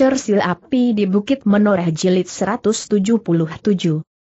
Cersil api di Bukit Menoreh Jilid 177.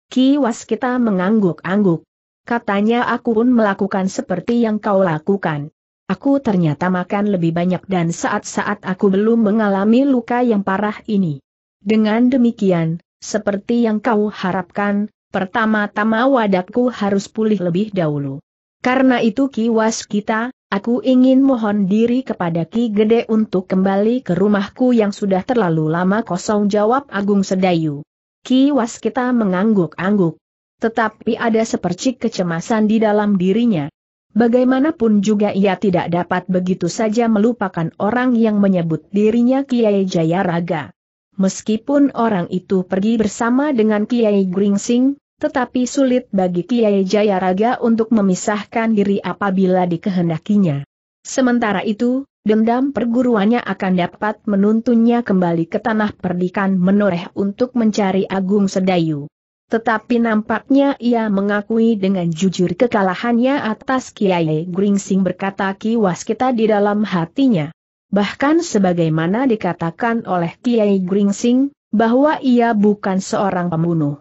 Ki Waskita mengangguk-angguk. Katanya aku pun melakukan seperti yang kau lakukan. Aku ternyata makan lebih banyak dan saat-saat aku belum mengalami luka yang parah ini. Dengan demikian, seperti yang kau harapkan, pertama-tama wadakku harus pulih lebih dahulu. Karena itu kiwas kita, aku ingin mohon diri kepada Ki Gede untuk kembali ke rumahku yang sudah terlalu lama kosong jawab Agung Sedayu. Kiwas kita mengangguk-angguk. Tetapi ada sepercik kecemasan di dalam dirinya. Bagaimanapun juga ia tidak dapat begitu saja melupakan orang yang menyebut dirinya Kiai Jayaraga. Meskipun orang itu pergi bersama dengan Kiai Gringsing, tetapi sulit bagi Kiai Jayaraga untuk memisahkan diri apabila dikehendakinya. Sementara itu, dendam perguruannya akan dapat menuntunnya kembali ke tanah perdikan menoreh untuk mencari Agung Sedayu. Tetapi nampaknya ia mengakui dengan jujur kekalahannya atas Kiai Gringsing berkata Ki Waskita di dalam hatinya. Bahkan sebagaimana dikatakan oleh Kiai Gringsing, bahwa ia bukan seorang pembunuh.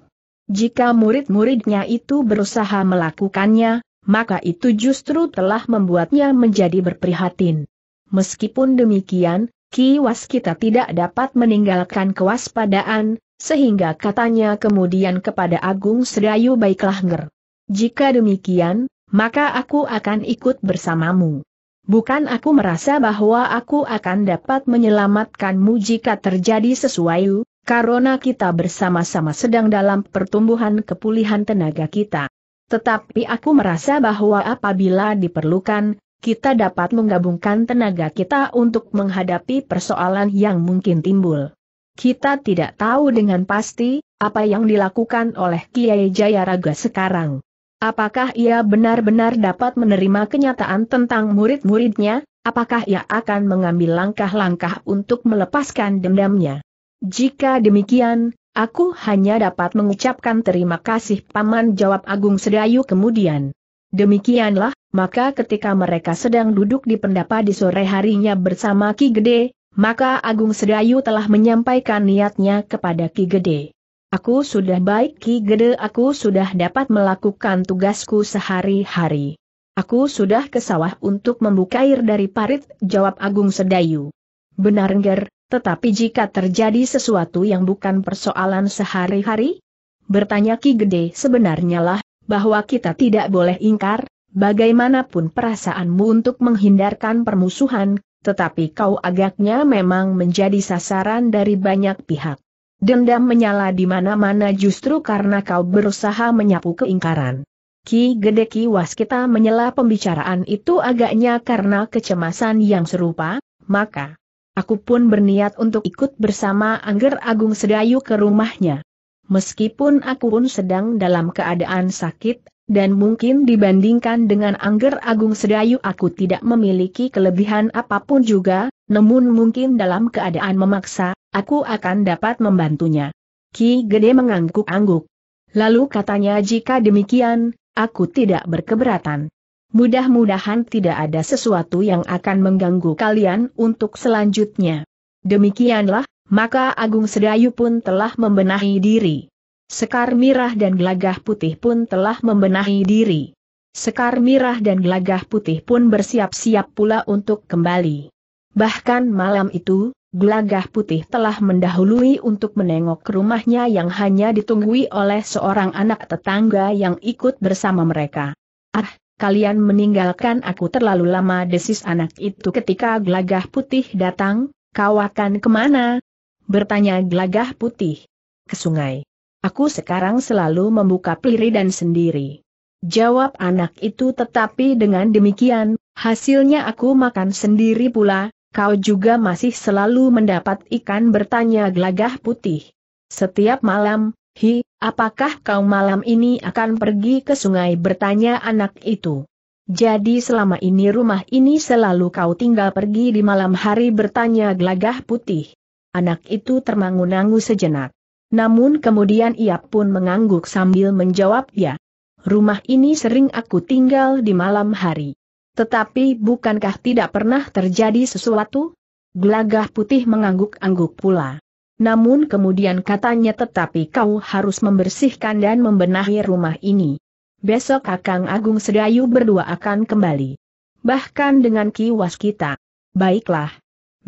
Jika murid-muridnya itu berusaha melakukannya, maka itu justru telah membuatnya menjadi berprihatin. Meskipun demikian, kiwas kita tidak dapat meninggalkan kewaspadaan, sehingga katanya kemudian kepada Agung Sedayu baiklah nger. Jika demikian, maka aku akan ikut bersamamu. Bukan aku merasa bahwa aku akan dapat menyelamatkanmu jika terjadi sesuatu, karena kita bersama-sama sedang dalam pertumbuhan kepulihan tenaga kita. Tetapi aku merasa bahwa apabila diperlukan, kita dapat menggabungkan tenaga kita untuk menghadapi persoalan yang mungkin timbul. Kita tidak tahu dengan pasti, apa yang dilakukan oleh Kiai Jayaraga sekarang. Apakah ia benar-benar dapat menerima kenyataan tentang murid-muridnya? Apakah ia akan mengambil langkah-langkah untuk melepaskan dendamnya? Jika demikian, aku hanya dapat mengucapkan terima kasih Paman jawab Agung Sedayu kemudian. Demikianlah, maka ketika mereka sedang duduk di pendapa di sore harinya bersama Ki Gede, maka Agung Sedayu telah menyampaikan niatnya kepada Ki Gede. Aku sudah baik Ki Gede aku sudah dapat melakukan tugasku sehari-hari. Aku sudah ke sawah untuk membuka air dari parit, jawab Agung Sedayu. Benar Nger, tetapi jika terjadi sesuatu yang bukan persoalan sehari-hari, bertanya Ki Gede sebenarnya lah, bahwa kita tidak boleh ingkar, bagaimanapun perasaanmu untuk menghindarkan permusuhan, tetapi kau agaknya memang menjadi sasaran dari banyak pihak. Dendam menyala di mana-mana justru karena kau berusaha menyapu keingkaran. Ki Gede Ki Was kita menyela pembicaraan itu agaknya karena kecemasan yang serupa, maka Aku pun berniat untuk ikut bersama Angger Agung Sedayu ke rumahnya. Meskipun aku pun sedang dalam keadaan sakit, dan mungkin dibandingkan dengan Angger Agung Sedayu aku tidak memiliki kelebihan apapun juga, namun mungkin dalam keadaan memaksa, aku akan dapat membantunya. Ki Gede mengangguk-angguk. Lalu katanya jika demikian, aku tidak berkeberatan. Mudah-mudahan tidak ada sesuatu yang akan mengganggu kalian untuk selanjutnya. Demikianlah, maka Agung Sedayu pun telah membenahi diri. Sekar Mirah dan Gelagah Putih pun telah membenahi diri. Sekar Mirah dan Gelagah Putih pun bersiap-siap pula untuk kembali. Bahkan malam itu, Gelagah Putih telah mendahului untuk menengok rumahnya yang hanya ditunggui oleh seorang anak tetangga yang ikut bersama mereka. Ah, kalian meninggalkan aku terlalu lama desis anak itu ketika gelagah putih datang, kau akan kemana? Bertanya gelagah putih. Ke sungai. Aku sekarang selalu membuka peliri dan sendiri. Jawab anak itu tetapi dengan demikian, hasilnya aku makan sendiri pula, kau juga masih selalu mendapat ikan bertanya gelagah putih. Setiap malam, Hi, apakah kau malam ini akan pergi ke sungai bertanya anak itu? Jadi selama ini rumah ini selalu kau tinggal pergi di malam hari bertanya gelagah putih. Anak itu termangu-nangu sejenak. Namun kemudian ia pun mengangguk sambil menjawab ya. Rumah ini sering aku tinggal di malam hari. Tetapi bukankah tidak pernah terjadi sesuatu? Gelagah putih mengangguk-angguk pula. Namun kemudian katanya tetapi kau harus membersihkan dan membenahi rumah ini. Besok Kakang Agung Sedayu berdua akan kembali. Bahkan dengan kiwas kita. Baiklah.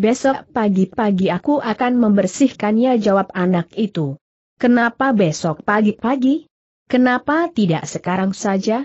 Besok pagi-pagi aku akan membersihkannya jawab anak itu. Kenapa besok pagi-pagi? Kenapa tidak sekarang saja?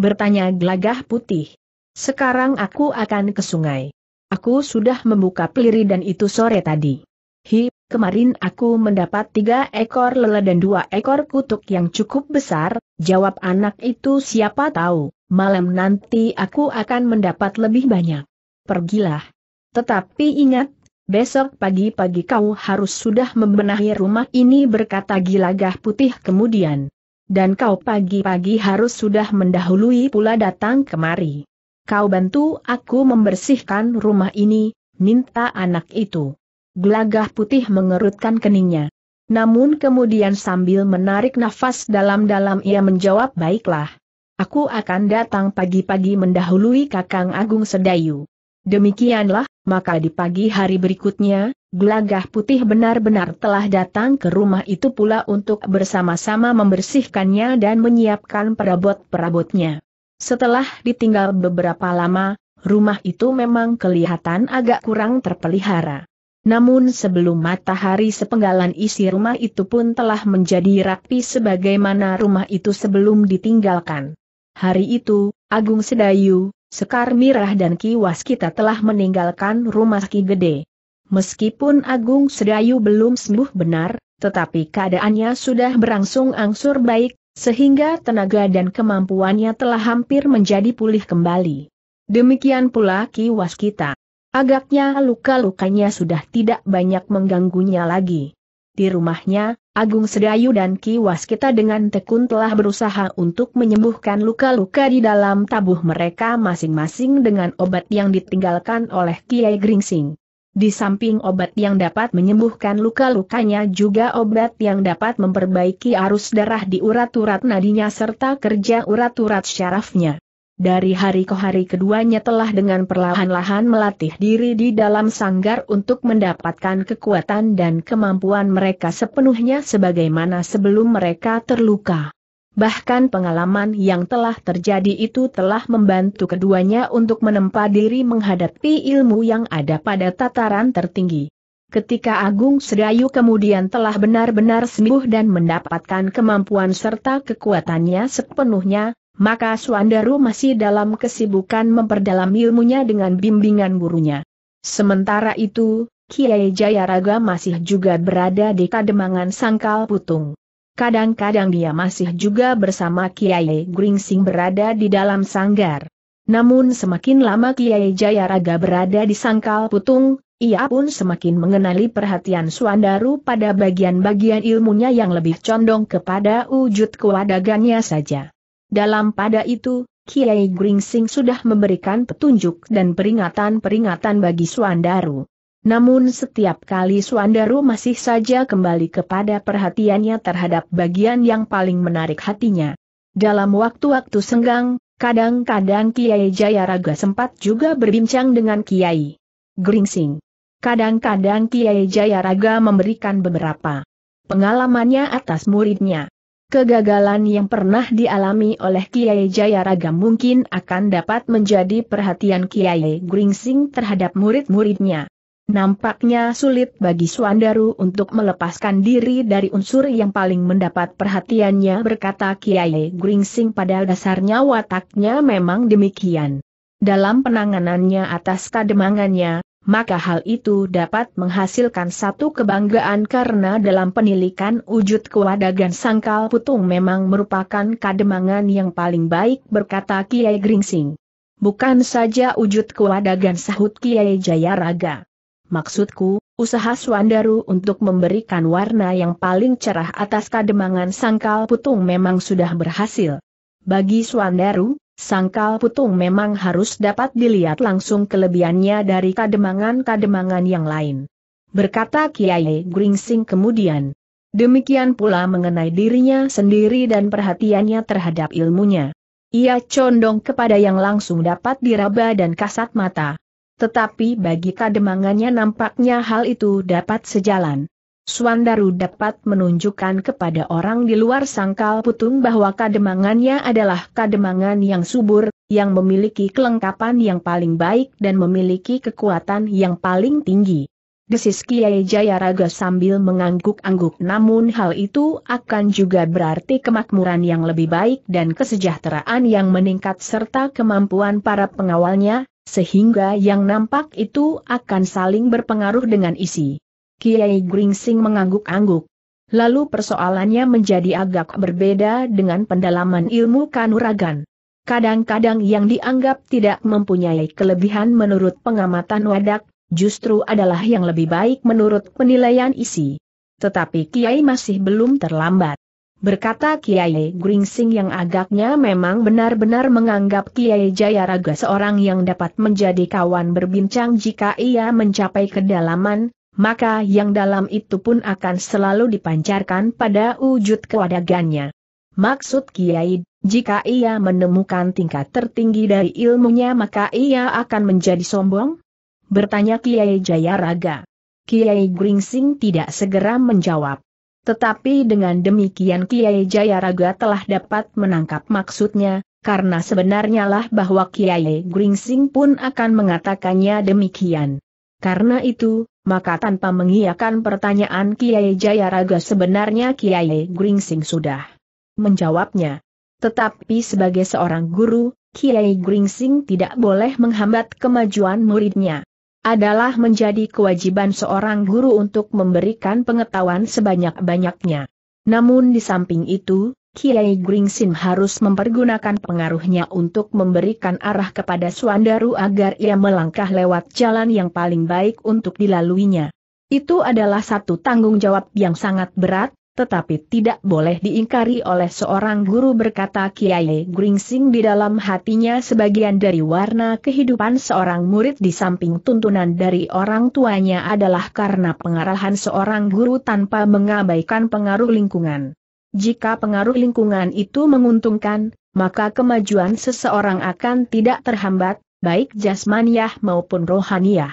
Bertanya gelagah putih. Sekarang aku akan ke sungai. Aku sudah membuka peliri dan itu sore tadi. Hi, kemarin aku mendapat tiga ekor lele dan dua ekor kutuk yang cukup besar, jawab anak itu siapa tahu, malam nanti aku akan mendapat lebih banyak. Pergilah. Tetapi ingat, besok pagi-pagi kau harus sudah membenahi rumah ini berkata gilagah putih kemudian. Dan kau pagi-pagi harus sudah mendahului pula datang kemari. Kau bantu aku membersihkan rumah ini, minta anak itu. Gelagah putih mengerutkan keningnya. Namun kemudian sambil menarik nafas dalam-dalam ia menjawab baiklah. Aku akan datang pagi-pagi mendahului Kakang Agung Sedayu. Demikianlah, maka di pagi hari berikutnya, Gelagah Putih benar-benar telah datang ke rumah itu pula untuk bersama-sama membersihkannya dan menyiapkan perabot-perabotnya. Setelah ditinggal beberapa lama, rumah itu memang kelihatan agak kurang terpelihara. Namun sebelum matahari sepenggalan isi rumah itu pun telah menjadi rapi sebagaimana rumah itu sebelum ditinggalkan. Hari itu, Agung Sedayu, Sekar Mirah dan Ki Waskita telah meninggalkan rumah Ki Gede. Meskipun Agung Sedayu belum sembuh benar, tetapi keadaannya sudah berangsung angsur baik, sehingga tenaga dan kemampuannya telah hampir menjadi pulih kembali. Demikian pula Ki Waskita. Agaknya luka-lukanya sudah tidak banyak mengganggunya lagi. Di rumahnya, Agung Sedayu dan Ki Waskita dengan tekun telah berusaha untuk menyembuhkan luka-luka di dalam tabuh mereka masing-masing dengan obat yang ditinggalkan oleh Kiai Gringsing. Di samping obat yang dapat menyembuhkan luka-lukanya juga obat yang dapat memperbaiki arus darah di urat-urat nadinya serta kerja urat-urat syarafnya. Dari hari ke hari keduanya telah dengan perlahan-lahan melatih diri di dalam sanggar untuk mendapatkan kekuatan dan kemampuan mereka sepenuhnya sebagaimana sebelum mereka terluka. Bahkan pengalaman yang telah terjadi itu telah membantu keduanya untuk menempa diri menghadapi ilmu yang ada pada tataran tertinggi. Ketika Agung Sedayu kemudian telah benar-benar sembuh dan mendapatkan kemampuan serta kekuatannya sepenuhnya, maka Suandaru masih dalam kesibukan memperdalam ilmunya dengan bimbingan gurunya. Sementara itu, Kiai Jayaraga masih juga berada di Kademangan Sangkal Putung. Kadang-kadang dia masih juga bersama Kiai Gringsing berada di dalam sanggar. Namun semakin lama Kiai Jayaraga berada di Sangkal Putung, ia pun semakin mengenali perhatian Suandaru pada bagian-bagian ilmunya yang lebih condong kepada wujud kewadagannya saja. Dalam pada itu, Kiai Gringsing sudah memberikan petunjuk dan peringatan-peringatan bagi Suandaru. Namun setiap kali Suandaru masih saja kembali kepada perhatiannya terhadap bagian yang paling menarik hatinya. Dalam waktu-waktu senggang, kadang-kadang Kiai Jayaraga sempat juga berbincang dengan Kiai Gringsing. Kadang-kadang Kiai Jayaraga memberikan beberapa pengalamannya atas muridnya. Kegagalan yang pernah dialami oleh Kiai Jayaraga mungkin akan dapat menjadi perhatian Kiai Gringsing terhadap murid-muridnya. Nampaknya sulit bagi Suandaru untuk melepaskan diri dari unsur yang paling mendapat perhatiannya berkata Kiai Gringsing pada dasarnya wataknya memang demikian. Dalam penanganannya atas kademangannya, maka hal itu dapat menghasilkan satu kebanggaan karena dalam penilikan wujud kewadagan sangkal putung memang merupakan kademangan yang paling baik berkata Kiai Gringsing. Bukan saja wujud kewadagan sahut Kiai Jayaraga. Maksudku, usaha Swandaru untuk memberikan warna yang paling cerah atas kademangan sangkal putung memang sudah berhasil. Bagi Swandaru, Sangkal putung memang harus dapat dilihat langsung kelebihannya dari kademangan-kademangan yang lain. Berkata Kiai Gringsing kemudian. Demikian pula mengenai dirinya sendiri dan perhatiannya terhadap ilmunya. Ia condong kepada yang langsung dapat diraba dan kasat mata. Tetapi bagi kademangannya nampaknya hal itu dapat sejalan. Suandaru dapat menunjukkan kepada orang di luar sangkal putung bahwa kademangannya adalah kademangan yang subur, yang memiliki kelengkapan yang paling baik dan memiliki kekuatan yang paling tinggi. Desis Kiai Jayaraga sambil mengangguk-angguk namun hal itu akan juga berarti kemakmuran yang lebih baik dan kesejahteraan yang meningkat serta kemampuan para pengawalnya, sehingga yang nampak itu akan saling berpengaruh dengan isi. Kiai Gringsing mengangguk-angguk. Lalu persoalannya menjadi agak berbeda dengan pendalaman ilmu kanuragan. Kadang-kadang yang dianggap tidak mempunyai kelebihan menurut pengamatan wadak, justru adalah yang lebih baik menurut penilaian isi. Tetapi Kiai masih belum terlambat. Berkata Kiai Gringsing yang agaknya memang benar-benar menganggap Kiai Jayaraga seorang yang dapat menjadi kawan berbincang jika ia mencapai kedalaman, maka yang dalam itu pun akan selalu dipancarkan pada wujud kewadagannya. Maksud Kiai, jika ia menemukan tingkat tertinggi dari ilmunya maka ia akan menjadi sombong? Bertanya Kiai Jayaraga. Kiai Gringsing tidak segera menjawab. Tetapi dengan demikian Kiai Jayaraga telah dapat menangkap maksudnya, karena sebenarnya lah bahwa Kiai Gringsing pun akan mengatakannya demikian. Karena itu, maka tanpa mengiyakan pertanyaan Kiai Jayaraga sebenarnya Kiai Gringsing sudah menjawabnya. Tetapi sebagai seorang guru, Kiai Gringsing tidak boleh menghambat kemajuan muridnya. Adalah menjadi kewajiban seorang guru untuk memberikan pengetahuan sebanyak-banyaknya. Namun di samping itu, Kiai Gringsin harus mempergunakan pengaruhnya untuk memberikan arah kepada Suandaru agar ia melangkah lewat jalan yang paling baik untuk dilaluinya. Itu adalah satu tanggung jawab yang sangat berat, tetapi tidak boleh diingkari oleh seorang guru berkata Kiai Gringsing di dalam hatinya sebagian dari warna kehidupan seorang murid di samping tuntunan dari orang tuanya adalah karena pengarahan seorang guru tanpa mengabaikan pengaruh lingkungan. Jika pengaruh lingkungan itu menguntungkan, maka kemajuan seseorang akan tidak terhambat, baik jasmaniah maupun rohaniah.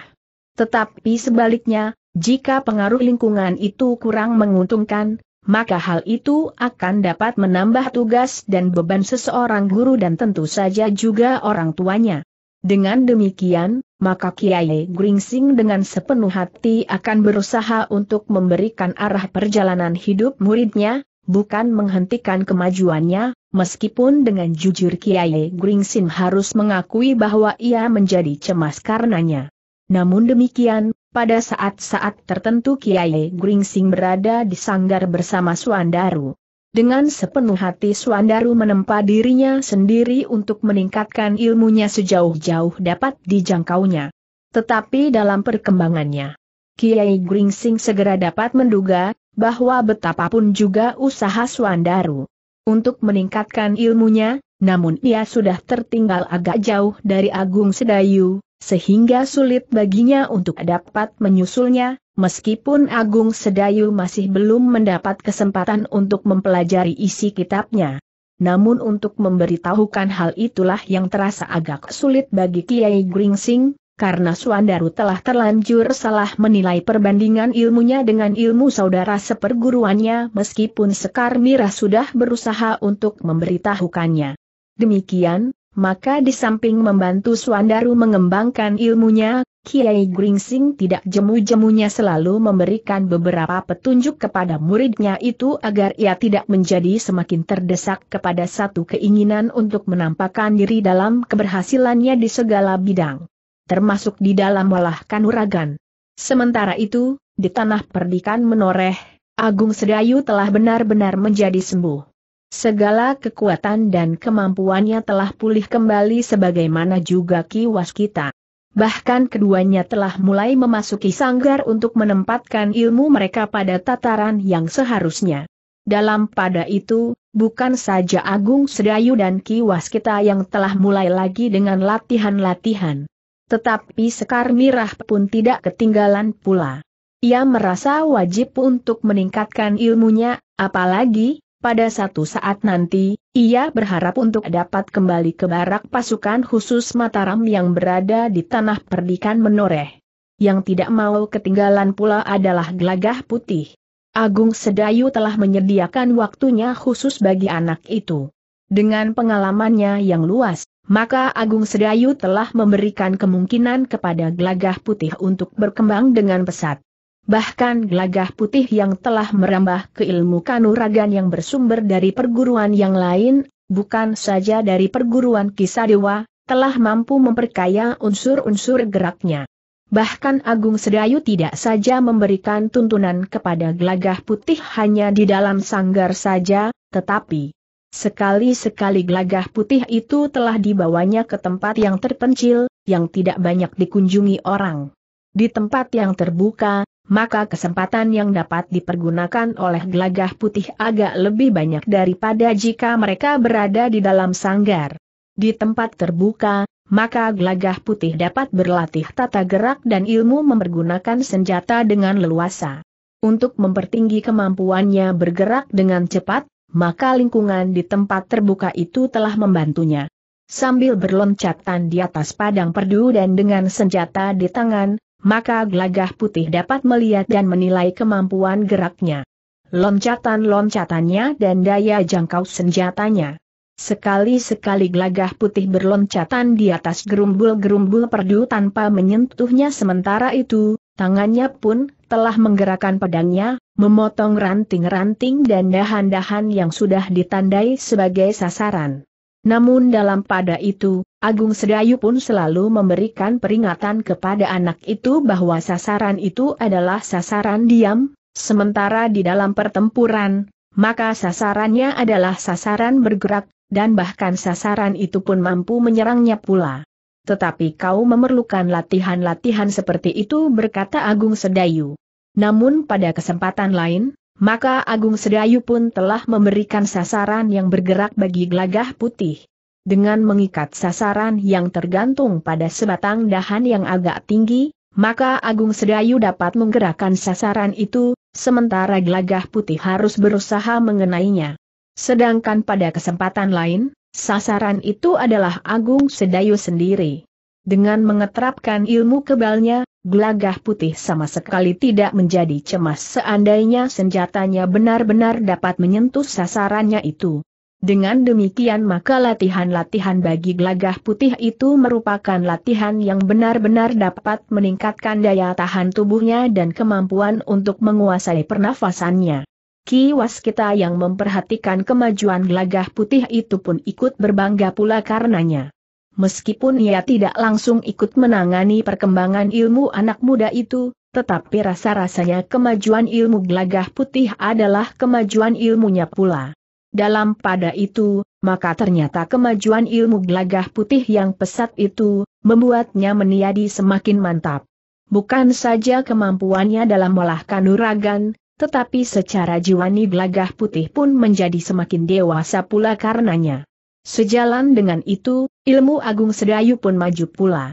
Tetapi sebaliknya, jika pengaruh lingkungan itu kurang menguntungkan, maka hal itu akan dapat menambah tugas dan beban seseorang guru dan tentu saja juga orang tuanya. Dengan demikian, maka Kiai Gringsing dengan sepenuh hati akan berusaha untuk memberikan arah perjalanan hidup muridnya, bukan menghentikan kemajuannya, meskipun dengan jujur Kiai Gringsin harus mengakui bahwa ia menjadi cemas karenanya. Namun demikian, pada saat-saat tertentu Kiai Gringsing berada di sanggar bersama Suandaru. Dengan sepenuh hati Suandaru menempa dirinya sendiri untuk meningkatkan ilmunya sejauh-jauh dapat dijangkaunya. Tetapi dalam perkembangannya, Kiai Gringsing segera dapat menduga bahwa betapapun juga usaha Swandaru untuk meningkatkan ilmunya, namun ia sudah tertinggal agak jauh dari Agung Sedayu, sehingga sulit baginya untuk dapat menyusulnya, meskipun Agung Sedayu masih belum mendapat kesempatan untuk mempelajari isi kitabnya. Namun untuk memberitahukan hal itulah yang terasa agak sulit bagi Kiai Gringsing, karena Suandaru telah terlanjur salah menilai perbandingan ilmunya dengan ilmu saudara seperguruannya meskipun Sekar Mira sudah berusaha untuk memberitahukannya. Demikian, maka di samping membantu Suandaru mengembangkan ilmunya, Kiai Gringsing tidak jemu-jemunya selalu memberikan beberapa petunjuk kepada muridnya itu agar ia tidak menjadi semakin terdesak kepada satu keinginan untuk menampakkan diri dalam keberhasilannya di segala bidang termasuk di dalam walah kanuragan. Sementara itu, di tanah perdikan menoreh, Agung Sedayu telah benar-benar menjadi sembuh. Segala kekuatan dan kemampuannya telah pulih kembali sebagaimana juga kiwas kita. Bahkan keduanya telah mulai memasuki sanggar untuk menempatkan ilmu mereka pada tataran yang seharusnya. Dalam pada itu, bukan saja Agung Sedayu dan Kiwas kita yang telah mulai lagi dengan latihan-latihan. Tetapi Sekar Mirah pun tidak ketinggalan pula. Ia merasa wajib untuk meningkatkan ilmunya, apalagi, pada satu saat nanti, ia berharap untuk dapat kembali ke barak pasukan khusus Mataram yang berada di tanah perdikan menoreh. Yang tidak mau ketinggalan pula adalah gelagah putih. Agung Sedayu telah menyediakan waktunya khusus bagi anak itu. Dengan pengalamannya yang luas, maka Agung Sedayu telah memberikan kemungkinan kepada Glagah putih untuk berkembang dengan pesat. Bahkan Glagah putih yang telah merambah ke ilmu kanuragan yang bersumber dari perguruan yang lain, bukan saja dari perguruan Kisadewa, telah mampu memperkaya unsur-unsur geraknya. Bahkan Agung Sedayu tidak saja memberikan tuntunan kepada Glagah putih hanya di dalam sanggar saja, tetapi Sekali-sekali gelagah putih itu telah dibawanya ke tempat yang terpencil, yang tidak banyak dikunjungi orang. Di tempat yang terbuka, maka kesempatan yang dapat dipergunakan oleh gelagah putih agak lebih banyak daripada jika mereka berada di dalam sanggar. Di tempat terbuka, maka gelagah putih dapat berlatih tata gerak dan ilmu mempergunakan senjata dengan leluasa. Untuk mempertinggi kemampuannya bergerak dengan cepat, maka lingkungan di tempat terbuka itu telah membantunya. Sambil berloncatan di atas padang perdu dan dengan senjata di tangan, maka gelagah putih dapat melihat dan menilai kemampuan geraknya. Loncatan-loncatannya dan daya jangkau senjatanya. Sekali-sekali gelagah putih berloncatan di atas gerumbul-gerumbul perdu tanpa menyentuhnya sementara itu, tangannya pun telah menggerakkan pedangnya, memotong ranting-ranting dan dahan-dahan yang sudah ditandai sebagai sasaran. Namun dalam pada itu, Agung Sedayu pun selalu memberikan peringatan kepada anak itu bahwa sasaran itu adalah sasaran diam, sementara di dalam pertempuran, maka sasarannya adalah sasaran bergerak, dan bahkan sasaran itu pun mampu menyerangnya pula. Tetapi kau memerlukan latihan-latihan seperti itu berkata Agung Sedayu. Namun pada kesempatan lain, maka Agung Sedayu pun telah memberikan sasaran yang bergerak bagi gelagah putih. Dengan mengikat sasaran yang tergantung pada sebatang dahan yang agak tinggi, maka Agung Sedayu dapat menggerakkan sasaran itu, sementara gelagah putih harus berusaha mengenainya. Sedangkan pada kesempatan lain, sasaran itu adalah Agung Sedayu sendiri dengan mengeterapkan ilmu kebalnya, Glagah putih sama sekali tidak menjadi cemas seandainya senjatanya benar-benar dapat menyentuh sasarannya itu. Dengan demikian maka latihan-latihan bagi Glagah putih itu merupakan latihan yang benar-benar dapat meningkatkan daya tahan tubuhnya dan kemampuan untuk menguasai pernafasannya. Ki Waskita yang memperhatikan kemajuan Glagah putih itu pun ikut berbangga pula karenanya meskipun ia tidak langsung ikut menangani perkembangan ilmu anak muda itu, tetapi rasa-rasanya kemajuan ilmu gelagah putih adalah kemajuan ilmunya pula. Dalam pada itu, maka ternyata kemajuan ilmu gelagah putih yang pesat itu, membuatnya menjadi semakin mantap. Bukan saja kemampuannya dalam olah kanuragan, tetapi secara jiwani gelagah putih pun menjadi semakin dewasa pula karenanya. Sejalan dengan itu, ilmu Agung Sedayu pun maju pula.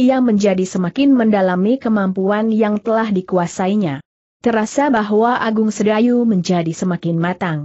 Ia menjadi semakin mendalami kemampuan yang telah dikuasainya. Terasa bahwa Agung Sedayu menjadi semakin matang.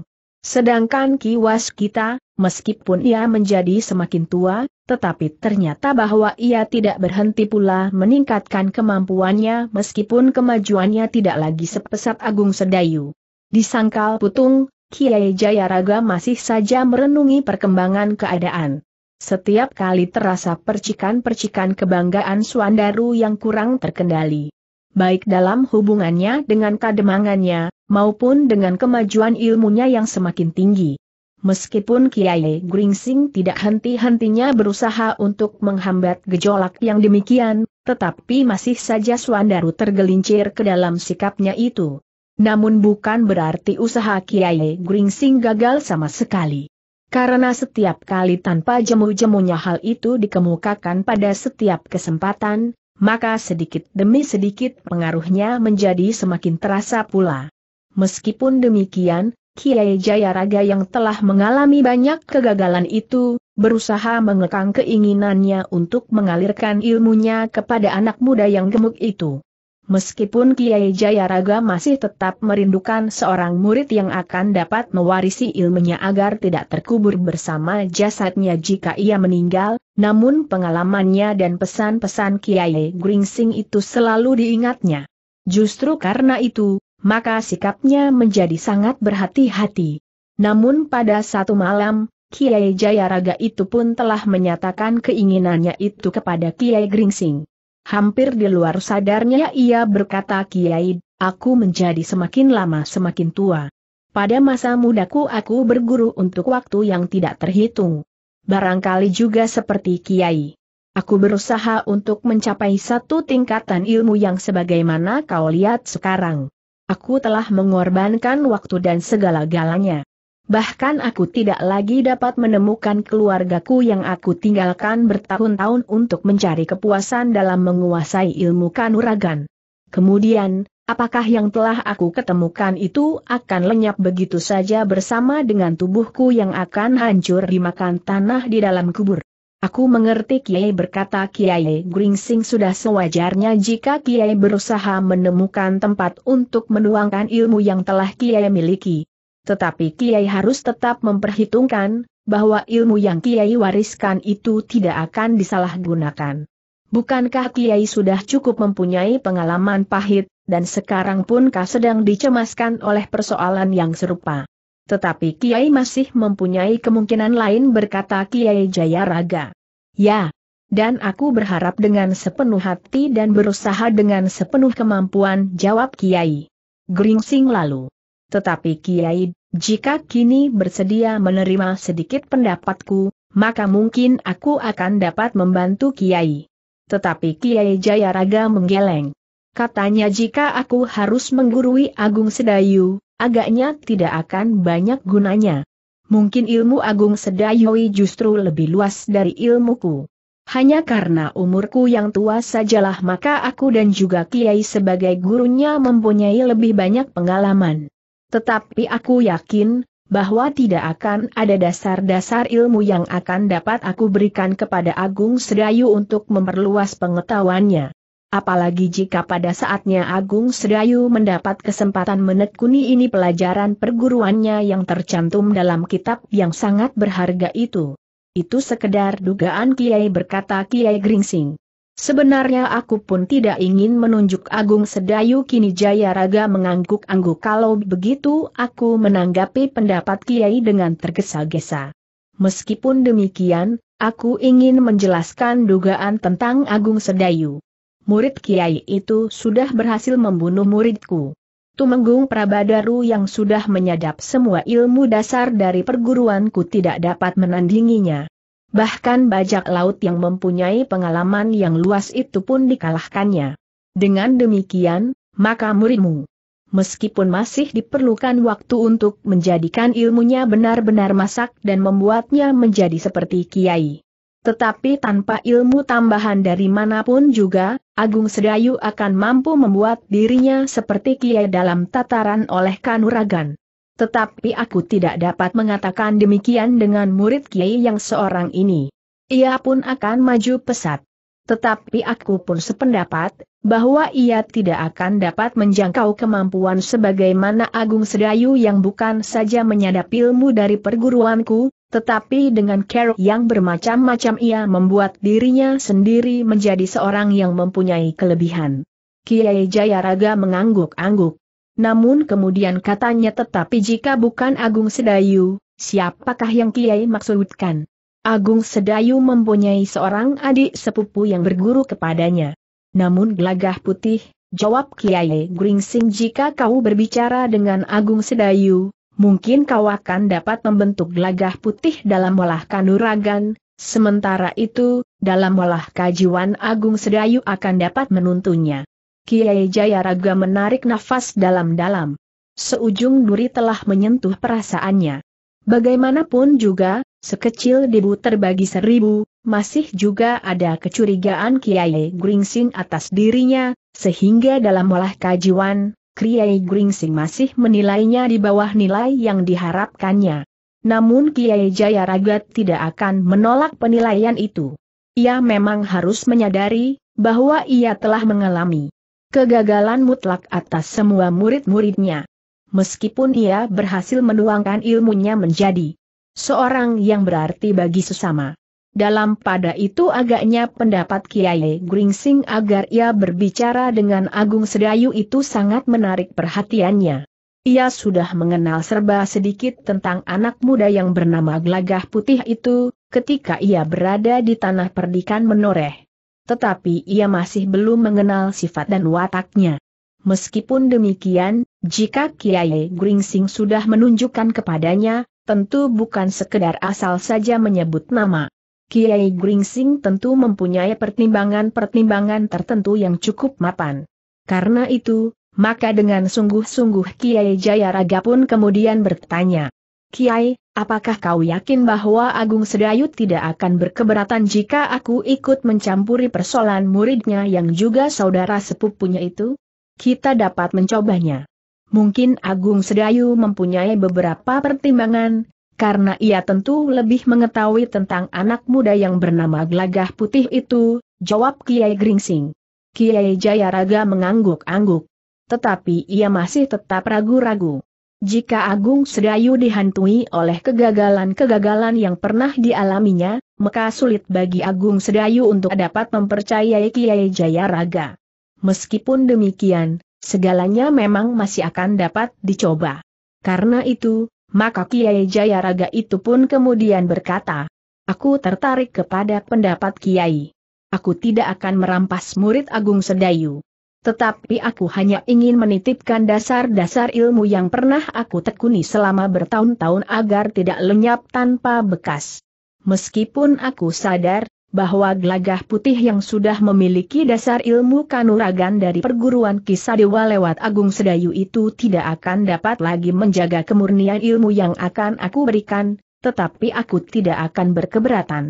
Sedangkan kiwas kita, meskipun ia menjadi semakin tua, tetapi ternyata bahwa ia tidak berhenti pula meningkatkan kemampuannya meskipun kemajuannya tidak lagi sepesat Agung Sedayu. Disangkal putung, Kiai Jayaraga masih saja merenungi perkembangan keadaan. Setiap kali terasa percikan-percikan kebanggaan Suandaru yang kurang terkendali. Baik dalam hubungannya dengan kademangannya, maupun dengan kemajuan ilmunya yang semakin tinggi. Meskipun Kiai Gringsing tidak henti-hentinya berusaha untuk menghambat gejolak yang demikian, tetapi masih saja Suandaru tergelincir ke dalam sikapnya itu. Namun bukan berarti usaha Kiai Gringsing gagal sama sekali. Karena setiap kali tanpa jemu-jemunya hal itu dikemukakan pada setiap kesempatan, maka sedikit demi sedikit pengaruhnya menjadi semakin terasa pula. Meskipun demikian, Kiai Jayaraga yang telah mengalami banyak kegagalan itu, berusaha mengekang keinginannya untuk mengalirkan ilmunya kepada anak muda yang gemuk itu. Meskipun Kiai Jayaraga masih tetap merindukan seorang murid yang akan dapat mewarisi ilmunya agar tidak terkubur bersama jasadnya jika ia meninggal, namun pengalamannya dan pesan-pesan Kiai Gringsing itu selalu diingatnya. Justru karena itu, maka sikapnya menjadi sangat berhati-hati. Namun pada satu malam, Kiai Jayaraga itu pun telah menyatakan keinginannya itu kepada Kiai Gringsing. Hampir di luar sadarnya ia berkata Kiai, aku menjadi semakin lama semakin tua. Pada masa mudaku aku berguru untuk waktu yang tidak terhitung. Barangkali juga seperti Kiai. Aku berusaha untuk mencapai satu tingkatan ilmu yang sebagaimana kau lihat sekarang. Aku telah mengorbankan waktu dan segala-galanya. Bahkan aku tidak lagi dapat menemukan keluargaku yang aku tinggalkan bertahun-tahun untuk mencari kepuasan dalam menguasai ilmu kanuragan. Kemudian, apakah yang telah aku ketemukan itu akan lenyap begitu saja bersama dengan tubuhku yang akan hancur dimakan tanah di dalam kubur? Aku mengerti Kiai berkata Kiai Gringsing sudah sewajarnya jika Kiai berusaha menemukan tempat untuk menuangkan ilmu yang telah Kiai miliki. Tetapi Kiai harus tetap memperhitungkan, bahwa ilmu yang Kiai wariskan itu tidak akan disalahgunakan. Bukankah Kiai sudah cukup mempunyai pengalaman pahit, dan sekarang pun kah sedang dicemaskan oleh persoalan yang serupa? Tetapi Kiai masih mempunyai kemungkinan lain berkata Kiai Jayaraga. Ya, dan aku berharap dengan sepenuh hati dan berusaha dengan sepenuh kemampuan, jawab Kiai. Gringsing lalu. Tetapi Kiai jika kini bersedia menerima sedikit pendapatku, maka mungkin aku akan dapat membantu Kiai. Tetapi Kiai Jayaraga menggeleng. Katanya jika aku harus menggurui Agung Sedayu, agaknya tidak akan banyak gunanya. Mungkin ilmu Agung Sedayu justru lebih luas dari ilmuku. Hanya karena umurku yang tua sajalah maka aku dan juga Kiai sebagai gurunya mempunyai lebih banyak pengalaman. Tetapi aku yakin, bahwa tidak akan ada dasar-dasar ilmu yang akan dapat aku berikan kepada Agung Sedayu untuk memperluas pengetahuannya. Apalagi jika pada saatnya Agung Sedayu mendapat kesempatan menekuni ini pelajaran perguruannya yang tercantum dalam kitab yang sangat berharga itu. Itu sekedar dugaan Kiai berkata Kiai Gringsing. Sebenarnya aku pun tidak ingin menunjuk Agung Sedayu kini Jaya Raga mengangguk-angguk kalau begitu aku menanggapi pendapat Kiai dengan tergesa-gesa. Meskipun demikian, aku ingin menjelaskan dugaan tentang Agung Sedayu. Murid Kiai itu sudah berhasil membunuh muridku. Tumenggung Prabadaru yang sudah menyadap semua ilmu dasar dari perguruanku tidak dapat menandinginya. Bahkan bajak laut yang mempunyai pengalaman yang luas itu pun dikalahkannya. Dengan demikian, maka muridmu, meskipun masih diperlukan waktu untuk menjadikan ilmunya benar-benar masak dan membuatnya menjadi seperti kiai. Tetapi tanpa ilmu tambahan dari manapun juga, Agung Sedayu akan mampu membuat dirinya seperti kiai dalam tataran oleh kanuragan. Tetapi aku tidak dapat mengatakan demikian dengan murid Kiai yang seorang ini. Ia pun akan maju pesat. Tetapi aku pun sependapat, bahwa ia tidak akan dapat menjangkau kemampuan sebagaimana Agung Sedayu yang bukan saja menyadap ilmu dari perguruanku, tetapi dengan kerok yang bermacam-macam ia membuat dirinya sendiri menjadi seorang yang mempunyai kelebihan. Kiai Jayaraga mengangguk-angguk. Namun kemudian katanya tetapi jika bukan Agung Sedayu, siapakah yang Kiai maksudkan? Agung Sedayu mempunyai seorang adik sepupu yang berguru kepadanya. Namun gelagah putih, jawab Kiai Gringsing jika kau berbicara dengan Agung Sedayu, mungkin kau akan dapat membentuk gelagah putih dalam olah kanuragan, sementara itu, dalam olah kajiwan Agung Sedayu akan dapat menuntunnya. Kiai Jayaraga menarik nafas dalam-dalam. Seujung duri telah menyentuh perasaannya. Bagaimanapun juga, sekecil debu terbagi seribu, masih juga ada kecurigaan Kiai Gringsing atas dirinya, sehingga dalam olah kajian, Kiai Gringsing masih menilainya di bawah nilai yang diharapkannya. Namun Kiai Jayaraga tidak akan menolak penilaian itu. Ia memang harus menyadari bahwa ia telah mengalami kegagalan mutlak atas semua murid-muridnya. Meskipun ia berhasil menuangkan ilmunya menjadi seorang yang berarti bagi sesama. Dalam pada itu agaknya pendapat Kiai Gringsing agar ia berbicara dengan Agung Sedayu itu sangat menarik perhatiannya. Ia sudah mengenal serba sedikit tentang anak muda yang bernama Glagah Putih itu, ketika ia berada di tanah perdikan menoreh tetapi ia masih belum mengenal sifat dan wataknya. Meskipun demikian, jika Kiai Gringsing sudah menunjukkan kepadanya, tentu bukan sekedar asal saja menyebut nama. Kiai Gringsing tentu mempunyai pertimbangan-pertimbangan tertentu yang cukup mapan. Karena itu, maka dengan sungguh-sungguh Kiai Jayaraga pun kemudian bertanya, Kiai, apakah kau yakin bahwa Agung Sedayu tidak akan berkeberatan jika aku ikut mencampuri persoalan muridnya yang juga saudara sepupunya itu? Kita dapat mencobanya. Mungkin Agung Sedayu mempunyai beberapa pertimbangan, karena ia tentu lebih mengetahui tentang anak muda yang bernama Glagah Putih itu, jawab Kiai Gringsing. Kiai Jayaraga mengangguk-angguk. Tetapi ia masih tetap ragu-ragu. Jika Agung Sedayu dihantui oleh kegagalan-kegagalan yang pernah dialaminya, maka sulit bagi Agung Sedayu untuk dapat mempercayai Kiai Jayaraga. Meskipun demikian, segalanya memang masih akan dapat dicoba. Karena itu, maka Kiai Jayaraga itu pun kemudian berkata, Aku tertarik kepada pendapat Kiai. Aku tidak akan merampas murid Agung Sedayu. Tetapi aku hanya ingin menitipkan dasar-dasar ilmu yang pernah aku tekuni selama bertahun-tahun agar tidak lenyap tanpa bekas. Meskipun aku sadar, bahwa gelagah putih yang sudah memiliki dasar ilmu kanuragan dari perguruan kisah dewa lewat Agung Sedayu itu tidak akan dapat lagi menjaga kemurnian ilmu yang akan aku berikan, tetapi aku tidak akan berkeberatan.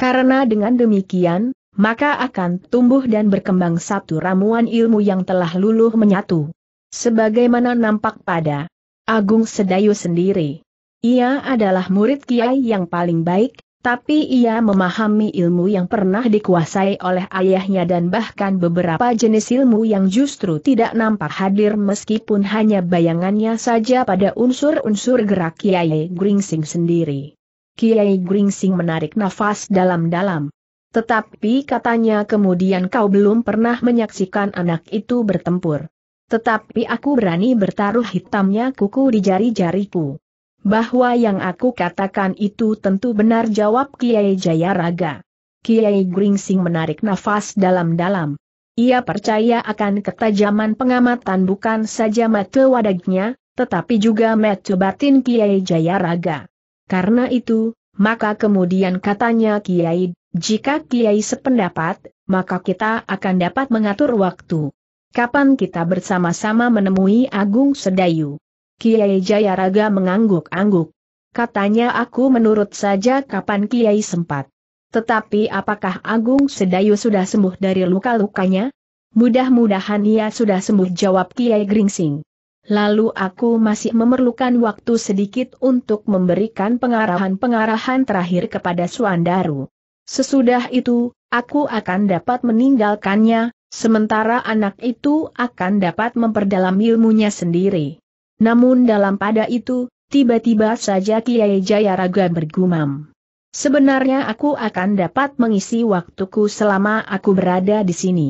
Karena dengan demikian, maka akan tumbuh dan berkembang satu ramuan ilmu yang telah luluh menyatu. Sebagaimana nampak pada Agung Sedayu sendiri. Ia adalah murid Kiai yang paling baik, tapi ia memahami ilmu yang pernah dikuasai oleh ayahnya dan bahkan beberapa jenis ilmu yang justru tidak nampak hadir meskipun hanya bayangannya saja pada unsur-unsur gerak Kiai Gringsing sendiri. Kiai Gringsing menarik nafas dalam-dalam. Tetapi katanya kemudian kau belum pernah menyaksikan anak itu bertempur. Tetapi aku berani bertaruh hitamnya kuku di jari-jariku. Bahwa yang aku katakan itu tentu benar jawab Kiai Jayaraga. Kiai Gringsing menarik nafas dalam-dalam. Ia percaya akan ketajaman pengamatan bukan saja mata wadagnya, tetapi juga mata batin Kiai Jayaraga. Karena itu, maka kemudian katanya Kiai jika Kiai sependapat, maka kita akan dapat mengatur waktu. Kapan kita bersama-sama menemui Agung Sedayu? Kiai Jayaraga mengangguk-angguk. Katanya aku menurut saja kapan Kiai sempat. Tetapi apakah Agung Sedayu sudah sembuh dari luka-lukanya? Mudah-mudahan ia sudah sembuh jawab Kiai Gringsing. Lalu aku masih memerlukan waktu sedikit untuk memberikan pengarahan-pengarahan terakhir kepada Suandaru. Sesudah itu, aku akan dapat meninggalkannya, sementara anak itu akan dapat memperdalam ilmunya sendiri. Namun dalam pada itu, tiba-tiba saja Kiai Jayaraga bergumam. Sebenarnya aku akan dapat mengisi waktuku selama aku berada di sini.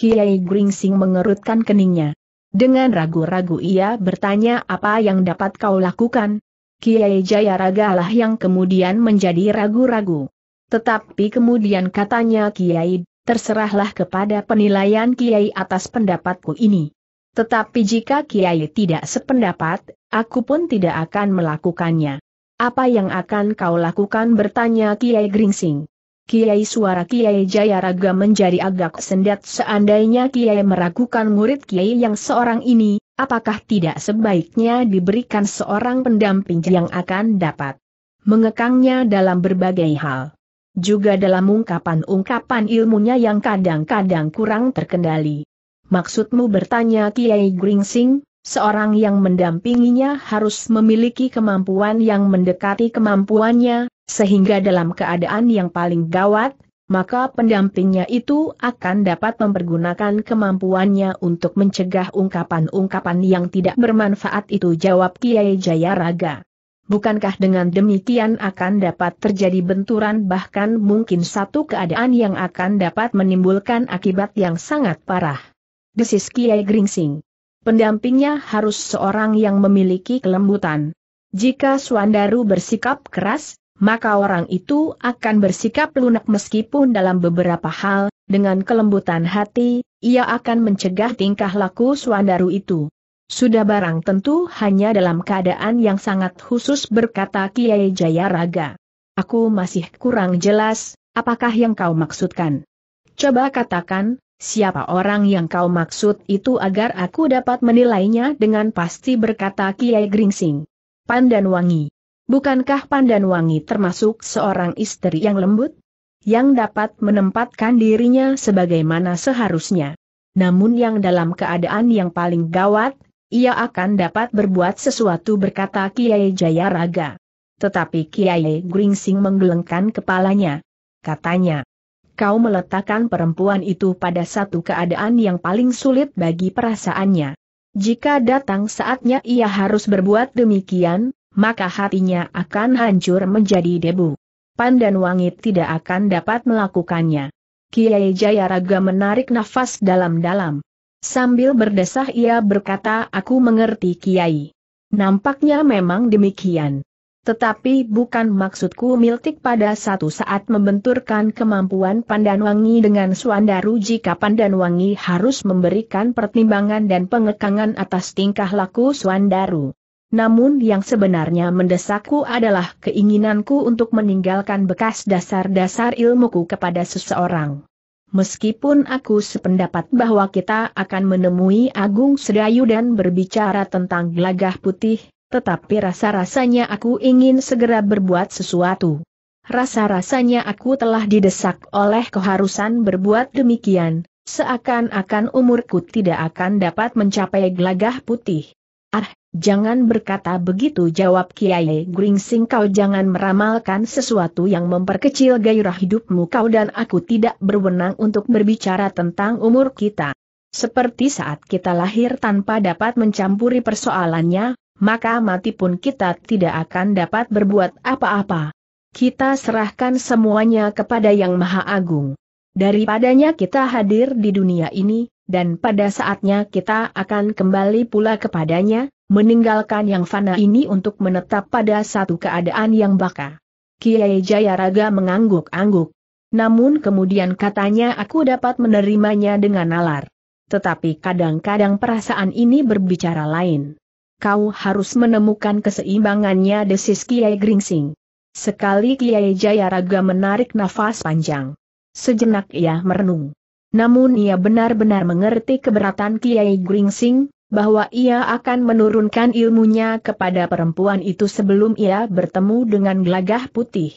Kiai Gringsing mengerutkan keningnya. Dengan ragu-ragu ia bertanya apa yang dapat kau lakukan. Kiai Jayaraga lah yang kemudian menjadi ragu-ragu. Tetapi kemudian katanya Kiai, terserahlah kepada penilaian Kiai atas pendapatku ini. Tetapi jika Kiai tidak sependapat, aku pun tidak akan melakukannya. Apa yang akan kau lakukan bertanya Kiai Gringsing. Kiai suara Kiai Jayaraga menjadi agak sendat seandainya Kiai meragukan murid Kiai yang seorang ini, apakah tidak sebaiknya diberikan seorang pendamping yang akan dapat mengekangnya dalam berbagai hal juga dalam ungkapan-ungkapan ilmunya yang kadang-kadang kurang terkendali. Maksudmu bertanya Kiai Gringsing, seorang yang mendampinginya harus memiliki kemampuan yang mendekati kemampuannya, sehingga dalam keadaan yang paling gawat, maka pendampingnya itu akan dapat mempergunakan kemampuannya untuk mencegah ungkapan-ungkapan yang tidak bermanfaat itu jawab Kiai Jayaraga. Bukankah dengan demikian akan dapat terjadi benturan bahkan mungkin satu keadaan yang akan dapat menimbulkan akibat yang sangat parah? Desis Kiai Gringsing. Pendampingnya harus seorang yang memiliki kelembutan. Jika Suandaru bersikap keras, maka orang itu akan bersikap lunak meskipun dalam beberapa hal, dengan kelembutan hati, ia akan mencegah tingkah laku Suandaru itu. Sudah barang tentu hanya dalam keadaan yang sangat khusus berkata Kiai Jayaraga. Aku masih kurang jelas, apakah yang kau maksudkan? Coba katakan, siapa orang yang kau maksud itu agar aku dapat menilainya dengan pasti berkata Kiai Gringsing. Pandan Wangi, Bukankah Pandan Wangi termasuk seorang istri yang lembut? Yang dapat menempatkan dirinya sebagaimana seharusnya. Namun yang dalam keadaan yang paling gawat, ia akan dapat berbuat sesuatu berkata Kiai Jayaraga. Tetapi Kiai Gringsing menggelengkan kepalanya. Katanya, kau meletakkan perempuan itu pada satu keadaan yang paling sulit bagi perasaannya. Jika datang saatnya ia harus berbuat demikian, maka hatinya akan hancur menjadi debu. Pandan Wangit tidak akan dapat melakukannya. Kiai Jayaraga menarik nafas dalam-dalam. Sambil berdesah ia berkata aku mengerti Kiai. Nampaknya memang demikian. Tetapi bukan maksudku Miltik pada satu saat membenturkan kemampuan Pandanwangi dengan Suandaru jika Pandanwangi harus memberikan pertimbangan dan pengekangan atas tingkah laku Suandaru. Namun yang sebenarnya mendesakku adalah keinginanku untuk meninggalkan bekas dasar-dasar ilmuku kepada seseorang. Meskipun aku sependapat bahwa kita akan menemui Agung Sedayu dan berbicara tentang gelagah putih, tetapi rasa-rasanya aku ingin segera berbuat sesuatu. Rasa-rasanya aku telah didesak oleh keharusan berbuat demikian, seakan-akan umurku tidak akan dapat mencapai gelagah putih. Jangan berkata begitu jawab Kiai Gringsing kau jangan meramalkan sesuatu yang memperkecil gairah hidupmu kau dan aku tidak berwenang untuk berbicara tentang umur kita. Seperti saat kita lahir tanpa dapat mencampuri persoalannya, maka mati pun kita tidak akan dapat berbuat apa-apa. Kita serahkan semuanya kepada Yang Maha Agung. Daripadanya kita hadir di dunia ini, dan pada saatnya kita akan kembali pula kepadanya, meninggalkan yang fana ini untuk menetap pada satu keadaan yang baka. Kiai Jayaraga mengangguk-angguk. Namun kemudian katanya aku dapat menerimanya dengan nalar. Tetapi kadang-kadang perasaan ini berbicara lain. Kau harus menemukan keseimbangannya desis Kiai Gringsing. Sekali Kiai Jayaraga menarik nafas panjang. Sejenak ia merenung. Namun ia benar-benar mengerti keberatan Kiai Gringsing, bahwa ia akan menurunkan ilmunya kepada perempuan itu sebelum ia bertemu dengan gelagah putih.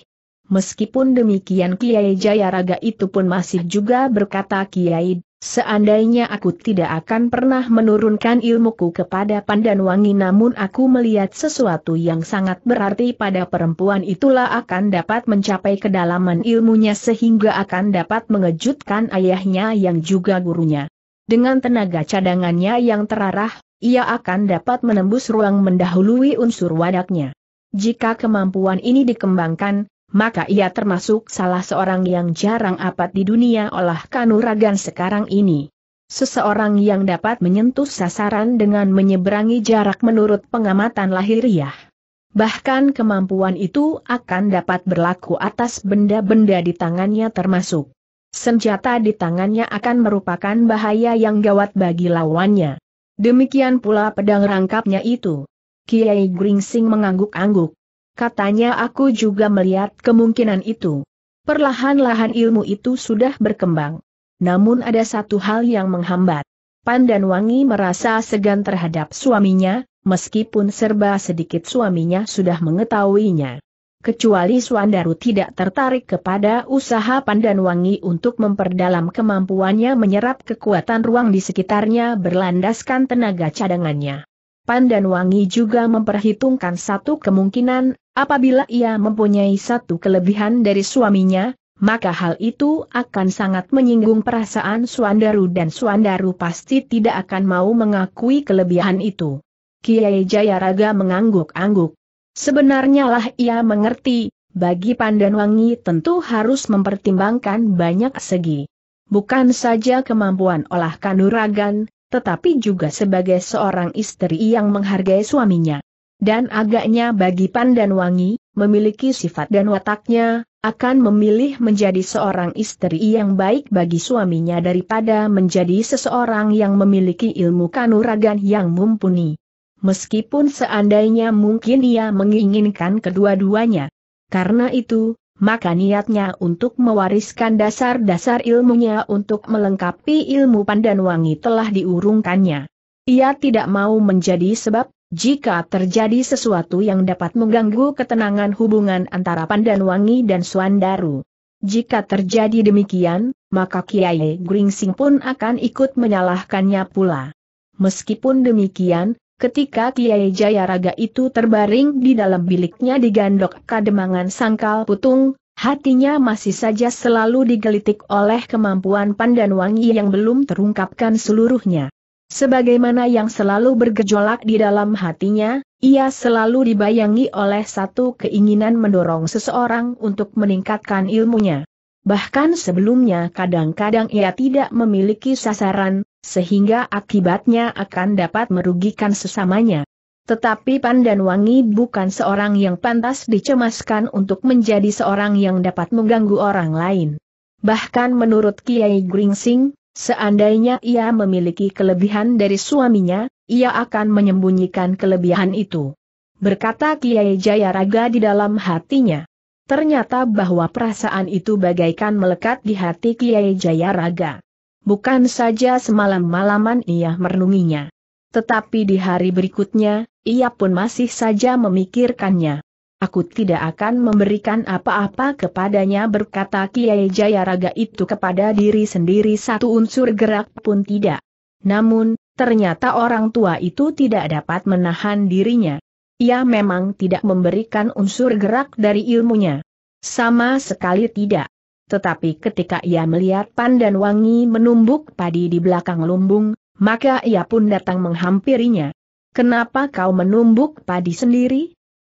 Meskipun demikian Kiai Jayaraga itu pun masih juga berkata Kiai, seandainya aku tidak akan pernah menurunkan ilmuku kepada Pandanwangi namun aku melihat sesuatu yang sangat berarti pada perempuan itulah akan dapat mencapai kedalaman ilmunya sehingga akan dapat mengejutkan ayahnya yang juga gurunya. Dengan tenaga cadangannya yang terarah, ia akan dapat menembus ruang mendahului unsur wadaknya. Jika kemampuan ini dikembangkan, maka ia termasuk salah seorang yang jarang apat di dunia olah kanuragan sekarang ini. Seseorang yang dapat menyentuh sasaran dengan menyeberangi jarak menurut pengamatan lahiriah. Bahkan kemampuan itu akan dapat berlaku atas benda-benda di tangannya termasuk Senjata di tangannya akan merupakan bahaya yang gawat bagi lawannya. Demikian pula pedang rangkapnya itu. Kiai Gringsing mengangguk-angguk. Katanya aku juga melihat kemungkinan itu. Perlahan-lahan ilmu itu sudah berkembang. Namun ada satu hal yang menghambat. Pandan Wangi merasa segan terhadap suaminya, meskipun serba sedikit suaminya sudah mengetahuinya kecuali Suandaru tidak tertarik kepada usaha pandan wangi untuk memperdalam kemampuannya menyerap kekuatan ruang di sekitarnya berlandaskan tenaga cadangannya. Pandan wangi juga memperhitungkan satu kemungkinan, apabila ia mempunyai satu kelebihan dari suaminya, maka hal itu akan sangat menyinggung perasaan Suandaru dan Suandaru pasti tidak akan mau mengakui kelebihan itu. Kiai Jayaraga mengangguk-angguk. Sebenarnya lah ia mengerti, bagi Pandanwangi tentu harus mempertimbangkan banyak segi. Bukan saja kemampuan olah kanuragan, tetapi juga sebagai seorang istri yang menghargai suaminya. Dan agaknya bagi Pandanwangi, memiliki sifat dan wataknya, akan memilih menjadi seorang istri yang baik bagi suaminya daripada menjadi seseorang yang memiliki ilmu kanuragan yang mumpuni meskipun seandainya mungkin ia menginginkan kedua-duanya. Karena itu, maka niatnya untuk mewariskan dasar-dasar ilmunya untuk melengkapi ilmu pandan wangi telah diurungkannya. Ia tidak mau menjadi sebab, jika terjadi sesuatu yang dapat mengganggu ketenangan hubungan antara pandan wangi dan Suandaru. Jika terjadi demikian, maka Kiai Gringsing pun akan ikut menyalahkannya pula. Meskipun demikian, Ketika Kiai Jayaraga itu terbaring di dalam biliknya digandok kademangan sangkal putung, hatinya masih saja selalu digelitik oleh kemampuan pandan wangi yang belum terungkapkan seluruhnya. Sebagaimana yang selalu bergejolak di dalam hatinya, ia selalu dibayangi oleh satu keinginan mendorong seseorang untuk meningkatkan ilmunya. Bahkan sebelumnya kadang-kadang ia tidak memiliki sasaran, sehingga akibatnya akan dapat merugikan sesamanya. Tetapi Pan dan Wangi bukan seorang yang pantas dicemaskan untuk menjadi seorang yang dapat mengganggu orang lain. Bahkan menurut Kiai Gringsing, seandainya ia memiliki kelebihan dari suaminya, ia akan menyembunyikan kelebihan itu. Berkata Kiai Jayaraga di dalam hatinya. Ternyata bahwa perasaan itu bagaikan melekat di hati Kiai Jayaraga. Bukan saja semalam malaman ia merenunginya. Tetapi di hari berikutnya, ia pun masih saja memikirkannya. Aku tidak akan memberikan apa-apa kepadanya berkata Kiai Jayaraga itu kepada diri sendiri satu unsur gerak pun tidak. Namun, ternyata orang tua itu tidak dapat menahan dirinya. Ia memang tidak memberikan unsur gerak dari ilmunya. Sama sekali tidak. Tetapi ketika ia melihat pandan wangi menumbuk padi di belakang lumbung, maka ia pun datang menghampirinya. Kenapa kau menumbuk padi sendiri?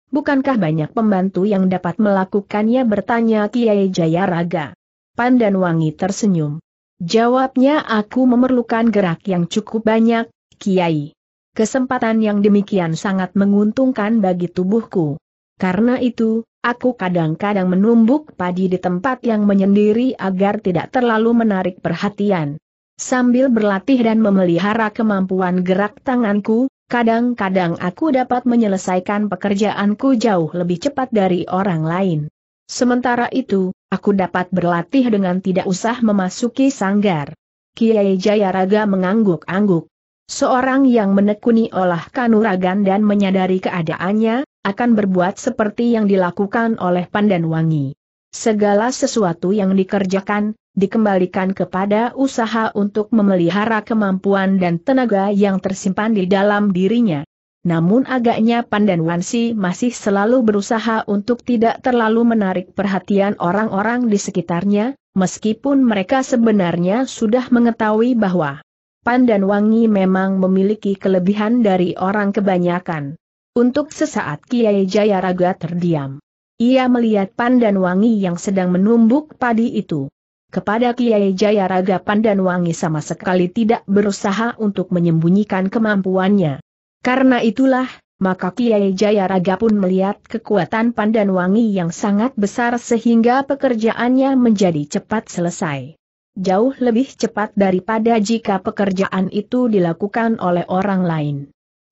Bukankah banyak pembantu yang dapat melakukannya bertanya Kiai Jayaraga? Pandan wangi tersenyum. Jawabnya aku memerlukan gerak yang cukup banyak, Kiai. Kesempatan yang demikian sangat menguntungkan bagi tubuhku. Karena itu, Aku kadang-kadang menumbuk padi di tempat yang menyendiri agar tidak terlalu menarik perhatian. Sambil berlatih dan memelihara kemampuan gerak tanganku, kadang-kadang aku dapat menyelesaikan pekerjaanku jauh lebih cepat dari orang lain. Sementara itu, aku dapat berlatih dengan tidak usah memasuki sanggar. Kiai Jayaraga mengangguk-angguk. Seorang yang menekuni olah kanuragan dan menyadari keadaannya, akan berbuat seperti yang dilakukan oleh Pandan Wangi. Segala sesuatu yang dikerjakan, dikembalikan kepada usaha untuk memelihara kemampuan dan tenaga yang tersimpan di dalam dirinya. Namun agaknya Pandan Wansi masih selalu berusaha untuk tidak terlalu menarik perhatian orang-orang di sekitarnya, meskipun mereka sebenarnya sudah mengetahui bahwa Pandan Wangi memang memiliki kelebihan dari orang kebanyakan. Untuk sesaat Kiai Jayaraga terdiam. Ia melihat Pandan Wangi yang sedang menumbuk padi itu. Kepada Kiai Jayaraga Pandan Wangi sama sekali tidak berusaha untuk menyembunyikan kemampuannya. Karena itulah, maka Kiai Jayaraga pun melihat kekuatan Pandan Wangi yang sangat besar sehingga pekerjaannya menjadi cepat selesai jauh lebih cepat daripada jika pekerjaan itu dilakukan oleh orang lain.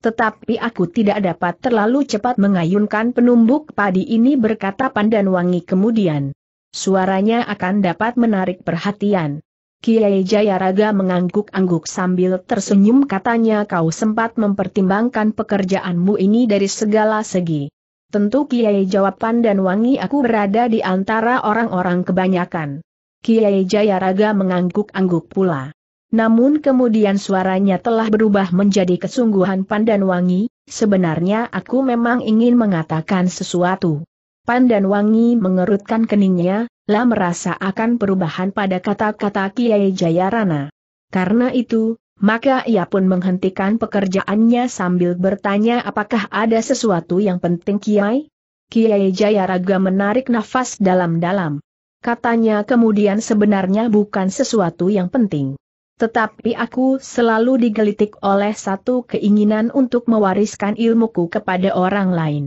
Tetapi aku tidak dapat terlalu cepat mengayunkan penumbuk padi ini berkata Pandan Wangi kemudian. Suaranya akan dapat menarik perhatian. Kiai Jayaraga mengangguk-angguk sambil tersenyum katanya kau sempat mempertimbangkan pekerjaanmu ini dari segala segi. Tentu Kiai jawaban dan wangi aku berada di antara orang-orang kebanyakan. Kiai Jayaraga mengangguk-angguk pula. Namun kemudian suaranya telah berubah menjadi kesungguhan Pandan Wangi, sebenarnya aku memang ingin mengatakan sesuatu. Pandan Wangi mengerutkan keningnya, lah merasa akan perubahan pada kata-kata Kiai Jayarana. Karena itu, maka ia pun menghentikan pekerjaannya sambil bertanya apakah ada sesuatu yang penting Kiai? Kiai Jayaraga menarik nafas dalam-dalam. Katanya kemudian sebenarnya bukan sesuatu yang penting. Tetapi aku selalu digelitik oleh satu keinginan untuk mewariskan ilmuku kepada orang lain.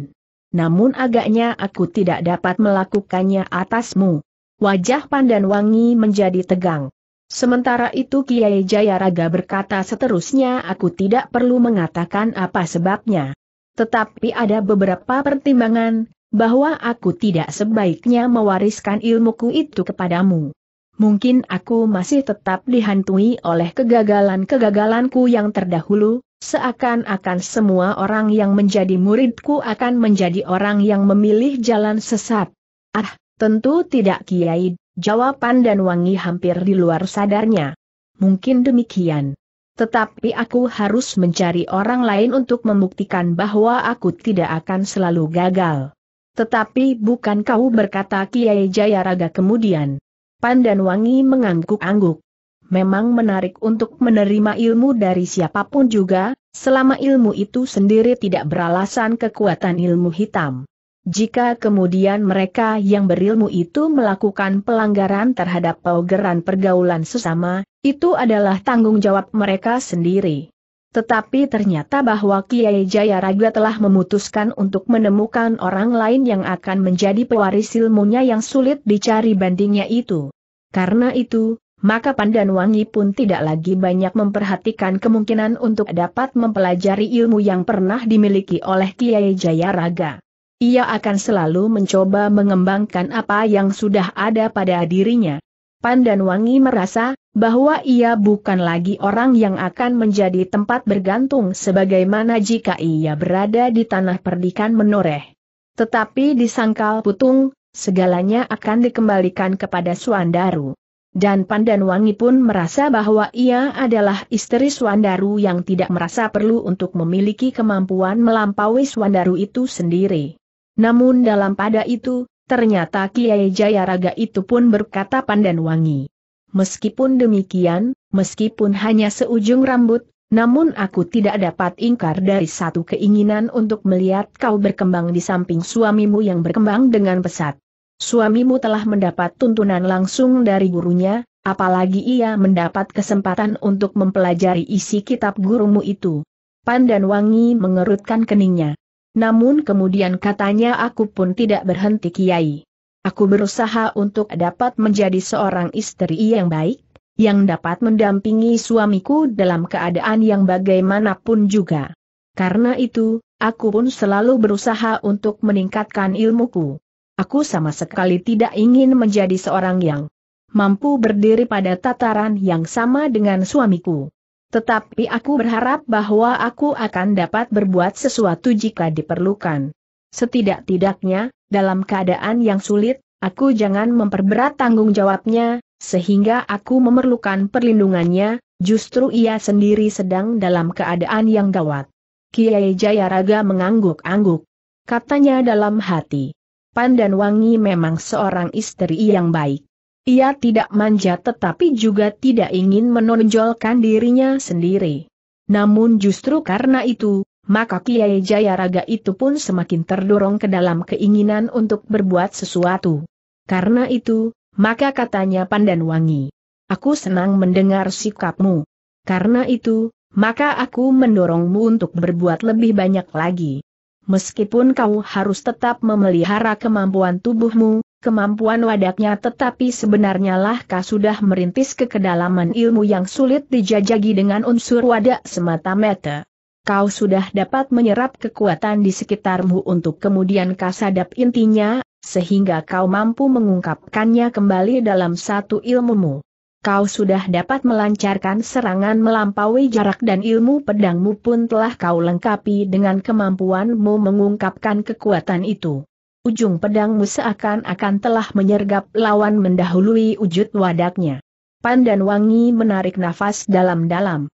Namun agaknya aku tidak dapat melakukannya atasmu. Wajah Pandan Wangi menjadi tegang. Sementara itu Kiai Jayaraga berkata seterusnya aku tidak perlu mengatakan apa sebabnya. Tetapi ada beberapa pertimbangan, bahwa aku tidak sebaiknya mewariskan ilmuku itu kepadamu. Mungkin aku masih tetap dihantui oleh kegagalan-kegagalanku yang terdahulu, seakan-akan semua orang yang menjadi muridku akan menjadi orang yang memilih jalan sesat. Ah, tentu tidak Kiai, jawaban dan wangi hampir di luar sadarnya. Mungkin demikian. Tetapi aku harus mencari orang lain untuk membuktikan bahwa aku tidak akan selalu gagal. Tetapi bukan kau berkata Kiai Jayaraga kemudian. Wangi mengangguk-angguk. Memang menarik untuk menerima ilmu dari siapapun juga, selama ilmu itu sendiri tidak beralasan kekuatan ilmu hitam. Jika kemudian mereka yang berilmu itu melakukan pelanggaran terhadap paugeran pergaulan sesama, itu adalah tanggung jawab mereka sendiri. Tetapi ternyata bahwa Kiai Jayaraga telah memutuskan untuk menemukan orang lain yang akan menjadi pewaris ilmunya yang sulit dicari bandingnya itu. Karena itu, maka Pandan Wangi pun tidak lagi banyak memperhatikan kemungkinan untuk dapat mempelajari ilmu yang pernah dimiliki oleh Kiai Jayaraga. Ia akan selalu mencoba mengembangkan apa yang sudah ada pada dirinya. Pandan Wangi merasa, bahwa ia bukan lagi orang yang akan menjadi tempat bergantung sebagaimana jika ia berada di tanah perdikan menoreh. Tetapi di sangkal putung, segalanya akan dikembalikan kepada Suandaru. Dan Pandan Wangi pun merasa bahwa ia adalah istri Suandaru yang tidak merasa perlu untuk memiliki kemampuan melampaui Suandaru itu sendiri. Namun dalam pada itu, ternyata Kiai Jayaraga itu pun berkata Pandan Wangi. Meskipun demikian, meskipun hanya seujung rambut, namun aku tidak dapat ingkar dari satu keinginan untuk melihat kau berkembang di samping suamimu yang berkembang dengan pesat. Suamimu telah mendapat tuntunan langsung dari gurunya, apalagi ia mendapat kesempatan untuk mempelajari isi kitab gurumu itu. Pandan Wangi mengerutkan keningnya. Namun kemudian katanya aku pun tidak berhenti kiai. Aku berusaha untuk dapat menjadi seorang istri yang baik, yang dapat mendampingi suamiku dalam keadaan yang bagaimanapun juga. Karena itu, aku pun selalu berusaha untuk meningkatkan ilmuku. Aku sama sekali tidak ingin menjadi seorang yang mampu berdiri pada tataran yang sama dengan suamiku. Tetapi aku berharap bahwa aku akan dapat berbuat sesuatu jika diperlukan. Setidak-tidaknya, dalam keadaan yang sulit, aku jangan memperberat tanggung jawabnya, sehingga aku memerlukan perlindungannya, justru ia sendiri sedang dalam keadaan yang gawat. Kiai Jayaraga mengangguk-angguk. Katanya dalam hati. Pandan Wangi memang seorang istri yang baik. Ia tidak manja tetapi juga tidak ingin menonjolkan dirinya sendiri. Namun justru karena itu, maka Kiai Jayaraga itu pun semakin terdorong ke dalam keinginan untuk berbuat sesuatu. Karena itu, maka katanya Pandan Wangi. Aku senang mendengar sikapmu. Karena itu, maka aku mendorongmu untuk berbuat lebih banyak lagi. Meskipun kau harus tetap memelihara kemampuan tubuhmu, kemampuan wadaknya tetapi sebenarnya lah kau sudah merintis ke kedalaman ilmu yang sulit dijajagi dengan unsur wadak semata-mata kau sudah dapat menyerap kekuatan di sekitarmu untuk kemudian kasadap intinya, sehingga kau mampu mengungkapkannya kembali dalam satu ilmumu. Kau sudah dapat melancarkan serangan melampaui jarak dan ilmu pedangmu pun telah kau lengkapi dengan kemampuanmu mengungkapkan kekuatan itu. Ujung pedangmu seakan-akan telah menyergap lawan mendahului wujud wadaknya. Pandan Wangi menarik nafas dalam-dalam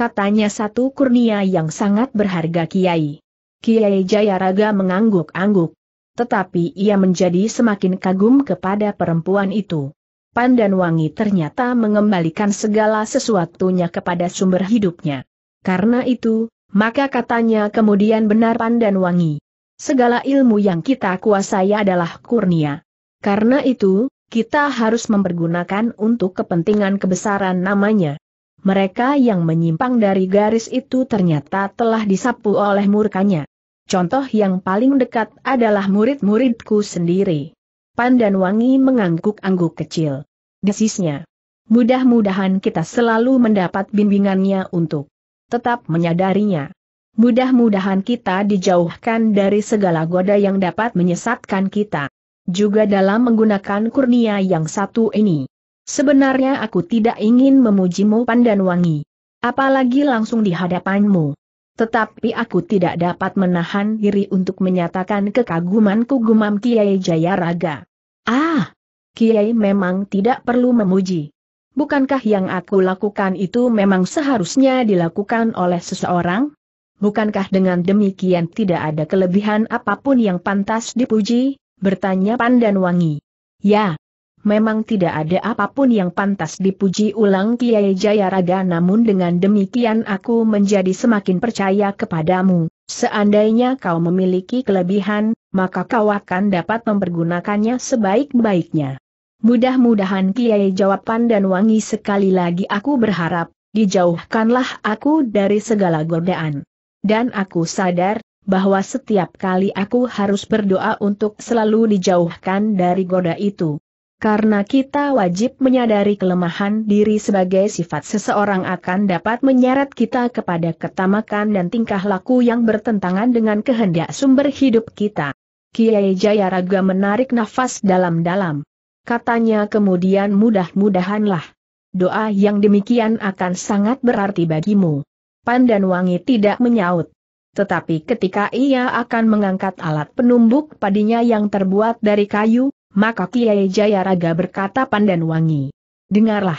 katanya satu kurnia yang sangat berharga Kiai. Kiai Jayaraga mengangguk-angguk. Tetapi ia menjadi semakin kagum kepada perempuan itu. Pandan Wangi ternyata mengembalikan segala sesuatunya kepada sumber hidupnya. Karena itu, maka katanya kemudian benar Pandan Wangi. Segala ilmu yang kita kuasai adalah kurnia. Karena itu, kita harus mempergunakan untuk kepentingan kebesaran namanya mereka yang menyimpang dari garis itu ternyata telah disapu oleh murkanya. Contoh yang paling dekat adalah murid-muridku sendiri. Pandan Wangi mengangguk-angguk kecil. Desisnya. Mudah-mudahan kita selalu mendapat bimbingannya untuk tetap menyadarinya. Mudah-mudahan kita dijauhkan dari segala goda yang dapat menyesatkan kita. Juga dalam menggunakan kurnia yang satu ini. Sebenarnya aku tidak ingin memujimu pandan wangi. Apalagi langsung di hadapanmu. Tetapi aku tidak dapat menahan diri untuk menyatakan kekagumanku gumam Kiai Jayaraga. Ah! Kiai memang tidak perlu memuji. Bukankah yang aku lakukan itu memang seharusnya dilakukan oleh seseorang? Bukankah dengan demikian tidak ada kelebihan apapun yang pantas dipuji? Bertanya Pandan Wangi. Ya, memang tidak ada apapun yang pantas dipuji ulang Kiai Jayaraga namun dengan demikian aku menjadi semakin percaya kepadamu, seandainya kau memiliki kelebihan, maka kau akan dapat mempergunakannya sebaik-baiknya. Mudah-mudahan Kiai jawaban dan wangi sekali lagi aku berharap, dijauhkanlah aku dari segala godaan. Dan aku sadar, bahwa setiap kali aku harus berdoa untuk selalu dijauhkan dari goda itu. Karena kita wajib menyadari kelemahan diri sebagai sifat seseorang akan dapat menyeret kita kepada ketamakan dan tingkah laku yang bertentangan dengan kehendak sumber hidup kita. Kiai Jayaraga menarik nafas dalam-dalam. Katanya kemudian mudah-mudahanlah. Doa yang demikian akan sangat berarti bagimu. Pandan Wangi tidak menyaut. Tetapi ketika ia akan mengangkat alat penumbuk padinya yang terbuat dari kayu, maka Kiai Jayaraga berkata pandan Wangi, Dengarlah.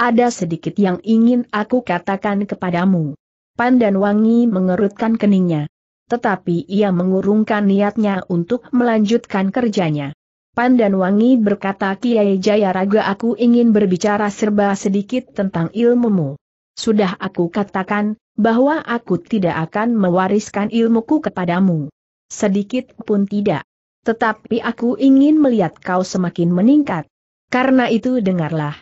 Ada sedikit yang ingin aku katakan kepadamu. Pandan Wangi mengerutkan keningnya. Tetapi ia mengurungkan niatnya untuk melanjutkan kerjanya. Pandan Wangi berkata Kiai Jayaraga aku ingin berbicara serba sedikit tentang ilmumu. Sudah aku katakan, bahwa aku tidak akan mewariskan ilmuku kepadamu. Sedikit pun tidak. Tetapi aku ingin melihat kau semakin meningkat. Karena itu dengarlah.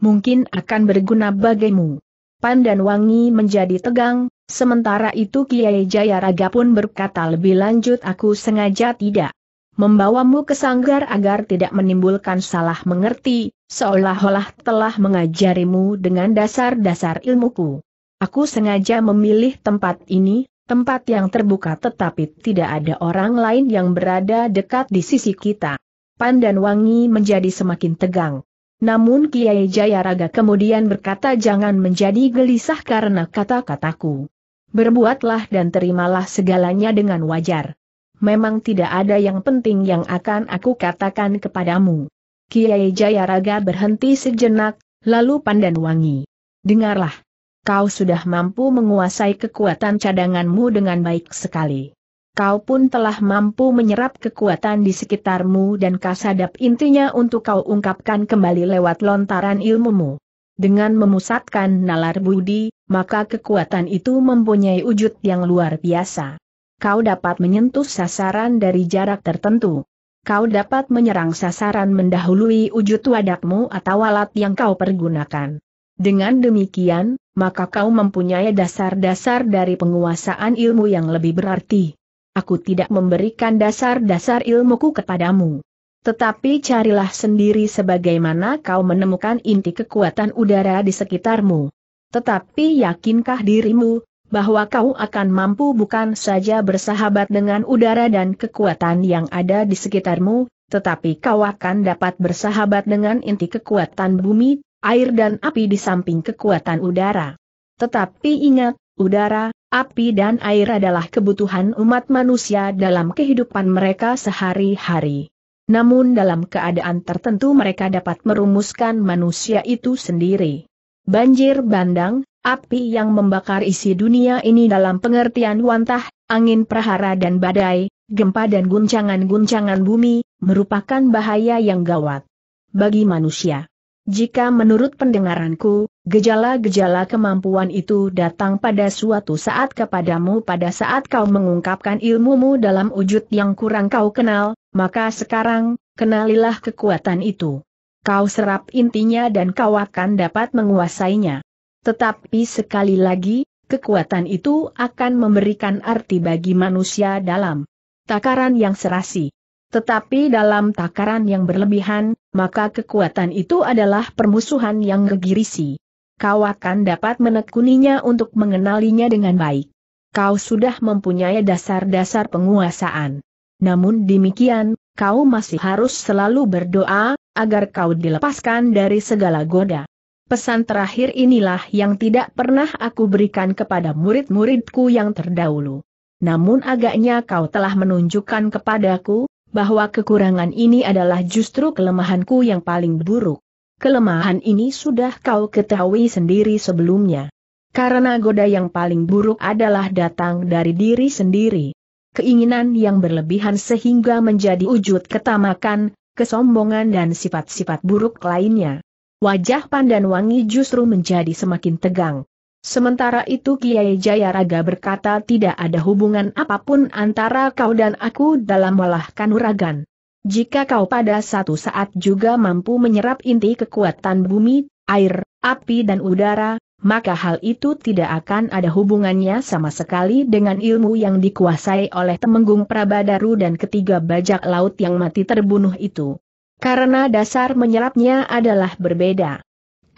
Mungkin akan berguna bagimu. Pandan Wangi menjadi tegang, sementara itu Kiai Jayaraga pun berkata lebih lanjut aku sengaja tidak membawamu ke sanggar agar tidak menimbulkan salah mengerti, seolah-olah telah mengajarimu dengan dasar-dasar ilmuku. Aku sengaja memilih tempat ini tempat yang terbuka tetapi tidak ada orang lain yang berada dekat di sisi kita. Pandan Wangi menjadi semakin tegang. Namun Kiai Jayaraga kemudian berkata jangan menjadi gelisah karena kata-kataku. Berbuatlah dan terimalah segalanya dengan wajar. Memang tidak ada yang penting yang akan aku katakan kepadamu. Kiai Jayaraga berhenti sejenak, lalu pandan wangi. Dengarlah kau sudah mampu menguasai kekuatan cadanganmu dengan baik sekali. Kau pun telah mampu menyerap kekuatan di sekitarmu dan kasadap intinya untuk kau ungkapkan kembali lewat lontaran ilmumu. Dengan memusatkan nalar budi, maka kekuatan itu mempunyai wujud yang luar biasa. Kau dapat menyentuh sasaran dari jarak tertentu. Kau dapat menyerang sasaran mendahului wujud wadakmu atau alat yang kau pergunakan. Dengan demikian, maka kau mempunyai dasar-dasar dari penguasaan ilmu yang lebih berarti. Aku tidak memberikan dasar-dasar ilmuku kepadamu. Tetapi carilah sendiri sebagaimana kau menemukan inti kekuatan udara di sekitarmu. Tetapi yakinkah dirimu, bahwa kau akan mampu bukan saja bersahabat dengan udara dan kekuatan yang ada di sekitarmu, tetapi kau akan dapat bersahabat dengan inti kekuatan bumi, air dan api di samping kekuatan udara. Tetapi ingat, udara, api dan air adalah kebutuhan umat manusia dalam kehidupan mereka sehari-hari. Namun dalam keadaan tertentu mereka dapat merumuskan manusia itu sendiri. Banjir bandang, api yang membakar isi dunia ini dalam pengertian wantah, angin prahara dan badai, gempa dan guncangan-guncangan bumi, merupakan bahaya yang gawat bagi manusia. Jika menurut pendengaranku, gejala-gejala kemampuan itu datang pada suatu saat kepadamu pada saat kau mengungkapkan ilmumu dalam wujud yang kurang kau kenal, maka sekarang, kenalilah kekuatan itu. Kau serap intinya dan kau akan dapat menguasainya. Tetapi sekali lagi, kekuatan itu akan memberikan arti bagi manusia dalam takaran yang serasi. Tetapi dalam takaran yang berlebihan, maka kekuatan itu adalah permusuhan yang gegirisi. Kau akan dapat menekuninya untuk mengenalinya dengan baik. Kau sudah mempunyai dasar-dasar penguasaan. Namun demikian, kau masih harus selalu berdoa, agar kau dilepaskan dari segala goda. Pesan terakhir inilah yang tidak pernah aku berikan kepada murid-muridku yang terdahulu. Namun agaknya kau telah menunjukkan kepadaku, bahwa kekurangan ini adalah justru kelemahanku yang paling buruk. Kelemahan ini sudah kau ketahui sendiri sebelumnya. Karena goda yang paling buruk adalah datang dari diri sendiri. Keinginan yang berlebihan sehingga menjadi wujud ketamakan, kesombongan dan sifat-sifat buruk lainnya. Wajah Pandan Wangi justru menjadi semakin tegang. Sementara itu Kiai Jayaraga berkata tidak ada hubungan apapun antara kau dan aku dalam walah kanuragan. Jika kau pada satu saat juga mampu menyerap inti kekuatan bumi, air, api dan udara, maka hal itu tidak akan ada hubungannya sama sekali dengan ilmu yang dikuasai oleh Temenggung Prabadaru dan ketiga bajak laut yang mati terbunuh itu. Karena dasar menyerapnya adalah berbeda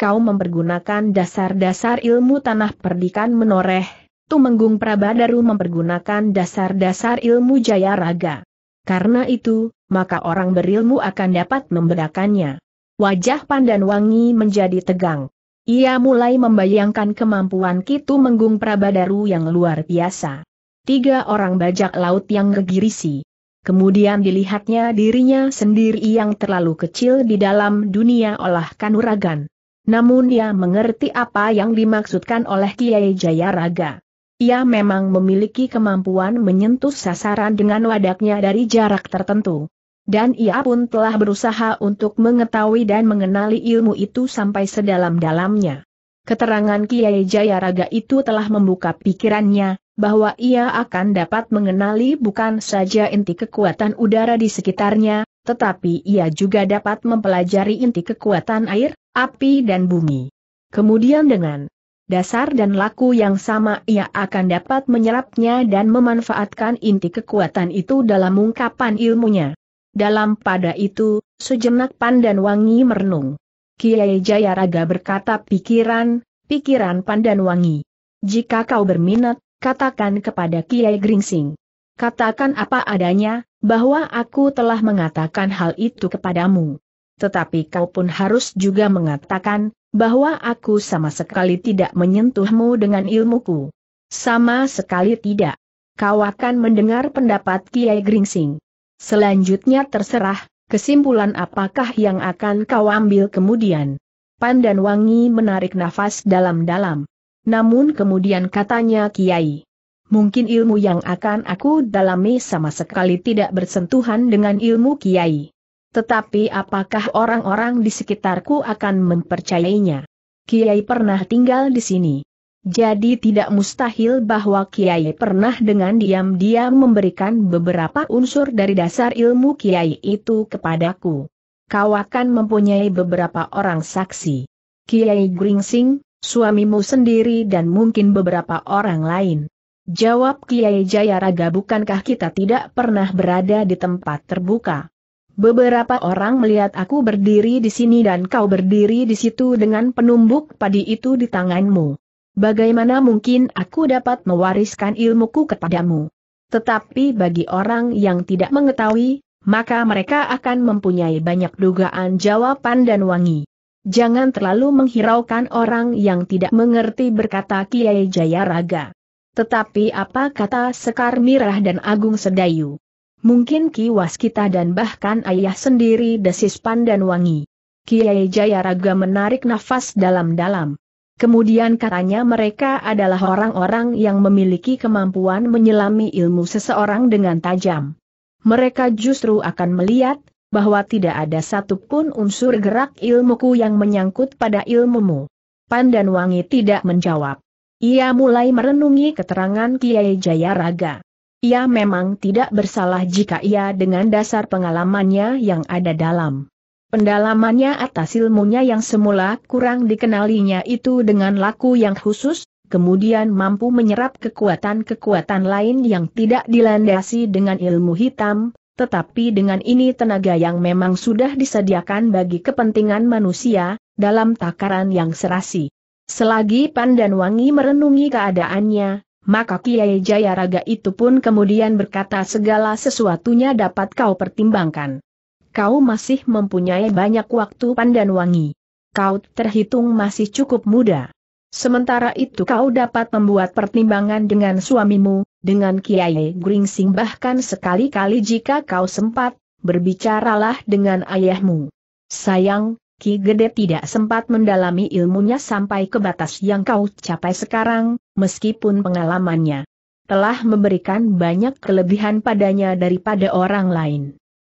kau mempergunakan dasar-dasar ilmu tanah perdikan menoreh, Tumenggung Prabadaru mempergunakan dasar-dasar ilmu jaya raga. Karena itu, maka orang berilmu akan dapat membedakannya. Wajah Pandan Wangi menjadi tegang. Ia mulai membayangkan kemampuan Kitu Menggung Prabadaru yang luar biasa. Tiga orang bajak laut yang gegirisi. Kemudian dilihatnya dirinya sendiri yang terlalu kecil di dalam dunia olah kanuragan. Namun ia mengerti apa yang dimaksudkan oleh Kiai Jayaraga. Ia memang memiliki kemampuan menyentuh sasaran dengan wadaknya dari jarak tertentu. Dan ia pun telah berusaha untuk mengetahui dan mengenali ilmu itu sampai sedalam-dalamnya. Keterangan Kiai Jayaraga itu telah membuka pikirannya, bahwa ia akan dapat mengenali bukan saja inti kekuatan udara di sekitarnya, tetapi ia juga dapat mempelajari inti kekuatan air, api dan bumi. Kemudian dengan dasar dan laku yang sama ia akan dapat menyerapnya dan memanfaatkan inti kekuatan itu dalam ungkapan ilmunya. Dalam pada itu, sejenak Pandan Wangi merenung. Kiai Jayaraga berkata pikiran, pikiran Pandan Wangi. Jika kau berminat, katakan kepada Kiai Gringsing. Katakan apa adanya, bahwa aku telah mengatakan hal itu kepadamu tetapi kau pun harus juga mengatakan, bahwa aku sama sekali tidak menyentuhmu dengan ilmuku. Sama sekali tidak. Kau akan mendengar pendapat Kiai Gringsing. Selanjutnya terserah, kesimpulan apakah yang akan kau ambil kemudian. Pandan Wangi menarik nafas dalam-dalam. Namun kemudian katanya Kiai. Mungkin ilmu yang akan aku dalami sama sekali tidak bersentuhan dengan ilmu Kiai. Tetapi apakah orang-orang di sekitarku akan mempercayainya? Kiai pernah tinggal di sini. Jadi tidak mustahil bahwa Kiai pernah dengan diam-diam memberikan beberapa unsur dari dasar ilmu Kiai itu kepadaku. Kau akan mempunyai beberapa orang saksi. Kiai Gringsing, suamimu sendiri dan mungkin beberapa orang lain. Jawab Kiai Jayaraga bukankah kita tidak pernah berada di tempat terbuka? Beberapa orang melihat aku berdiri di sini dan kau berdiri di situ dengan penumbuk padi itu di tanganmu. Bagaimana mungkin aku dapat mewariskan ilmuku kepadamu? Tetapi bagi orang yang tidak mengetahui, maka mereka akan mempunyai banyak dugaan jawaban dan wangi. Jangan terlalu menghiraukan orang yang tidak mengerti berkata Kiai Jayaraga. Tetapi apa kata Sekar Mirah dan Agung Sedayu? Mungkin kiwas kita dan bahkan ayah sendiri desis pandan wangi. Kiai Jayaraga menarik nafas dalam-dalam. Kemudian katanya mereka adalah orang-orang yang memiliki kemampuan menyelami ilmu seseorang dengan tajam. Mereka justru akan melihat, bahwa tidak ada satupun unsur gerak ilmuku yang menyangkut pada ilmumu. Pandan Wangi tidak menjawab. Ia mulai merenungi keterangan Kiai Jayaraga. Ia memang tidak bersalah jika ia dengan dasar pengalamannya yang ada dalam pendalamannya atas ilmunya yang semula kurang dikenalinya itu dengan laku yang khusus, kemudian mampu menyerap kekuatan-kekuatan lain yang tidak dilandasi dengan ilmu hitam, tetapi dengan ini tenaga yang memang sudah disediakan bagi kepentingan manusia, dalam takaran yang serasi. Selagi Pandan Wangi merenungi keadaannya, maka Kiai Jayaraga itu pun kemudian berkata segala sesuatunya dapat kau pertimbangkan. Kau masih mempunyai banyak waktu pandan wangi. Kau terhitung masih cukup muda. Sementara itu kau dapat membuat pertimbangan dengan suamimu, dengan Kiai Gringsing bahkan sekali-kali jika kau sempat, berbicaralah dengan ayahmu. Sayang, Ki Gede tidak sempat mendalami ilmunya sampai ke batas yang kau capai sekarang, meskipun pengalamannya telah memberikan banyak kelebihan padanya daripada orang lain.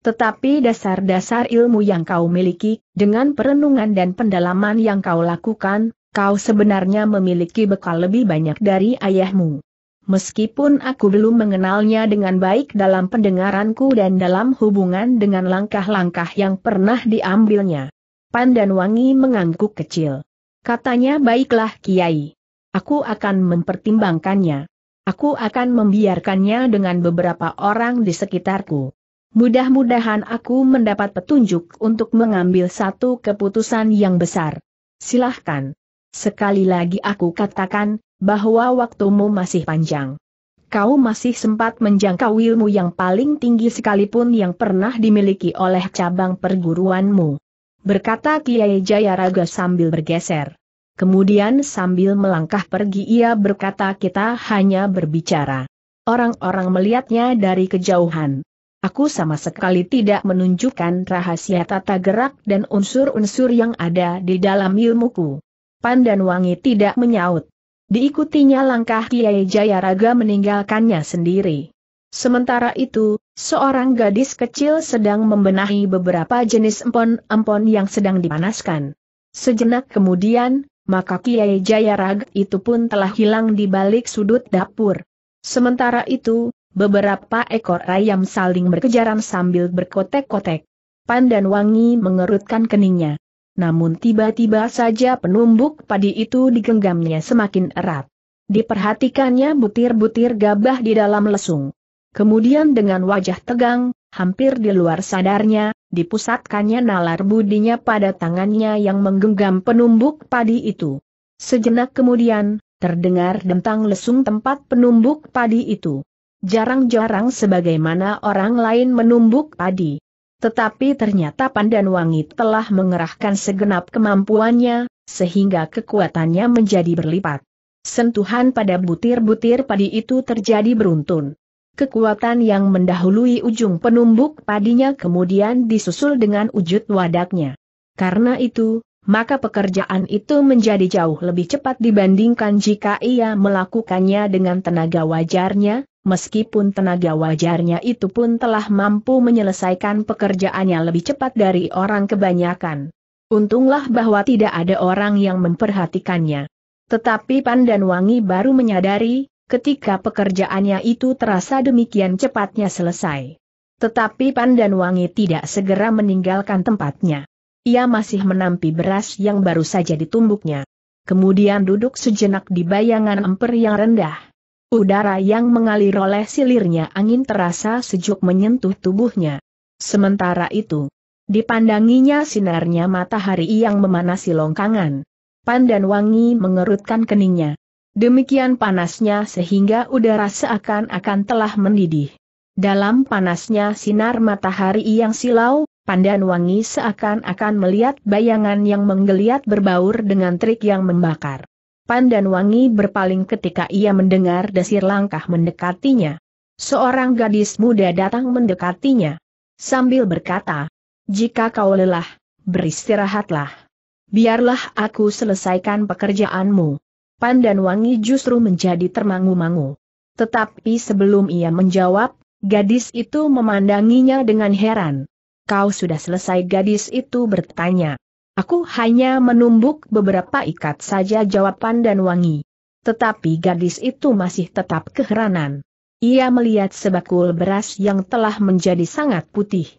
Tetapi dasar-dasar ilmu yang kau miliki, dengan perenungan dan pendalaman yang kau lakukan, kau sebenarnya memiliki bekal lebih banyak dari ayahmu. Meskipun aku belum mengenalnya dengan baik dalam pendengaranku dan dalam hubungan dengan langkah-langkah yang pernah diambilnya dan Wangi mengangguk kecil. Katanya baiklah Kiai. Aku akan mempertimbangkannya. Aku akan membiarkannya dengan beberapa orang di sekitarku. Mudah-mudahan aku mendapat petunjuk untuk mengambil satu keputusan yang besar. Silahkan. Sekali lagi aku katakan, bahwa waktumu masih panjang. Kau masih sempat menjangkau ilmu yang paling tinggi sekalipun yang pernah dimiliki oleh cabang perguruanmu berkata Kiai Jayaraga sambil bergeser. Kemudian sambil melangkah pergi ia berkata kita hanya berbicara. Orang-orang melihatnya dari kejauhan. Aku sama sekali tidak menunjukkan rahasia tata gerak dan unsur-unsur yang ada di dalam ilmuku. Pandan Wangi tidak menyaut. Diikutinya langkah Kiai Jayaraga meninggalkannya sendiri. Sementara itu, seorang gadis kecil sedang membenahi beberapa jenis empon-empon yang sedang dipanaskan. Sejenak kemudian, maka Kiai Jayarag itu pun telah hilang di balik sudut dapur. Sementara itu, beberapa ekor ayam saling berkejaran sambil berkotek-kotek. Pandan Wangi mengerutkan keningnya. Namun tiba-tiba saja penumbuk padi itu digenggamnya semakin erat. Diperhatikannya butir-butir gabah di dalam lesung. Kemudian dengan wajah tegang, hampir di luar sadarnya, dipusatkannya nalar budinya pada tangannya yang menggenggam penumbuk padi itu. Sejenak kemudian, terdengar dentang lesung tempat penumbuk padi itu. Jarang-jarang sebagaimana orang lain menumbuk padi. Tetapi ternyata Pandan Wangi telah mengerahkan segenap kemampuannya, sehingga kekuatannya menjadi berlipat. Sentuhan pada butir-butir padi itu terjadi beruntun. Kekuatan yang mendahului ujung penumbuk padinya kemudian disusul dengan wujud wadaknya. Karena itu, maka pekerjaan itu menjadi jauh lebih cepat dibandingkan jika ia melakukannya dengan tenaga wajarnya, meskipun tenaga wajarnya itu pun telah mampu menyelesaikan pekerjaannya lebih cepat dari orang kebanyakan. Untunglah bahwa tidak ada orang yang memperhatikannya. Tetapi Pandan Wangi baru menyadari ketika pekerjaannya itu terasa demikian cepatnya selesai. Tetapi Pandan Wangi tidak segera meninggalkan tempatnya. Ia masih menampi beras yang baru saja ditumbuknya. Kemudian duduk sejenak di bayangan emper yang rendah. Udara yang mengalir oleh silirnya angin terasa sejuk menyentuh tubuhnya. Sementara itu, dipandanginya sinarnya matahari yang memanasi longkangan. Pandan Wangi mengerutkan keningnya. Demikian panasnya sehingga udara seakan-akan telah mendidih. Dalam panasnya sinar matahari yang silau, pandan wangi seakan-akan melihat bayangan yang menggeliat berbaur dengan trik yang membakar. Pandan wangi berpaling ketika ia mendengar desir langkah mendekatinya. Seorang gadis muda datang mendekatinya. Sambil berkata, jika kau lelah, beristirahatlah. Biarlah aku selesaikan pekerjaanmu pandan wangi justru menjadi termangu-mangu. Tetapi sebelum ia menjawab, gadis itu memandanginya dengan heran. Kau sudah selesai gadis itu bertanya. Aku hanya menumbuk beberapa ikat saja jawab pandan wangi. Tetapi gadis itu masih tetap keheranan. Ia melihat sebakul beras yang telah menjadi sangat putih.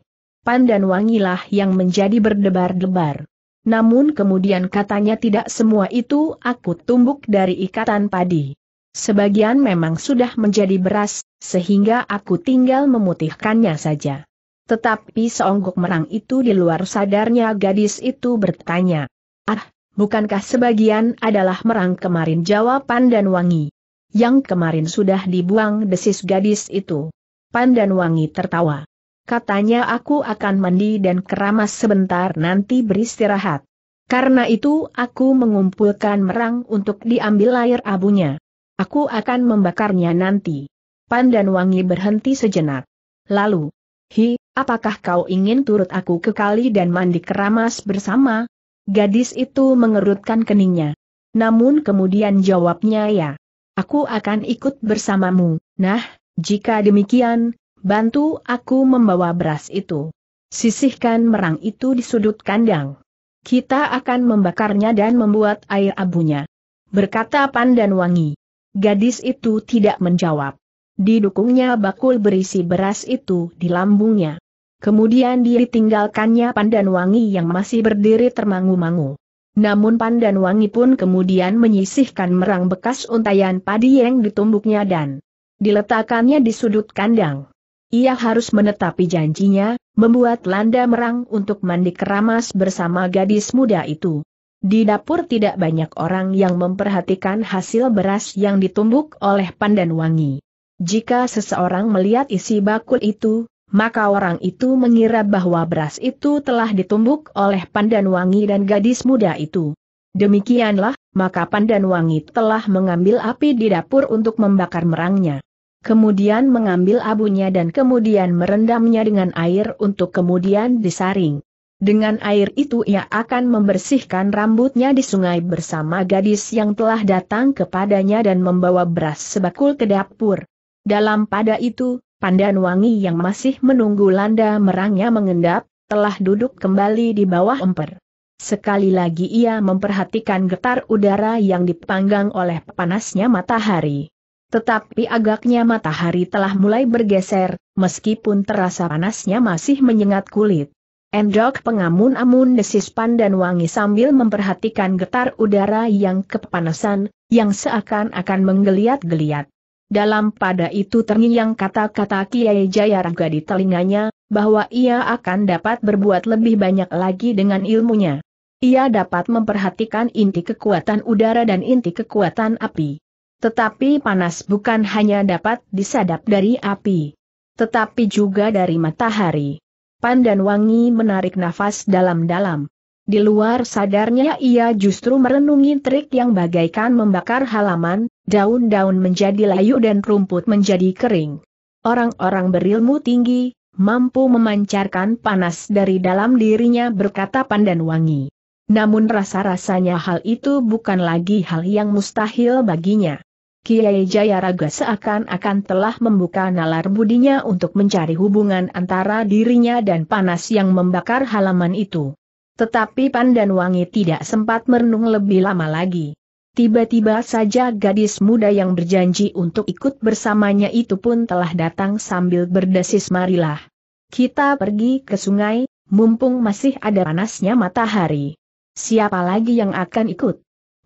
Pandan wangilah yang menjadi berdebar-debar. Namun kemudian katanya tidak semua itu aku tumbuk dari ikatan padi. Sebagian memang sudah menjadi beras, sehingga aku tinggal memutihkannya saja. Tetapi seonggok merang itu di luar sadarnya gadis itu bertanya. Ah, bukankah sebagian adalah merang kemarin jawaban dan wangi? Yang kemarin sudah dibuang desis gadis itu. Pandan wangi tertawa katanya aku akan mandi dan keramas sebentar nanti beristirahat. Karena itu aku mengumpulkan merang untuk diambil air abunya. Aku akan membakarnya nanti. Pandan wangi berhenti sejenak. Lalu, hi, apakah kau ingin turut aku ke kali dan mandi keramas bersama? Gadis itu mengerutkan keningnya. Namun kemudian jawabnya ya. Aku akan ikut bersamamu. Nah, jika demikian, bantu aku membawa beras itu. Sisihkan merang itu di sudut kandang. Kita akan membakarnya dan membuat air abunya. Berkata Pandan Wangi. Gadis itu tidak menjawab. Didukungnya bakul berisi beras itu di lambungnya. Kemudian ditinggalkannya Pandan Wangi yang masih berdiri termangu-mangu. Namun Pandan Wangi pun kemudian menyisihkan merang bekas untayan padi yang ditumbuknya dan diletakkannya di sudut kandang. Ia harus menetapi janjinya, membuat Landa Merang untuk mandi keramas bersama gadis muda itu. Di dapur tidak banyak orang yang memperhatikan hasil beras yang ditumbuk oleh pandan wangi. Jika seseorang melihat isi bakul itu, maka orang itu mengira bahwa beras itu telah ditumbuk oleh pandan wangi dan gadis muda itu. Demikianlah, maka pandan wangi telah mengambil api di dapur untuk membakar merangnya kemudian mengambil abunya dan kemudian merendamnya dengan air untuk kemudian disaring. Dengan air itu ia akan membersihkan rambutnya di sungai bersama gadis yang telah datang kepadanya dan membawa beras sebakul ke dapur. Dalam pada itu, pandan wangi yang masih menunggu landa merangnya mengendap, telah duduk kembali di bawah emper. Sekali lagi ia memperhatikan getar udara yang dipanggang oleh panasnya matahari. Tetapi agaknya matahari telah mulai bergeser, meskipun terasa panasnya masih menyengat kulit. Endok pengamun-amun desis pandan wangi sambil memperhatikan getar udara yang kepanasan, yang seakan-akan menggeliat-geliat. Dalam pada itu terngiang kata-kata Kiai Jayaraga di telinganya, bahwa ia akan dapat berbuat lebih banyak lagi dengan ilmunya. Ia dapat memperhatikan inti kekuatan udara dan inti kekuatan api. Tetapi panas bukan hanya dapat disadap dari api, tetapi juga dari matahari. Pandan Wangi menarik nafas dalam-dalam. Di luar sadarnya ia justru merenungi trik yang bagaikan membakar halaman, daun-daun menjadi layu dan rumput menjadi kering. Orang-orang berilmu tinggi, mampu memancarkan panas dari dalam dirinya berkata Pandan Wangi. Namun rasa-rasanya hal itu bukan lagi hal yang mustahil baginya. Kiai Jayaraga seakan-akan telah membuka nalar budinya untuk mencari hubungan antara dirinya dan panas yang membakar halaman itu. Tetapi Pandan Wangi tidak sempat merenung lebih lama lagi. Tiba-tiba saja gadis muda yang berjanji untuk ikut bersamanya itu pun telah datang sambil berdesis marilah. Kita pergi ke sungai, mumpung masih ada panasnya matahari. Siapa lagi yang akan ikut?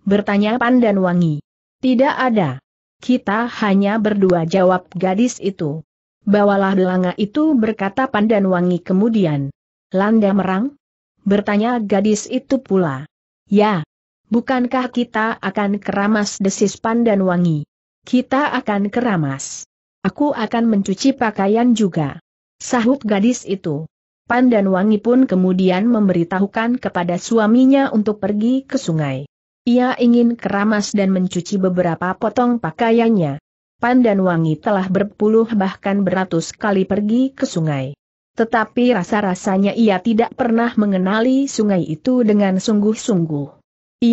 Bertanya Pandan Wangi. Tidak ada. Kita hanya berdua jawab gadis itu. Bawalah belanga itu berkata Pandan Wangi. kemudian. Landa merang? Bertanya gadis itu pula. Ya. Bukankah kita akan keramas desis Pandan Wangi. Kita akan keramas. Aku akan mencuci pakaian juga. Sahut gadis itu. Pandan Wangi pun kemudian memberitahukan kepada suaminya untuk pergi ke sungai. Ia ingin keramas dan mencuci beberapa potong pakaiannya. Pandan Wangi telah berpuluh bahkan beratus kali pergi ke sungai. Tetapi rasa-rasanya ia tidak pernah mengenali sungai itu dengan sungguh-sungguh.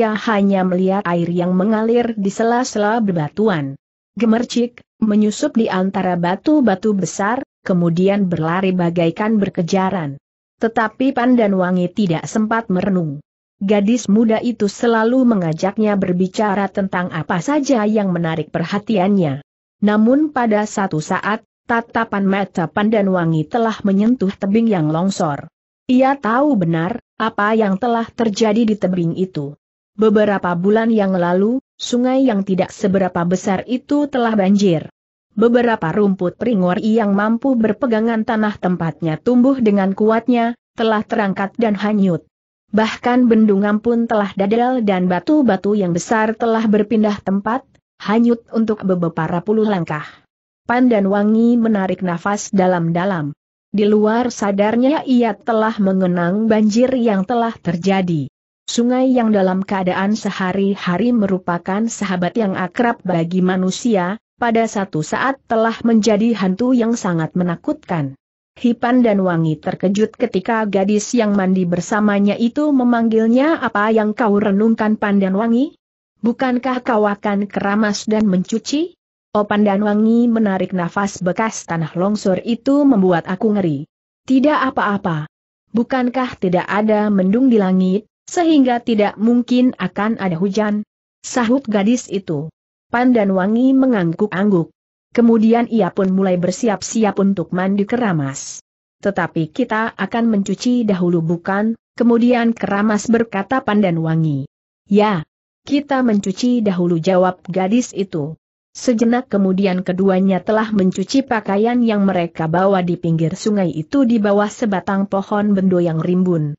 Ia hanya melihat air yang mengalir di sela-sela bebatuan. Gemercik, menyusup di antara batu-batu besar, kemudian berlari bagaikan berkejaran. Tetapi Pandan Wangi tidak sempat merenung. Gadis muda itu selalu mengajaknya berbicara tentang apa saja yang menarik perhatiannya. Namun pada satu saat, tatapan mata Pandan Wangi telah menyentuh tebing yang longsor. Ia tahu benar, apa yang telah terjadi di tebing itu. Beberapa bulan yang lalu, sungai yang tidak seberapa besar itu telah banjir beberapa rumput peringori yang mampu berpegangan tanah tempatnya tumbuh dengan kuatnya, telah terangkat dan hanyut. Bahkan bendungan pun telah dadal dan batu-batu yang besar telah berpindah tempat, hanyut untuk beberapa puluh langkah. Pan dan Wangi menarik nafas dalam-dalam. Di luar sadarnya ia telah mengenang banjir yang telah terjadi. Sungai yang dalam keadaan sehari-hari merupakan sahabat yang akrab bagi manusia, pada satu saat telah menjadi hantu yang sangat menakutkan. Hipan dan Wangi terkejut ketika gadis yang mandi bersamanya itu memanggilnya apa yang kau renungkan Pandan Wangi? Bukankah kau akan keramas dan mencuci? Oh Pandan Wangi menarik nafas bekas tanah longsor itu membuat aku ngeri. Tidak apa-apa. Bukankah tidak ada mendung di langit, sehingga tidak mungkin akan ada hujan? Sahut gadis itu. Pandan Wangi mengangguk-angguk. Kemudian ia pun mulai bersiap-siap untuk mandi keramas. Tetapi kita akan mencuci dahulu bukan? Kemudian keramas berkata Pandan Wangi. Ya, kita mencuci dahulu jawab gadis itu. Sejenak kemudian keduanya telah mencuci pakaian yang mereka bawa di pinggir sungai itu di bawah sebatang pohon bendo yang rimbun.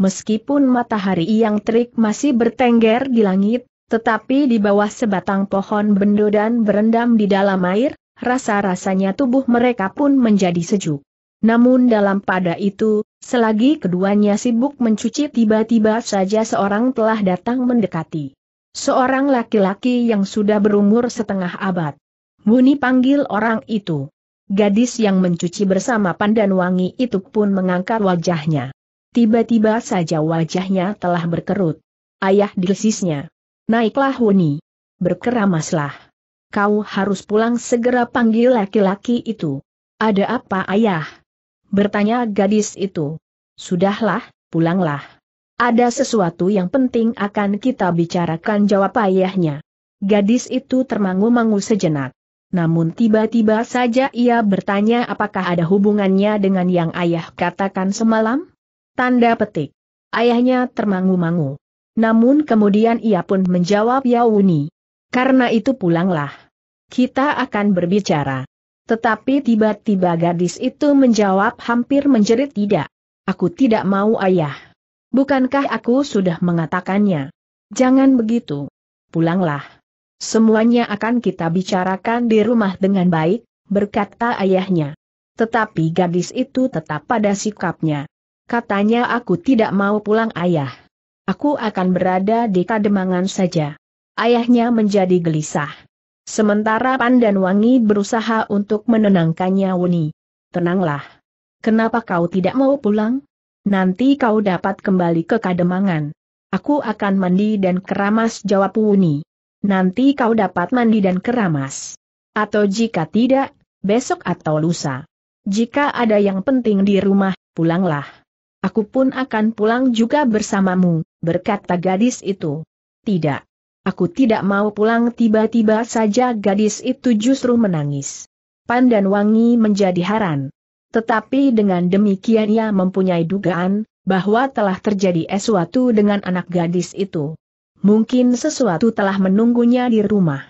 Meskipun matahari yang terik masih bertengger di langit, tetapi di bawah sebatang pohon bendo dan berendam di dalam air, rasa-rasanya tubuh mereka pun menjadi sejuk. Namun dalam pada itu, selagi keduanya sibuk mencuci tiba-tiba saja seorang telah datang mendekati. Seorang laki-laki yang sudah berumur setengah abad. Muni panggil orang itu. Gadis yang mencuci bersama pandan wangi itu pun mengangkat wajahnya. Tiba-tiba saja wajahnya telah berkerut. Ayah dilsisnya. Naiklah Huni. Berkeramaslah. Kau harus pulang segera panggil laki-laki itu. Ada apa ayah? Bertanya gadis itu. Sudahlah, pulanglah. Ada sesuatu yang penting akan kita bicarakan jawab ayahnya. Gadis itu termangu-mangu sejenak. Namun tiba-tiba saja ia bertanya apakah ada hubungannya dengan yang ayah katakan semalam? Tanda petik. Ayahnya termangu-mangu. Namun kemudian ia pun menjawab Yauni. Karena itu pulanglah. Kita akan berbicara. Tetapi tiba-tiba gadis itu menjawab hampir menjerit tidak. Aku tidak mau ayah. Bukankah aku sudah mengatakannya? Jangan begitu. Pulanglah. Semuanya akan kita bicarakan di rumah dengan baik, berkata ayahnya. Tetapi gadis itu tetap pada sikapnya. Katanya aku tidak mau pulang ayah. Aku akan berada di kademangan saja. Ayahnya menjadi gelisah. Sementara Wangi berusaha untuk menenangkannya Wuni. Tenanglah. Kenapa kau tidak mau pulang? Nanti kau dapat kembali ke kademangan. Aku akan mandi dan keramas jawab Wuni. Nanti kau dapat mandi dan keramas. Atau jika tidak, besok atau lusa. Jika ada yang penting di rumah, pulanglah. Aku pun akan pulang juga bersamamu berkata gadis itu. Tidak. Aku tidak mau pulang tiba-tiba saja gadis itu justru menangis. Pandan Wangi menjadi haran. Tetapi dengan demikian ia mempunyai dugaan, bahwa telah terjadi sesuatu dengan anak gadis itu. Mungkin sesuatu telah menunggunya di rumah.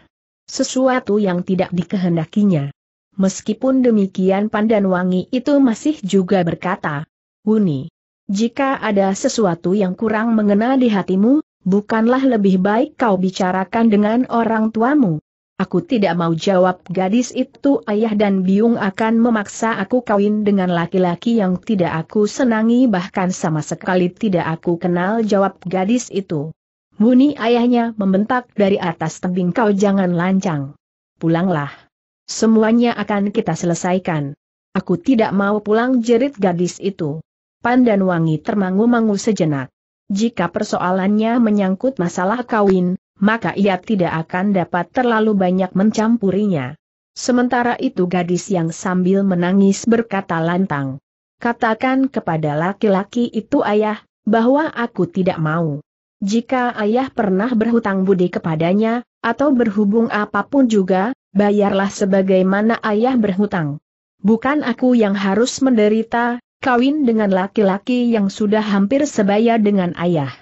Sesuatu yang tidak dikehendakinya. Meskipun demikian Pandan Wangi itu masih juga berkata, Wuni, jika ada sesuatu yang kurang mengena di hatimu, bukanlah lebih baik kau bicarakan dengan orang tuamu. Aku tidak mau jawab gadis itu ayah dan biung akan memaksa aku kawin dengan laki-laki yang tidak aku senangi bahkan sama sekali tidak aku kenal jawab gadis itu. Muni ayahnya membentak dari atas tebing kau jangan lancang. Pulanglah. Semuanya akan kita selesaikan. Aku tidak mau pulang jerit gadis itu. Dan wangi termangu-mangu sejenak. Jika persoalannya menyangkut masalah kawin, maka ia tidak akan dapat terlalu banyak mencampurinya. Sementara itu gadis yang sambil menangis berkata lantang. Katakan kepada laki-laki itu ayah, bahwa aku tidak mau. Jika ayah pernah berhutang budi kepadanya, atau berhubung apapun juga, bayarlah sebagaimana ayah berhutang. Bukan aku yang harus menderita, kawin dengan laki-laki yang sudah hampir sebaya dengan ayah.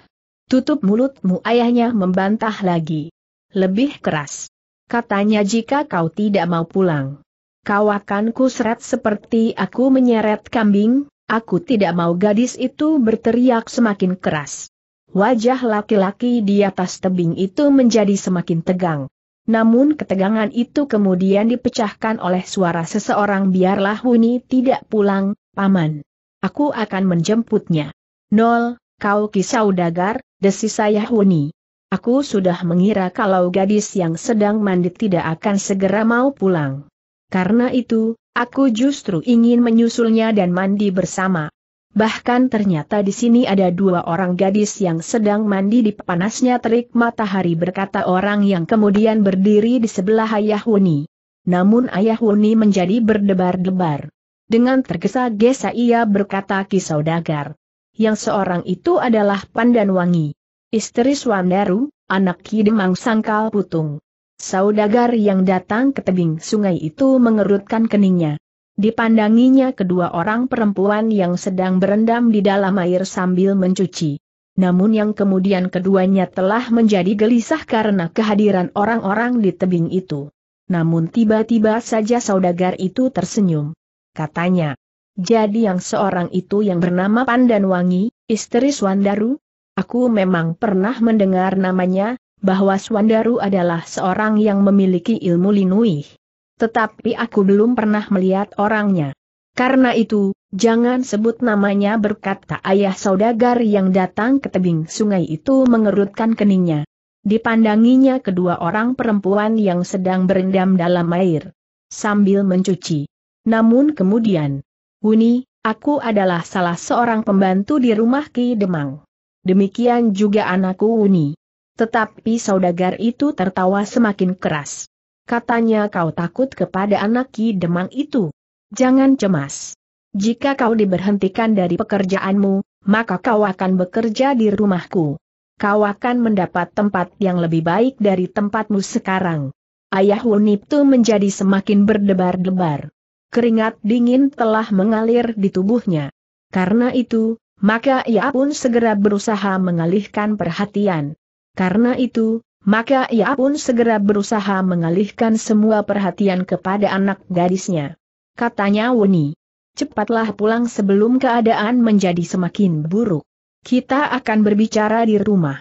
Tutup mulutmu ayahnya membantah lagi. Lebih keras. Katanya jika kau tidak mau pulang. Kau akan kusret seperti aku menyeret kambing, aku tidak mau gadis itu berteriak semakin keras. Wajah laki-laki di atas tebing itu menjadi semakin tegang. Namun ketegangan itu kemudian dipecahkan oleh suara seseorang biarlah Huni tidak pulang, paman. Aku akan menjemputnya. Nol, kau kisau dagar, desi saya huni. Aku sudah mengira kalau gadis yang sedang mandi tidak akan segera mau pulang. Karena itu, aku justru ingin menyusulnya dan mandi bersama. Bahkan ternyata di sini ada dua orang gadis yang sedang mandi di panasnya terik matahari berkata orang yang kemudian berdiri di sebelah Ayahuni. Namun Ayahuni menjadi berdebar-debar. Dengan tergesa-gesa ia berkata Kisaudagar. Yang seorang itu adalah Pandan Wangi, Istri Swandaru, anak Kidemang Sangkal Putung. Saudagar yang datang ke tebing sungai itu mengerutkan keningnya. Dipandanginya kedua orang perempuan yang sedang berendam di dalam air sambil mencuci. Namun yang kemudian keduanya telah menjadi gelisah karena kehadiran orang-orang di tebing itu. Namun tiba-tiba saja saudagar itu tersenyum katanya. Jadi yang seorang itu yang bernama Pandan Wangi, istri Swandaru? Aku memang pernah mendengar namanya, bahwa Swandaru adalah seorang yang memiliki ilmu linui. Tetapi aku belum pernah melihat orangnya. Karena itu, jangan sebut namanya berkata ayah saudagar yang datang ke tebing sungai itu mengerutkan keningnya. Dipandanginya kedua orang perempuan yang sedang berendam dalam air. Sambil mencuci namun kemudian, Uni, aku adalah salah seorang pembantu di rumah Ki Demang. Demikian juga anakku Uni. Tetapi saudagar itu tertawa semakin keras. Katanya kau takut kepada anak Ki Demang itu. Jangan cemas. Jika kau diberhentikan dari pekerjaanmu, maka kau akan bekerja di rumahku. Kau akan mendapat tempat yang lebih baik dari tempatmu sekarang. Ayah itu menjadi semakin berdebar-debar keringat dingin telah mengalir di tubuhnya. Karena itu, maka ia pun segera berusaha mengalihkan perhatian. Karena itu, maka ia pun segera berusaha mengalihkan semua perhatian kepada anak gadisnya. Katanya Wuni, cepatlah pulang sebelum keadaan menjadi semakin buruk. Kita akan berbicara di rumah.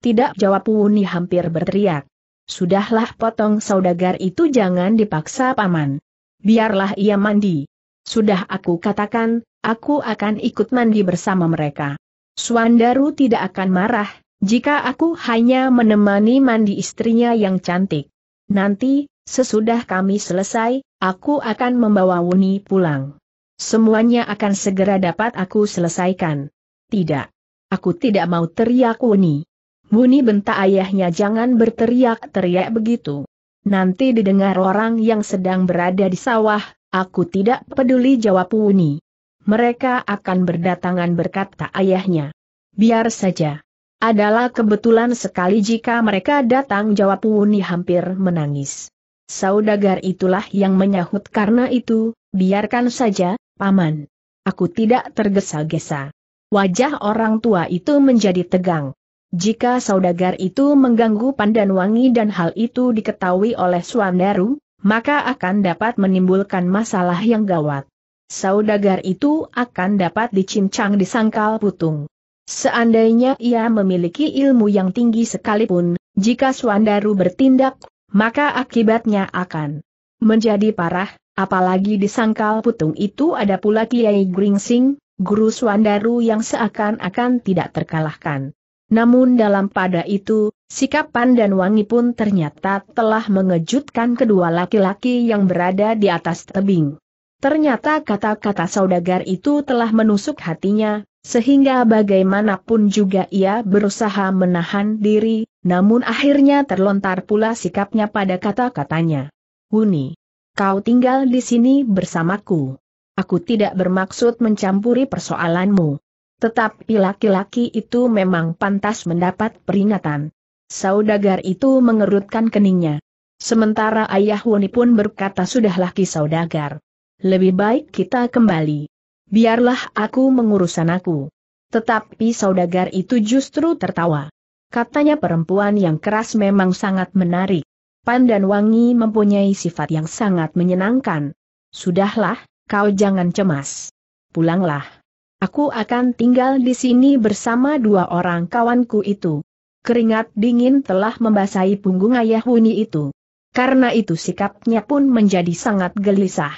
Tidak jawab Wuni hampir berteriak. Sudahlah potong saudagar itu jangan dipaksa paman biarlah ia mandi. Sudah aku katakan, aku akan ikut mandi bersama mereka. Suandaru tidak akan marah, jika aku hanya menemani mandi istrinya yang cantik. Nanti, sesudah kami selesai, aku akan membawa Wuni pulang. Semuanya akan segera dapat aku selesaikan. Tidak. Aku tidak mau teriak Wuni. Wuni bentak ayahnya jangan berteriak-teriak begitu nanti didengar orang yang sedang berada di sawah, aku tidak peduli jawab Wuni. Mereka akan berdatangan berkata ayahnya. Biar saja. Adalah kebetulan sekali jika mereka datang jawab Wuni hampir menangis. Saudagar itulah yang menyahut karena itu, biarkan saja, paman. Aku tidak tergesa-gesa. Wajah orang tua itu menjadi tegang. Jika saudagar itu mengganggu pandan wangi dan hal itu diketahui oleh Swandaru, maka akan dapat menimbulkan masalah yang gawat. Saudagar itu akan dapat dicincang di sangkal putung. Seandainya ia memiliki ilmu yang tinggi sekalipun, jika Swandaru bertindak, maka akibatnya akan menjadi parah, apalagi di sangkal putung itu ada pula Kiai Gringsing, guru Swandaru yang seakan-akan tidak terkalahkan. Namun dalam pada itu, sikap dan Wangi pun ternyata telah mengejutkan kedua laki-laki yang berada di atas tebing. Ternyata kata-kata saudagar itu telah menusuk hatinya, sehingga bagaimanapun juga ia berusaha menahan diri, namun akhirnya terlontar pula sikapnya pada kata-katanya. Huni, kau tinggal di sini bersamaku. Aku tidak bermaksud mencampuri persoalanmu. Tetapi laki-laki itu memang pantas mendapat peringatan. Saudagar itu mengerutkan keningnya. Sementara ayah woni pun berkata sudahlah saudagar. Lebih baik kita kembali. Biarlah aku mengurus anakku. Tetapi saudagar itu justru tertawa. Katanya perempuan yang keras memang sangat menarik. Pandan Wangi mempunyai sifat yang sangat menyenangkan. Sudahlah, kau jangan cemas. Pulanglah. Aku akan tinggal di sini bersama dua orang kawanku itu. Keringat dingin telah membasahi punggung ayah Huni itu. Karena itu sikapnya pun menjadi sangat gelisah.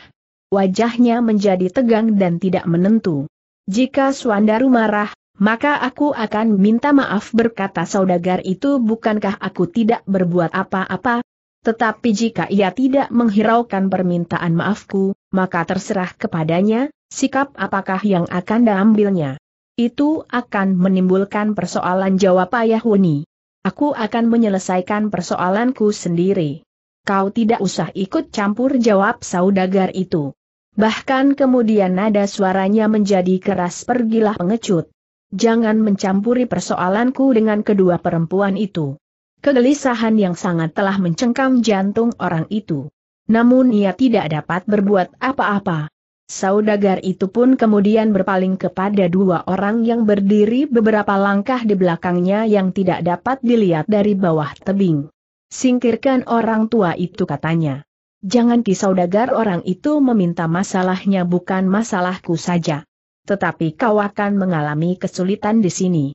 Wajahnya menjadi tegang dan tidak menentu. Jika Suandaru marah, maka aku akan minta maaf berkata saudagar itu bukankah aku tidak berbuat apa-apa? Tetapi jika ia tidak menghiraukan permintaan maafku, maka terserah kepadanya, sikap apakah yang akan diambilnya? Itu akan menimbulkan persoalan jawab Ayah Huni. Aku akan menyelesaikan persoalanku sendiri. Kau tidak usah ikut campur jawab saudagar itu. Bahkan kemudian nada suaranya menjadi keras pergilah pengecut. Jangan mencampuri persoalanku dengan kedua perempuan itu. Kegelisahan yang sangat telah mencengkam jantung orang itu. Namun ia tidak dapat berbuat apa-apa. Saudagar itu pun kemudian berpaling kepada dua orang yang berdiri beberapa langkah di belakangnya yang tidak dapat dilihat dari bawah tebing. Singkirkan orang tua itu katanya. Jangan kisaudagar orang itu meminta masalahnya bukan masalahku saja. Tetapi kau akan mengalami kesulitan di sini.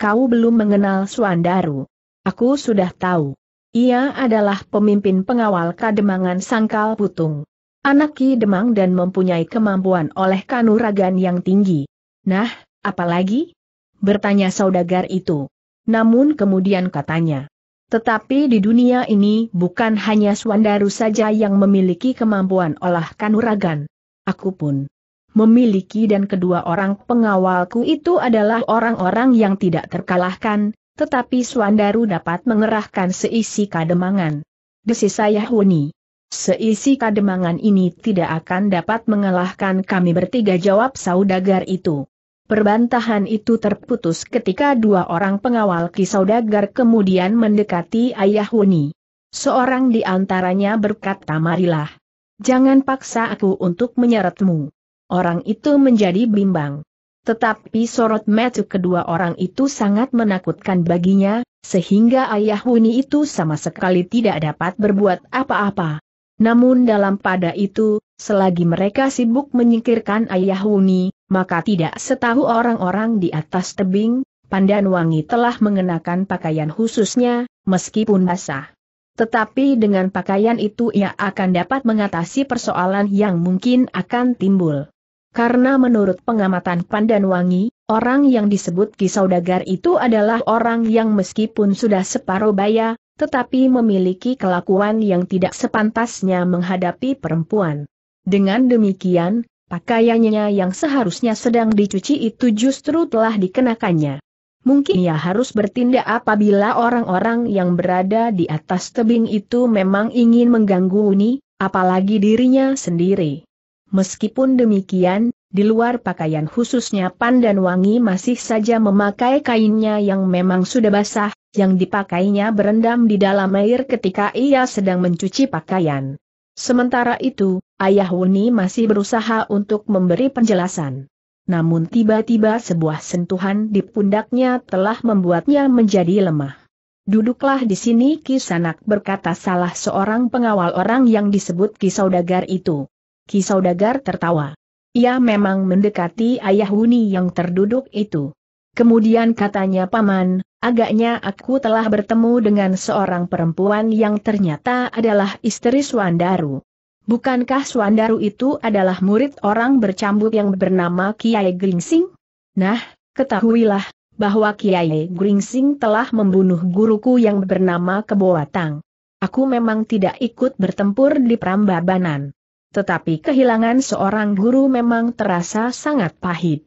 Kau belum mengenal Suandaru. Aku sudah tahu. Ia adalah pemimpin pengawal kademangan Sangkal Putung. Anak Ki Demang dan mempunyai kemampuan oleh kanuragan yang tinggi. Nah, apalagi? Bertanya saudagar itu. Namun kemudian katanya. Tetapi di dunia ini bukan hanya Swandaru saja yang memiliki kemampuan olah kanuragan. Aku pun memiliki dan kedua orang pengawalku itu adalah orang-orang yang tidak terkalahkan, tetapi Swandaru dapat mengerahkan seisi kademangan. Desi saya Huni. Seisi kademangan ini tidak akan dapat mengalahkan kami bertiga jawab saudagar itu. Perbantahan itu terputus ketika dua orang pengawal kisaudagar kemudian mendekati ayah Huni. Seorang di antaranya berkata marilah. Jangan paksa aku untuk menyeretmu. Orang itu menjadi bimbang. Tetapi sorot mata kedua orang itu sangat menakutkan baginya, sehingga ayah Huni itu sama sekali tidak dapat berbuat apa-apa. Namun dalam pada itu, selagi mereka sibuk menyingkirkan Ayah Wuni, maka tidak setahu orang-orang di atas tebing, Pandan Wangi telah mengenakan pakaian khususnya, meskipun basah. Tetapi dengan pakaian itu ia akan dapat mengatasi persoalan yang mungkin akan timbul. Karena menurut pengamatan Pandan Wangi, orang yang disebut Kisaudagar itu adalah orang yang meskipun sudah separuh baya, tetapi memiliki kelakuan yang tidak sepantasnya menghadapi perempuan. Dengan demikian, pakaiannya yang seharusnya sedang dicuci itu justru telah dikenakannya. Mungkin ia harus bertindak apabila orang-orang yang berada di atas tebing itu memang ingin mengganggu Uni, apalagi dirinya sendiri. Meskipun demikian, di luar pakaian khususnya Pandan Wangi masih saja memakai kainnya yang memang sudah basah, yang dipakainya berendam di dalam air ketika ia sedang mencuci pakaian. Sementara itu, Ayah Wuni masih berusaha untuk memberi penjelasan. Namun tiba-tiba sebuah sentuhan di pundaknya telah membuatnya menjadi lemah. Duduklah di sini Kisanak berkata salah seorang pengawal orang yang disebut Kisaudagar itu. Kisaudagar tertawa. Ia memang mendekati ayah Wuni yang terduduk itu. Kemudian katanya paman, agaknya aku telah bertemu dengan seorang perempuan yang ternyata adalah istri Swandaru. Bukankah Swandaru itu adalah murid orang bercambuk yang bernama Kiai Gringsing? Nah, ketahuilah, bahwa Kiai Gringsing telah membunuh guruku yang bernama Keboatang. Aku memang tidak ikut bertempur di Prambabanan. Tetapi kehilangan seorang guru memang terasa sangat pahit.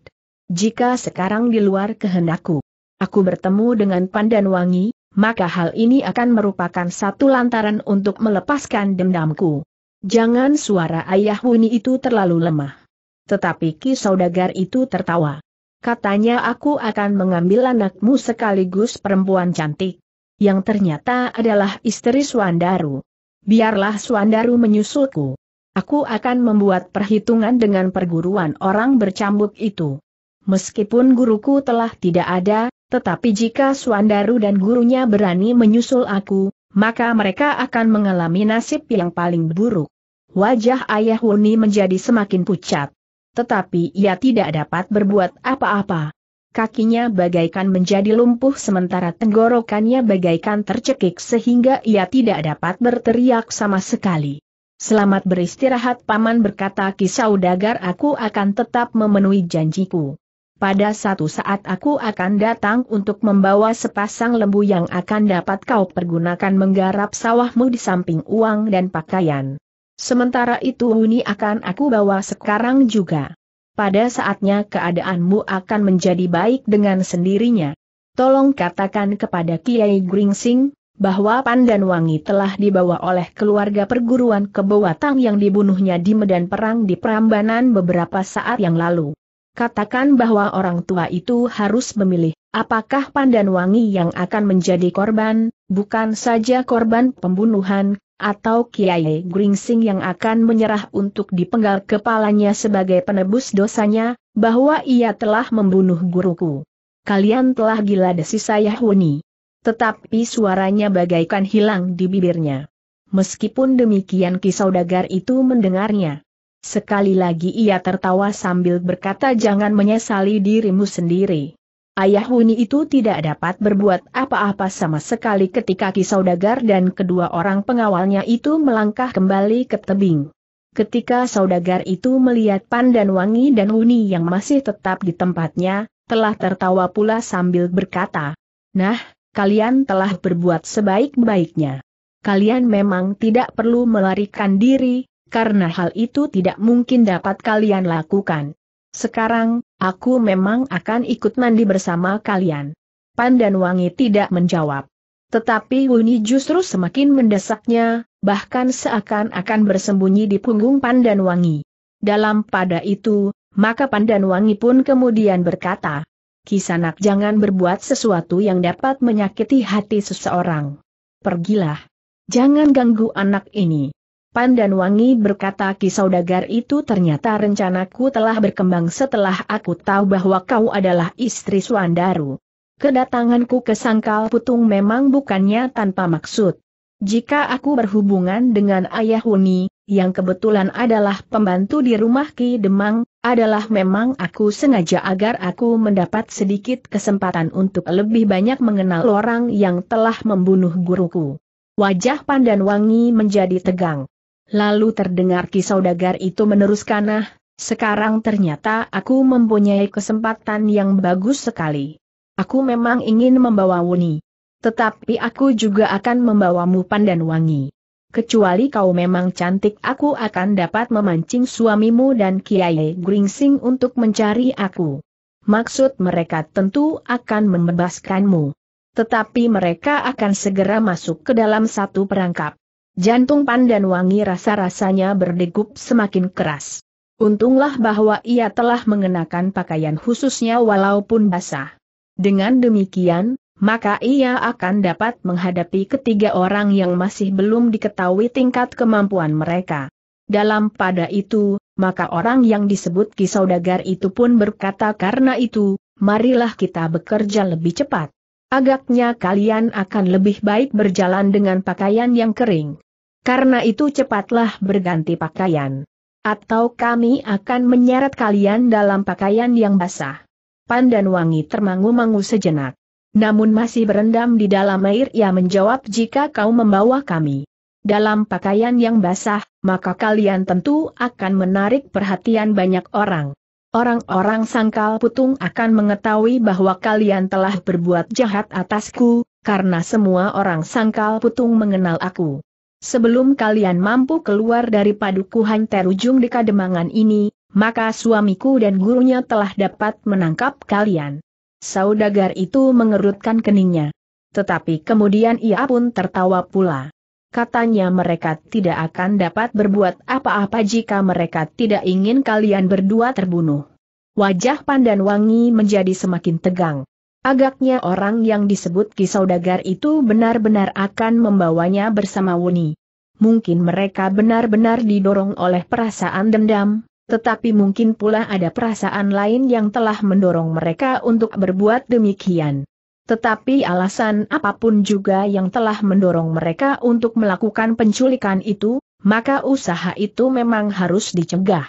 Jika sekarang di luar kehendakku, aku bertemu dengan Pandan Wangi, maka hal ini akan merupakan satu lantaran untuk melepaskan dendamku. Jangan suara ayah Wuni itu terlalu lemah. Tetapi Ki Saudagar itu tertawa. Katanya aku akan mengambil anakmu sekaligus perempuan cantik. Yang ternyata adalah istri Suandaru. Biarlah Suandaru menyusulku. Aku akan membuat perhitungan dengan perguruan orang bercambuk itu. Meskipun guruku telah tidak ada, tetapi jika Suandaru dan gurunya berani menyusul aku, maka mereka akan mengalami nasib yang paling buruk. Wajah ayah Wuni menjadi semakin pucat. Tetapi ia tidak dapat berbuat apa-apa. Kakinya bagaikan menjadi lumpuh sementara tenggorokannya bagaikan tercekik sehingga ia tidak dapat berteriak sama sekali. Selamat beristirahat paman berkata kisau dagar aku akan tetap memenuhi janjiku. Pada satu saat aku akan datang untuk membawa sepasang lembu yang akan dapat kau pergunakan menggarap sawahmu di samping uang dan pakaian. Sementara itu Huni akan aku bawa sekarang juga. Pada saatnya keadaanmu akan menjadi baik dengan sendirinya. Tolong katakan kepada Kiai Gringsing, bahwa Pandan Wangi telah dibawa oleh keluarga perguruan kebowatang yang dibunuhnya di medan perang di Prambanan beberapa saat yang lalu. Katakan bahwa orang tua itu harus memilih, apakah Pandan Wangi yang akan menjadi korban, bukan saja korban pembunuhan, atau Kiai Gringsing yang akan menyerah untuk dipenggal kepalanya sebagai penebus dosanya, bahwa ia telah membunuh guruku. Kalian telah gila desi saya Huni. Tetapi suaranya bagaikan hilang di bibirnya. Meskipun demikian kisaudagar itu mendengarnya. Sekali lagi ia tertawa sambil berkata jangan menyesali dirimu sendiri. Ayah Huni itu tidak dapat berbuat apa-apa sama sekali ketika Kisaudagar dan kedua orang pengawalnya itu melangkah kembali ke tebing. Ketika Saudagar itu melihat Pandan Wangi dan Huni yang masih tetap di tempatnya, telah tertawa pula sambil berkata, Nah, kalian telah berbuat sebaik-baiknya. Kalian memang tidak perlu melarikan diri, karena hal itu tidak mungkin dapat kalian lakukan. Sekarang, aku memang akan ikut mandi bersama kalian. Pandan Wangi tidak menjawab. Tetapi Wuni justru semakin mendesaknya, bahkan seakan-akan bersembunyi di punggung Pandan Wangi. Dalam pada itu, maka Pandan Wangi pun kemudian berkata, Kisanak jangan berbuat sesuatu yang dapat menyakiti hati seseorang. Pergilah. Jangan ganggu anak ini. Pandan Wangi berkata Kisaudagar itu ternyata rencanaku telah berkembang setelah aku tahu bahwa kau adalah istri Suandaru. Kedatanganku ke Sangkal Putung memang bukannya tanpa maksud. Jika aku berhubungan dengan ayah Huni, yang kebetulan adalah pembantu di rumah Ki Demang, adalah memang aku sengaja agar aku mendapat sedikit kesempatan untuk lebih banyak mengenal orang yang telah membunuh guruku. Wajah Pandan Wangi menjadi tegang. Lalu terdengar dagar itu meneruskan nah, sekarang ternyata aku mempunyai kesempatan yang bagus sekali. Aku memang ingin membawa Wuni. Tetapi aku juga akan membawamu Pandan Wangi kecuali kau memang cantik aku akan dapat memancing suamimu dan Kiai Gringsing untuk mencari aku. Maksud mereka tentu akan membebaskanmu. Tetapi mereka akan segera masuk ke dalam satu perangkap. Jantung pandan wangi rasa-rasanya berdegup semakin keras. Untunglah bahwa ia telah mengenakan pakaian khususnya walaupun basah. Dengan demikian, maka ia akan dapat menghadapi ketiga orang yang masih belum diketahui tingkat kemampuan mereka. Dalam pada itu, maka orang yang disebut kisaudagar itu pun berkata karena itu, marilah kita bekerja lebih cepat. Agaknya kalian akan lebih baik berjalan dengan pakaian yang kering. Karena itu cepatlah berganti pakaian. Atau kami akan menyeret kalian dalam pakaian yang basah. Pandan wangi termangu-mangu sejenak. Namun masih berendam di dalam air ia menjawab jika kau membawa kami dalam pakaian yang basah, maka kalian tentu akan menarik perhatian banyak orang. Orang-orang sangkal putung akan mengetahui bahwa kalian telah berbuat jahat atasku, karena semua orang sangkal putung mengenal aku. Sebelum kalian mampu keluar dari padukuhan terujung di kademangan ini, maka suamiku dan gurunya telah dapat menangkap kalian. Saudagar itu mengerutkan keningnya. Tetapi kemudian ia pun tertawa pula. Katanya mereka tidak akan dapat berbuat apa-apa jika mereka tidak ingin kalian berdua terbunuh. Wajah Pandan Wangi menjadi semakin tegang. Agaknya orang yang disebut Ki Saudagar itu benar-benar akan membawanya bersama Wuni. Mungkin mereka benar-benar didorong oleh perasaan dendam, tetapi mungkin pula ada perasaan lain yang telah mendorong mereka untuk berbuat demikian. Tetapi alasan apapun juga yang telah mendorong mereka untuk melakukan penculikan itu, maka usaha itu memang harus dicegah.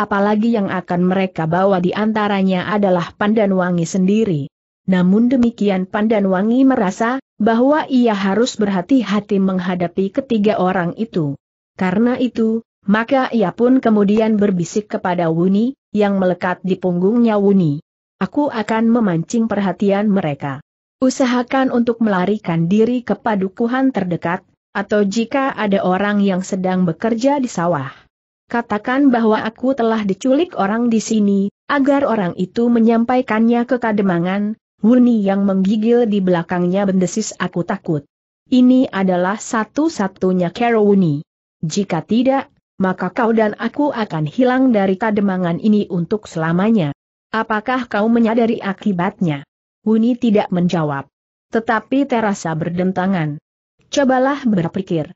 Apalagi yang akan mereka bawa di antaranya adalah pandan Wangi sendiri. Namun demikian Pandan Wangi merasa bahwa ia harus berhati-hati menghadapi ketiga orang itu. Karena itu, maka ia pun kemudian berbisik kepada Wuni, yang melekat di punggungnya Wuni. Aku akan memancing perhatian mereka. Usahakan untuk melarikan diri ke padukuhan terdekat, atau jika ada orang yang sedang bekerja di sawah. Katakan bahwa aku telah diculik orang di sini, agar orang itu menyampaikannya ke Kademangan, Wuni yang menggigil di belakangnya bendesis aku takut. Ini adalah satu-satunya Kero Wuni. Jika tidak, maka kau dan aku akan hilang dari kademangan ini untuk selamanya. Apakah kau menyadari akibatnya? Wuni tidak menjawab. Tetapi terasa berdentangan. Cobalah berpikir.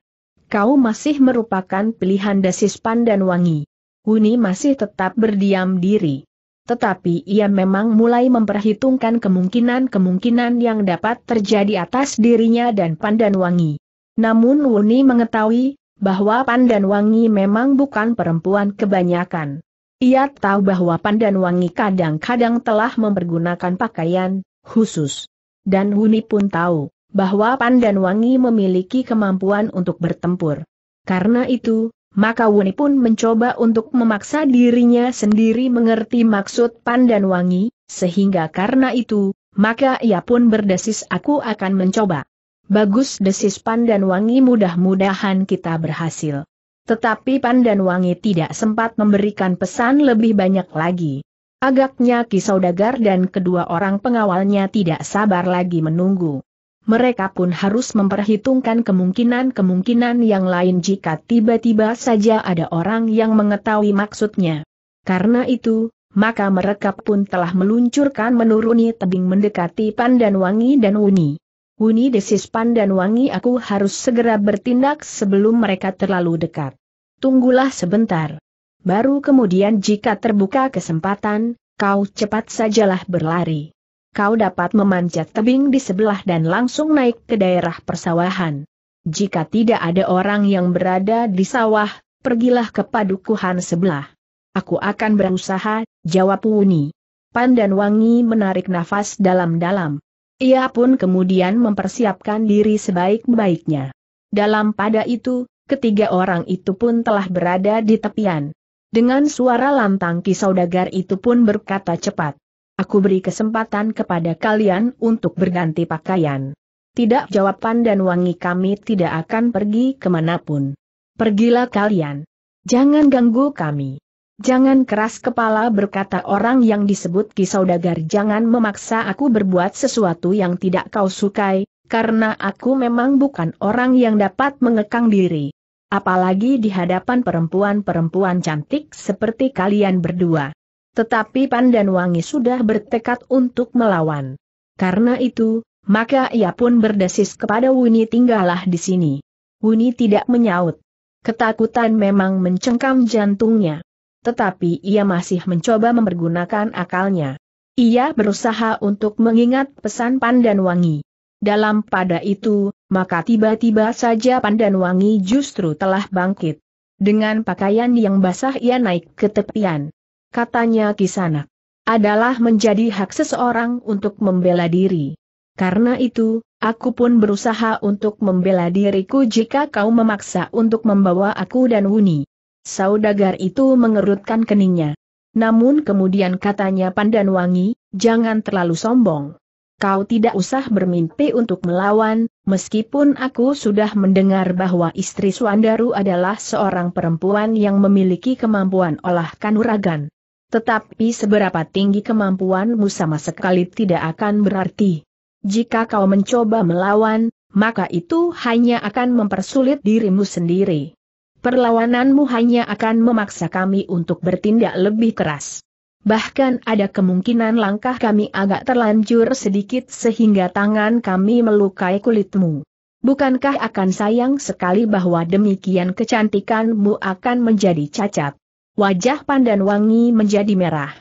Kau masih merupakan pilihan desis pandan wangi. Wuni masih tetap berdiam diri. Tetapi ia memang mulai memperhitungkan kemungkinan-kemungkinan yang dapat terjadi atas dirinya dan Pandan Wangi. Namun Wuni mengetahui, bahwa Pandan Wangi memang bukan perempuan kebanyakan. Ia tahu bahwa Pandan Wangi kadang-kadang telah mempergunakan pakaian khusus. Dan Huni pun tahu bahwa Pandan Wangi memiliki kemampuan untuk bertempur. Karena itu, maka Wuni pun mencoba untuk memaksa dirinya sendiri mengerti maksud Pandan Wangi, sehingga karena itu, maka ia pun berdesis aku akan mencoba. Bagus desis pandan Wangi. mudah-mudahan kita berhasil. Tetapi pandan Wangi tidak sempat memberikan pesan lebih banyak lagi. Agaknya Kisaudagar dan kedua orang pengawalnya tidak sabar lagi menunggu. Mereka pun harus memperhitungkan kemungkinan-kemungkinan yang lain jika tiba-tiba saja ada orang yang mengetahui maksudnya. Karena itu, maka mereka pun telah meluncurkan menuruni tebing mendekati Pandan Wangi dan Uni. Wuni, desis pandan wangi aku harus segera bertindak sebelum mereka terlalu dekat. Tunggulah sebentar. Baru kemudian jika terbuka kesempatan, kau cepat sajalah berlari. Kau dapat memanjat tebing di sebelah dan langsung naik ke daerah persawahan. Jika tidak ada orang yang berada di sawah, pergilah ke padukuhan sebelah. Aku akan berusaha, jawab Wuni. Pandan Wangi menarik nafas dalam-dalam. Ia pun kemudian mempersiapkan diri sebaik-baiknya. Dalam pada itu, ketiga orang itu pun telah berada di tepian. Dengan suara lantang Ki Saudagar itu pun berkata cepat. Aku beri kesempatan kepada kalian untuk berganti pakaian. Tidak jawaban dan Wangi kami tidak akan pergi kemanapun. Pergilah kalian. Jangan ganggu kami. Jangan keras kepala berkata orang yang disebut kisaudagar jangan memaksa aku berbuat sesuatu yang tidak kau sukai, karena aku memang bukan orang yang dapat mengekang diri. Apalagi di hadapan perempuan-perempuan cantik seperti kalian berdua. Tetapi Pandan Wangi sudah bertekad untuk melawan. Karena itu, maka ia pun berdesis kepada Wuni tinggallah di sini. Wuni tidak menyaut. Ketakutan memang mencengkam jantungnya tetapi ia masih mencoba mempergunakan akalnya. Ia berusaha untuk mengingat pesan Pandan Wangi. Dalam pada itu, maka tiba-tiba saja Pandan Wangi justru telah bangkit. Dengan pakaian yang basah ia naik ke tepian. Katanya kisana, adalah menjadi hak seseorang untuk membela diri. Karena itu, aku pun berusaha untuk membela diriku jika kau memaksa untuk membawa aku dan Wuni. Saudagar itu mengerutkan keningnya. Namun kemudian katanya Pandan Wangi, jangan terlalu sombong. Kau tidak usah bermimpi untuk melawan, meskipun aku sudah mendengar bahwa istri Suandaru adalah seorang perempuan yang memiliki kemampuan olah kanuragan. Tetapi seberapa tinggi kemampuanmu sama sekali tidak akan berarti. Jika kau mencoba melawan, maka itu hanya akan mempersulit dirimu sendiri perlawananmu hanya akan memaksa kami untuk bertindak lebih keras. Bahkan ada kemungkinan langkah kami agak terlanjur sedikit sehingga tangan kami melukai kulitmu. Bukankah akan sayang sekali bahwa demikian kecantikanmu akan menjadi cacat? Wajah Pandan Wangi menjadi merah.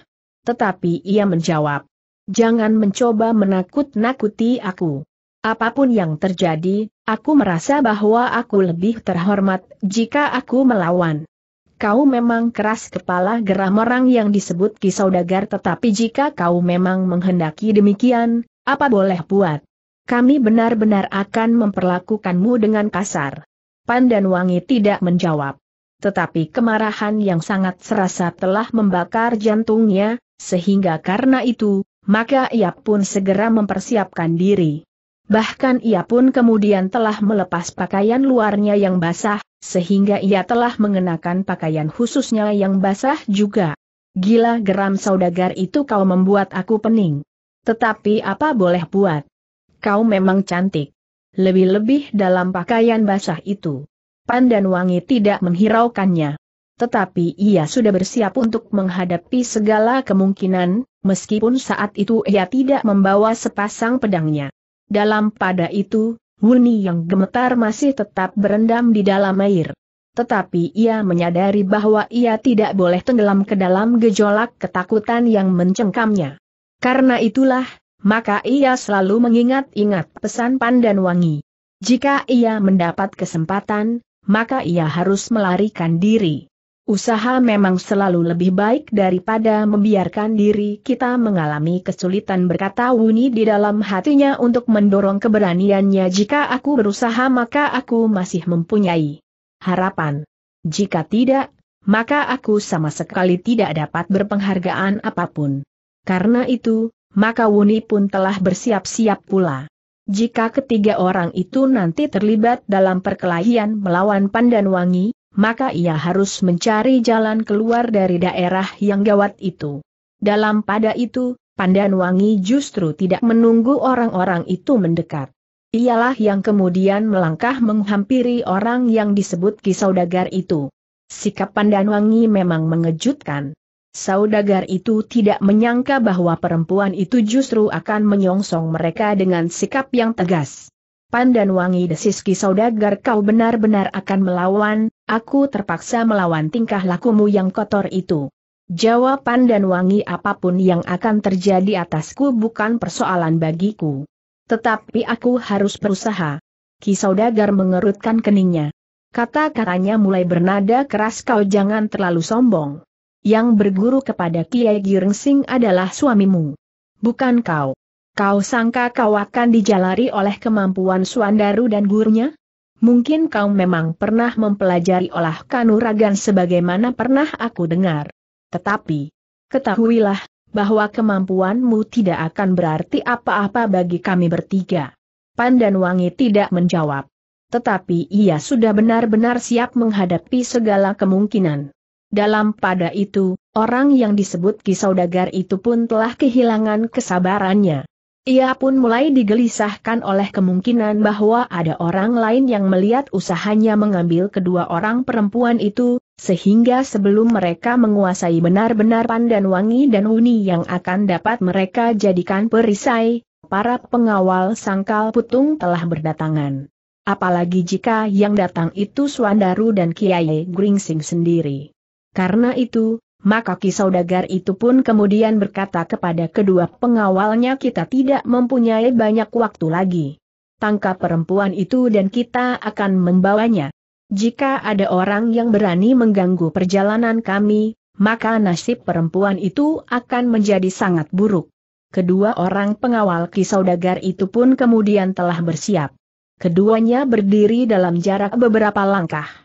Tetapi ia menjawab, Jangan mencoba menakut-nakuti aku. Apapun yang terjadi, aku merasa bahwa aku lebih terhormat jika aku melawan. Kau memang keras kepala geram orang yang disebut kisaudagar tetapi jika kau memang menghendaki demikian, apa boleh buat? Kami benar-benar akan memperlakukanmu dengan kasar. Pandan Wangi tidak menjawab. Tetapi kemarahan yang sangat serasa telah membakar jantungnya, sehingga karena itu, maka ia pun segera mempersiapkan diri bahkan ia pun kemudian telah melepas pakaian luarnya yang basah, sehingga ia telah mengenakan pakaian khususnya yang basah juga. Gila geram saudagar itu kau membuat aku pening. Tetapi apa boleh buat? Kau memang cantik. Lebih-lebih dalam pakaian basah itu. Pandan Wangi tidak menghiraukannya. Tetapi ia sudah bersiap untuk menghadapi segala kemungkinan, meskipun saat itu ia tidak membawa sepasang pedangnya. Dalam pada itu, Wuni yang gemetar masih tetap berendam di dalam air. Tetapi ia menyadari bahwa ia tidak boleh tenggelam ke dalam gejolak ketakutan yang mencengkamnya. Karena itulah, maka ia selalu mengingat-ingat pesan Pandan Wangi. Jika ia mendapat kesempatan, maka ia harus melarikan diri. Usaha memang selalu lebih baik daripada membiarkan diri kita mengalami kesulitan berkata Wuni di dalam hatinya untuk mendorong keberaniannya jika aku berusaha maka aku masih mempunyai harapan. Jika tidak, maka aku sama sekali tidak dapat berpenghargaan apapun. Karena itu, maka Wuni pun telah bersiap-siap pula. Jika ketiga orang itu nanti terlibat dalam perkelahian melawan Pandan Wangi maka ia harus mencari jalan keluar dari daerah yang gawat itu. Dalam pada itu, Wangi justru tidak menunggu orang-orang itu mendekat. Ialah yang kemudian melangkah menghampiri orang yang disebut Kisaudagar itu. Sikap Wangi memang mengejutkan. Saudagar itu tidak menyangka bahwa perempuan itu justru akan menyongsong mereka dengan sikap yang tegas. Wangi desis Saudagar kau benar-benar akan melawan, Aku terpaksa melawan tingkah lakumu yang kotor itu. Jawaban dan wangi apapun yang akan terjadi atasku bukan persoalan bagiku. Tetapi aku harus berusaha. Kisaudagar mengerutkan keningnya. Kata-katanya mulai bernada keras kau jangan terlalu sombong. Yang berguru kepada Kiai Girengsing adalah suamimu. Bukan kau. Kau sangka kau akan dijalari oleh kemampuan Suandaru dan gurunya? mungkin kau memang pernah mempelajari olah kanuragan sebagaimana pernah aku dengar. Tetapi, ketahuilah, bahwa kemampuanmu tidak akan berarti apa-apa bagi kami bertiga. Pandan Wangi tidak menjawab. Tetapi ia sudah benar-benar siap menghadapi segala kemungkinan. Dalam pada itu, orang yang disebut Kisaudagar itu pun telah kehilangan kesabarannya. Ia pun mulai digelisahkan oleh kemungkinan bahwa ada orang lain yang melihat usahanya mengambil kedua orang perempuan itu, sehingga sebelum mereka menguasai benar-benar pandan wangi dan huni yang akan dapat mereka jadikan perisai, para pengawal sangkal putung telah berdatangan. Apalagi jika yang datang itu Swandaru dan Kiai Gringsing sendiri. Karena itu, maka Ki Saudagar itu pun kemudian berkata kepada kedua pengawalnya kita tidak mempunyai banyak waktu lagi. Tangkap perempuan itu dan kita akan membawanya. Jika ada orang yang berani mengganggu perjalanan kami, maka nasib perempuan itu akan menjadi sangat buruk. Kedua orang pengawal Ki Saudagar itu pun kemudian telah bersiap. Keduanya berdiri dalam jarak beberapa langkah.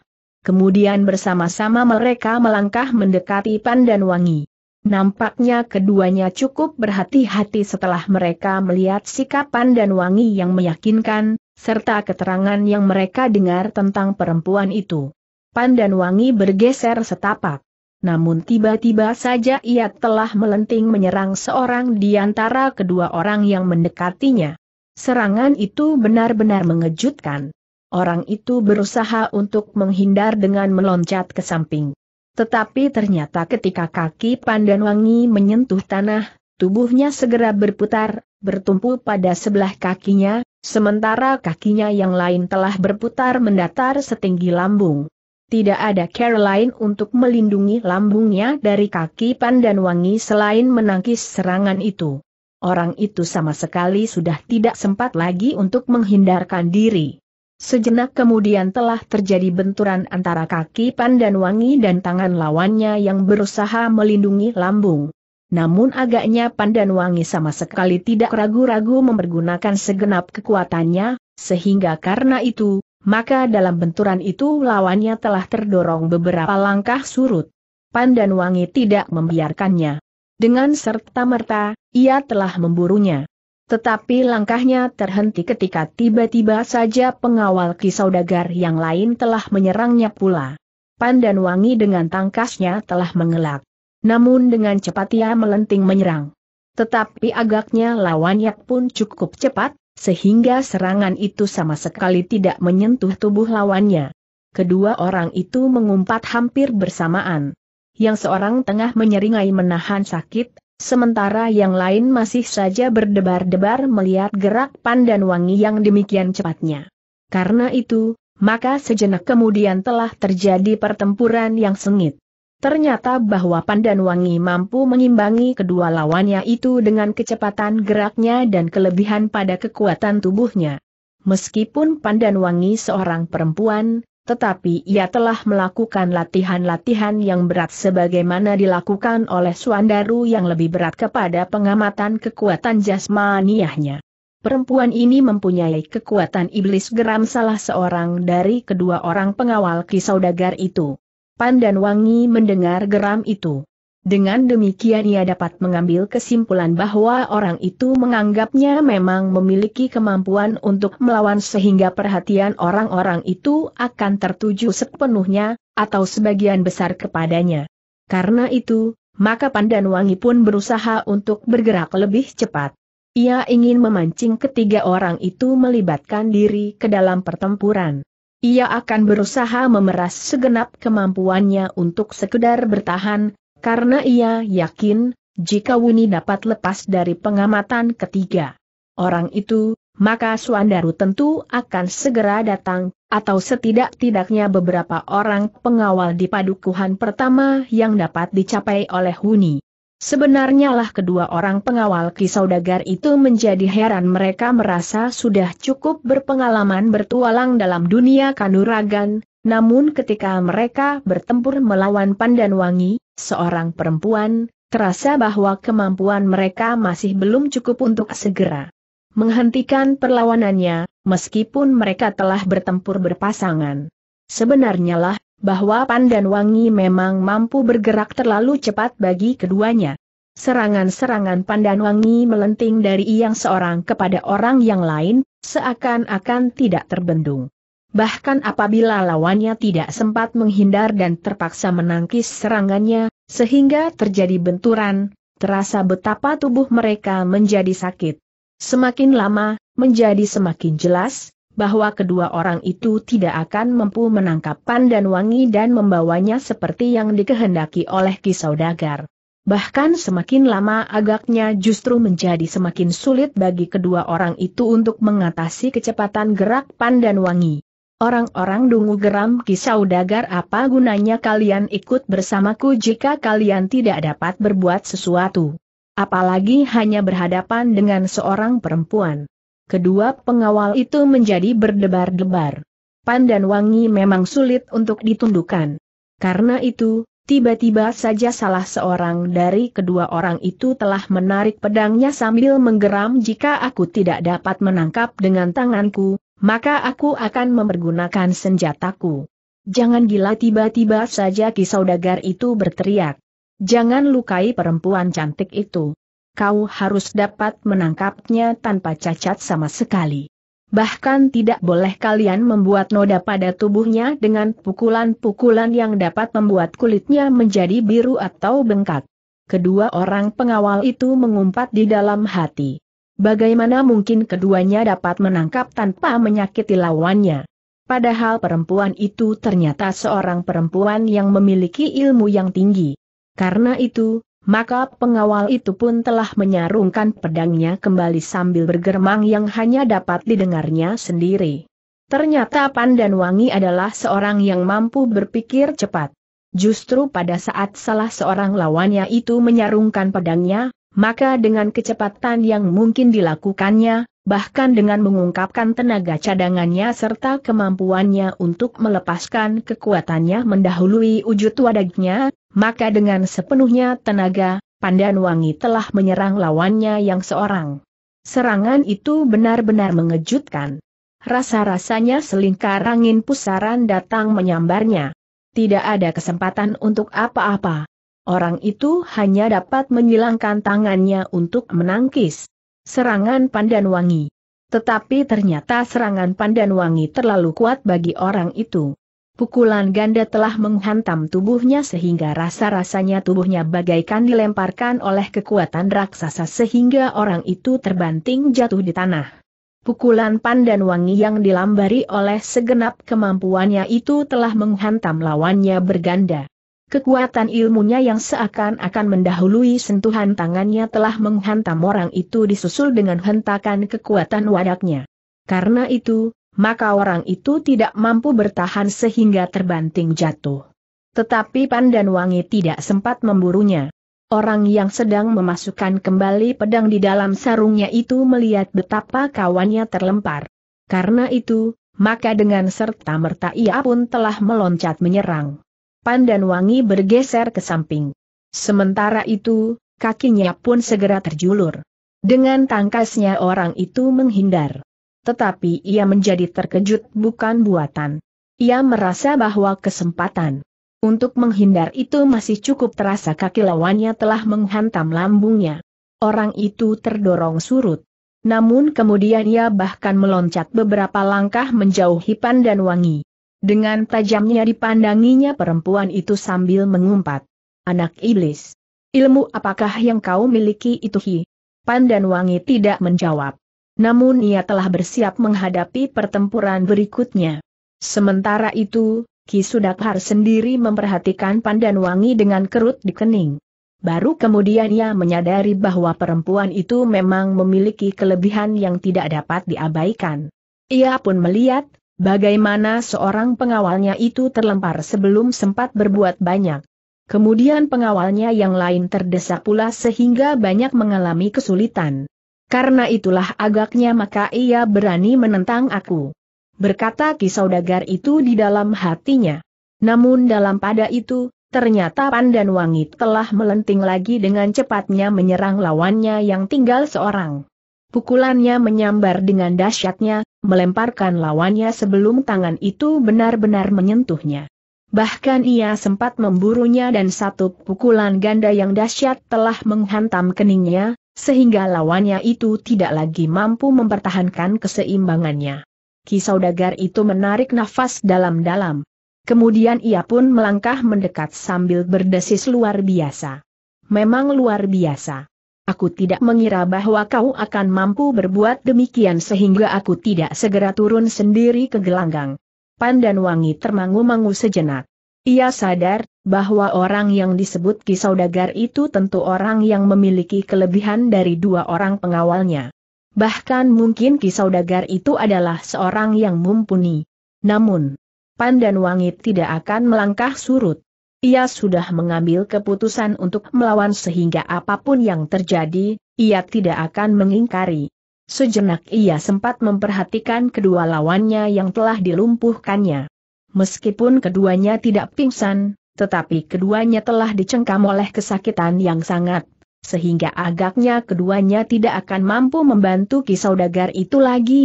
Kemudian bersama-sama mereka melangkah mendekati Pandan Wangi. Nampaknya keduanya cukup berhati-hati setelah mereka melihat sikap Pandan Wangi yang meyakinkan, serta keterangan yang mereka dengar tentang perempuan itu. Pandan Wangi bergeser setapak. Namun tiba-tiba saja ia telah melenting menyerang seorang di antara kedua orang yang mendekatinya. Serangan itu benar-benar mengejutkan. Orang itu berusaha untuk menghindar dengan meloncat ke samping. Tetapi ternyata ketika kaki Pandan Wangi menyentuh tanah, tubuhnya segera berputar, bertumpu pada sebelah kakinya, sementara kakinya yang lain telah berputar mendatar setinggi lambung. Tidak ada care lain untuk melindungi lambungnya dari kaki Pandan Wangi selain menangkis serangan itu. Orang itu sama sekali sudah tidak sempat lagi untuk menghindarkan diri. Sejenak kemudian telah terjadi benturan antara kaki Pandan Wangi dan tangan lawannya yang berusaha melindungi lambung. Namun agaknya Pandan Wangi sama sekali tidak ragu-ragu mempergunakan segenap kekuatannya, sehingga karena itu, maka dalam benturan itu lawannya telah terdorong beberapa langkah surut. Pandan Wangi tidak membiarkannya. Dengan serta-merta, ia telah memburunya. Tetapi langkahnya terhenti ketika tiba-tiba saja pengawal kisaudagar yang lain telah menyerangnya pula. Pandan Wangi dengan tangkasnya telah mengelak. Namun dengan cepat ia melenting menyerang. Tetapi agaknya lawannya pun cukup cepat, sehingga serangan itu sama sekali tidak menyentuh tubuh lawannya. Kedua orang itu mengumpat hampir bersamaan. Yang seorang tengah menyeringai menahan sakit, Sementara yang lain masih saja berdebar-debar melihat gerak pandan wangi yang demikian cepatnya. Karena itu, maka sejenak kemudian telah terjadi pertempuran yang sengit. Ternyata bahwa Pandan Wangi mampu mengimbangi kedua lawannya itu dengan kecepatan geraknya dan kelebihan pada kekuatan tubuhnya. Meskipun Pandan Wangi seorang perempuan, tetapi ia telah melakukan latihan-latihan yang berat sebagaimana dilakukan oleh Suandaru yang lebih berat kepada pengamatan kekuatan jasmaniahnya. Perempuan ini mempunyai kekuatan iblis geram salah seorang dari kedua orang pengawal kisaudagar itu. Pandan Wangi mendengar geram itu. Dengan demikian ia dapat mengambil kesimpulan bahwa orang itu menganggapnya memang memiliki kemampuan untuk melawan sehingga perhatian orang-orang itu akan tertuju sepenuhnya, atau sebagian besar kepadanya. Karena itu, maka Pandan Wangi pun berusaha untuk bergerak lebih cepat. Ia ingin memancing ketiga orang itu melibatkan diri ke dalam pertempuran. Ia akan berusaha memeras segenap kemampuannya untuk sekedar bertahan, karena ia yakin, jika Wuni dapat lepas dari pengamatan ketiga orang itu, maka Suandaru tentu akan segera datang, atau setidak-tidaknya beberapa orang pengawal di padukuhan pertama yang dapat dicapai oleh Wuni. Sebenarnya lah kedua orang pengawal kisaudagar itu menjadi heran mereka merasa sudah cukup berpengalaman bertualang dalam dunia kanuragan, namun ketika mereka bertempur melawan Pandan Wangi, seorang perempuan, terasa bahwa kemampuan mereka masih belum cukup untuk segera menghentikan perlawanannya, meskipun mereka telah bertempur berpasangan. Sebenarnya lah, bahwa Pandan Wangi memang mampu bergerak terlalu cepat bagi keduanya. Serangan-serangan Pandan Wangi melenting dari yang seorang kepada orang yang lain, seakan-akan tidak terbendung. Bahkan apabila lawannya tidak sempat menghindar dan terpaksa menangkis serangannya, sehingga terjadi benturan, terasa betapa tubuh mereka menjadi sakit. Semakin lama, menjadi semakin jelas, bahwa kedua orang itu tidak akan mampu menangkap Pandan Wangi dan membawanya seperti yang dikehendaki oleh dagar. Bahkan semakin lama agaknya justru menjadi semakin sulit bagi kedua orang itu untuk mengatasi kecepatan gerak Pandan Wangi. Orang-orang dungu geram kisau dagar apa gunanya kalian ikut bersamaku jika kalian tidak dapat berbuat sesuatu. Apalagi hanya berhadapan dengan seorang perempuan. Kedua pengawal itu menjadi berdebar-debar. Pan dan Wangi memang sulit untuk ditundukkan. Karena itu, tiba-tiba saja salah seorang dari kedua orang itu telah menarik pedangnya sambil menggeram jika aku tidak dapat menangkap dengan tanganku, maka aku akan mempergunakan senjataku. Jangan gila tiba-tiba saja Ki Saudagar itu berteriak. Jangan lukai perempuan cantik itu. Kau harus dapat menangkapnya tanpa cacat sama sekali. Bahkan tidak boleh kalian membuat noda pada tubuhnya dengan pukulan-pukulan yang dapat membuat kulitnya menjadi biru atau bengkak. Kedua orang pengawal itu mengumpat di dalam hati. Bagaimana mungkin keduanya dapat menangkap tanpa menyakiti lawannya? Padahal perempuan itu ternyata seorang perempuan yang memiliki ilmu yang tinggi. Karena itu, maka pengawal itu pun telah menyarungkan pedangnya kembali sambil bergermang yang hanya dapat didengarnya sendiri. Ternyata Pandan Wangi adalah seorang yang mampu berpikir cepat. Justru pada saat salah seorang lawannya itu menyarungkan pedangnya, maka dengan kecepatan yang mungkin dilakukannya, bahkan dengan mengungkapkan tenaga cadangannya serta kemampuannya untuk melepaskan kekuatannya mendahului wujud wadagnya, maka dengan sepenuhnya tenaga, Pandan Wangi telah menyerang lawannya yang seorang. Serangan itu benar-benar mengejutkan. Rasa-rasanya selingkar angin pusaran datang menyambarnya. Tidak ada kesempatan untuk apa-apa. Orang itu hanya dapat menyilangkan tangannya untuk menangkis serangan pandan wangi. Tetapi ternyata serangan pandan wangi terlalu kuat bagi orang itu. Pukulan ganda telah menghantam tubuhnya sehingga rasa-rasanya tubuhnya bagaikan dilemparkan oleh kekuatan raksasa sehingga orang itu terbanting jatuh di tanah. Pukulan pandan wangi yang dilambari oleh segenap kemampuannya itu telah menghantam lawannya berganda. Kekuatan ilmunya yang seakan-akan mendahului sentuhan tangannya telah menghantam orang itu disusul dengan hentakan kekuatan wadaknya. Karena itu, maka orang itu tidak mampu bertahan sehingga terbanting jatuh. Tetapi Pandan Wangi tidak sempat memburunya. Orang yang sedang memasukkan kembali pedang di dalam sarungnya itu melihat betapa kawannya terlempar. Karena itu, maka dengan serta merta ia pun telah meloncat menyerang dan Wangi bergeser ke samping. Sementara itu, kakinya pun segera terjulur. Dengan tangkasnya orang itu menghindar. Tetapi ia menjadi terkejut bukan buatan. Ia merasa bahwa kesempatan untuk menghindar itu masih cukup terasa kaki lawannya telah menghantam lambungnya. Orang itu terdorong surut. Namun kemudian ia bahkan meloncat beberapa langkah menjauhi Pandan Wangi. Dengan tajamnya dipandanginya perempuan itu sambil mengumpat. Anak iblis. Ilmu apakah yang kau miliki itu Hi? Pandan Wangi tidak menjawab. Namun ia telah bersiap menghadapi pertempuran berikutnya. Sementara itu, Ki Sudakhar sendiri memperhatikan Pandan Wangi dengan kerut di kening. Baru kemudian ia menyadari bahwa perempuan itu memang memiliki kelebihan yang tidak dapat diabaikan. Ia pun melihat Bagaimana seorang pengawalnya itu terlempar sebelum sempat berbuat banyak. Kemudian pengawalnya yang lain terdesak pula sehingga banyak mengalami kesulitan. Karena itulah agaknya maka ia berani menentang aku. Berkata Kisaudagar itu di dalam hatinya. Namun dalam pada itu, ternyata pandan Wangit telah melenting lagi dengan cepatnya menyerang lawannya yang tinggal seorang. Pukulannya menyambar dengan dahsyatnya, melemparkan lawannya sebelum tangan itu benar-benar menyentuhnya. Bahkan ia sempat memburunya dan satu pukulan ganda yang dahsyat telah menghantam keningnya, sehingga lawannya itu tidak lagi mampu mempertahankan keseimbangannya. Ki saudagar itu menarik nafas dalam-dalam. Kemudian ia pun melangkah mendekat sambil berdesis luar biasa. Memang luar biasa. Aku tidak mengira bahwa kau akan mampu berbuat demikian sehingga aku tidak segera turun sendiri ke gelanggang. Wangi termangu-mangu sejenak. Ia sadar bahwa orang yang disebut Kisaudagar itu tentu orang yang memiliki kelebihan dari dua orang pengawalnya. Bahkan mungkin Kisaudagar itu adalah seorang yang mumpuni. Namun, Pandan Wangi tidak akan melangkah surut. Ia sudah mengambil keputusan untuk melawan sehingga apapun yang terjadi, ia tidak akan mengingkari. Sejenak ia sempat memperhatikan kedua lawannya yang telah dilumpuhkannya. Meskipun keduanya tidak pingsan, tetapi keduanya telah dicengkam oleh kesakitan yang sangat, sehingga agaknya keduanya tidak akan mampu membantu kisaudagar dagar itu lagi.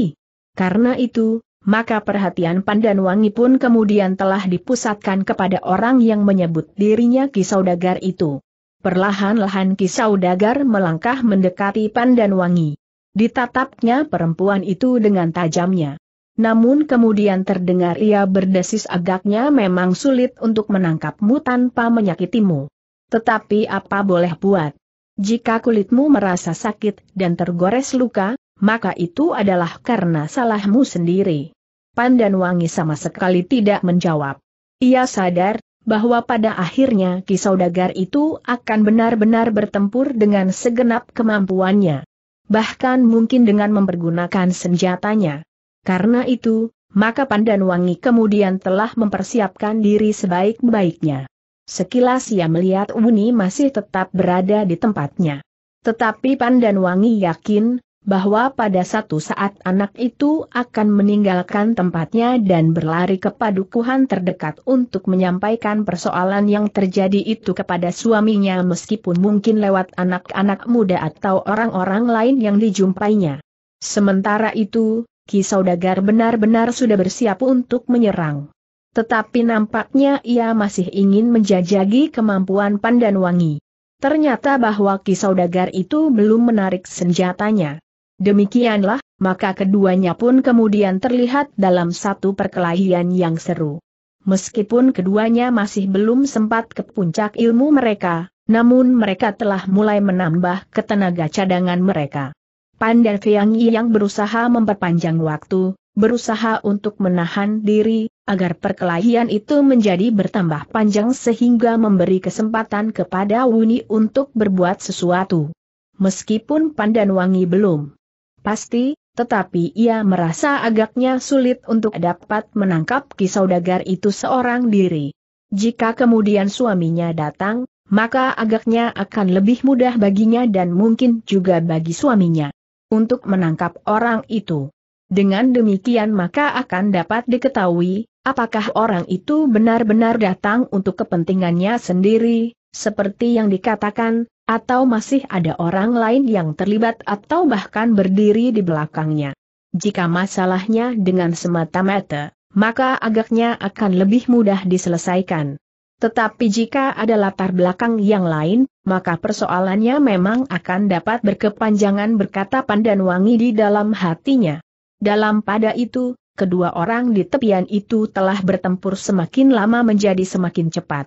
Karena itu, maka perhatian Pandan Wangi pun kemudian telah dipusatkan kepada orang yang menyebut dirinya Kisaudagar itu. Perlahan-lahan Kisaudagar melangkah mendekati Pandan Wangi. Ditatapnya perempuan itu dengan tajamnya. Namun kemudian terdengar ia berdesis agaknya memang sulit untuk menangkapmu tanpa menyakitimu. Tetapi apa boleh buat? Jika kulitmu merasa sakit dan tergores luka, maka itu adalah karena salahmu sendiri. Pandan Wangi sama sekali tidak menjawab. Ia sadar bahwa pada akhirnya Kisaudagar itu akan benar-benar bertempur dengan segenap kemampuannya. Bahkan mungkin dengan mempergunakan senjatanya. Karena itu, maka Pandan Wangi kemudian telah mempersiapkan diri sebaik-baiknya. Sekilas ia melihat Uni masih tetap berada di tempatnya. Tetapi Pandan Wangi yakin bahwa pada satu saat anak itu akan meninggalkan tempatnya dan berlari ke padukuhan terdekat untuk menyampaikan persoalan yang terjadi itu kepada suaminya meskipun mungkin lewat anak-anak muda atau orang-orang lain yang dijumpainya. Sementara itu, Ki Saudagar benar-benar sudah bersiap untuk menyerang. Tetapi nampaknya ia masih ingin menjajagi kemampuan pandan wangi. Ternyata bahwa Ki Saudagar itu belum menarik senjatanya. Demikianlah, maka keduanya pun kemudian terlihat dalam satu perkelahian yang seru. Meskipun keduanya masih belum sempat ke puncak ilmu mereka, namun mereka telah mulai menambah ketenaga cadangan mereka. Pandan Fiang yang berusaha memperpanjang waktu, berusaha untuk menahan diri, agar perkelahian itu menjadi bertambah panjang sehingga memberi kesempatan kepada Wuni untuk berbuat sesuatu. Meskipun Pandan Wangi belum Pasti, tetapi ia merasa agaknya sulit untuk dapat menangkap kisaudagar itu seorang diri. Jika kemudian suaminya datang, maka agaknya akan lebih mudah baginya dan mungkin juga bagi suaminya untuk menangkap orang itu. Dengan demikian maka akan dapat diketahui, apakah orang itu benar-benar datang untuk kepentingannya sendiri, seperti yang dikatakan, atau masih ada orang lain yang terlibat atau bahkan berdiri di belakangnya. Jika masalahnya dengan semata-mata, maka agaknya akan lebih mudah diselesaikan. Tetapi jika ada latar belakang yang lain, maka persoalannya memang akan dapat berkepanjangan berkata pandan wangi di dalam hatinya. Dalam pada itu, kedua orang di tepian itu telah bertempur semakin lama menjadi semakin cepat.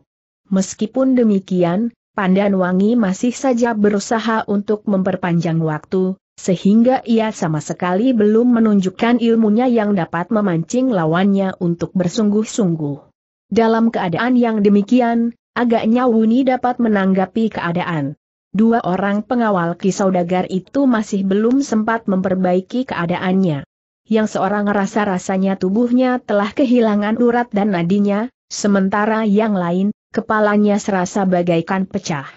Meskipun demikian, Pandan Wangi masih saja berusaha untuk memperpanjang waktu, sehingga ia sama sekali belum menunjukkan ilmunya yang dapat memancing lawannya untuk bersungguh-sungguh. Dalam keadaan yang demikian, agaknya Wuni dapat menanggapi keadaan. Dua orang pengawal kisaudagar itu masih belum sempat memperbaiki keadaannya. Yang seorang rasa-rasanya tubuhnya telah kehilangan urat dan nadinya, sementara yang lain, kepalanya serasa bagaikan pecah.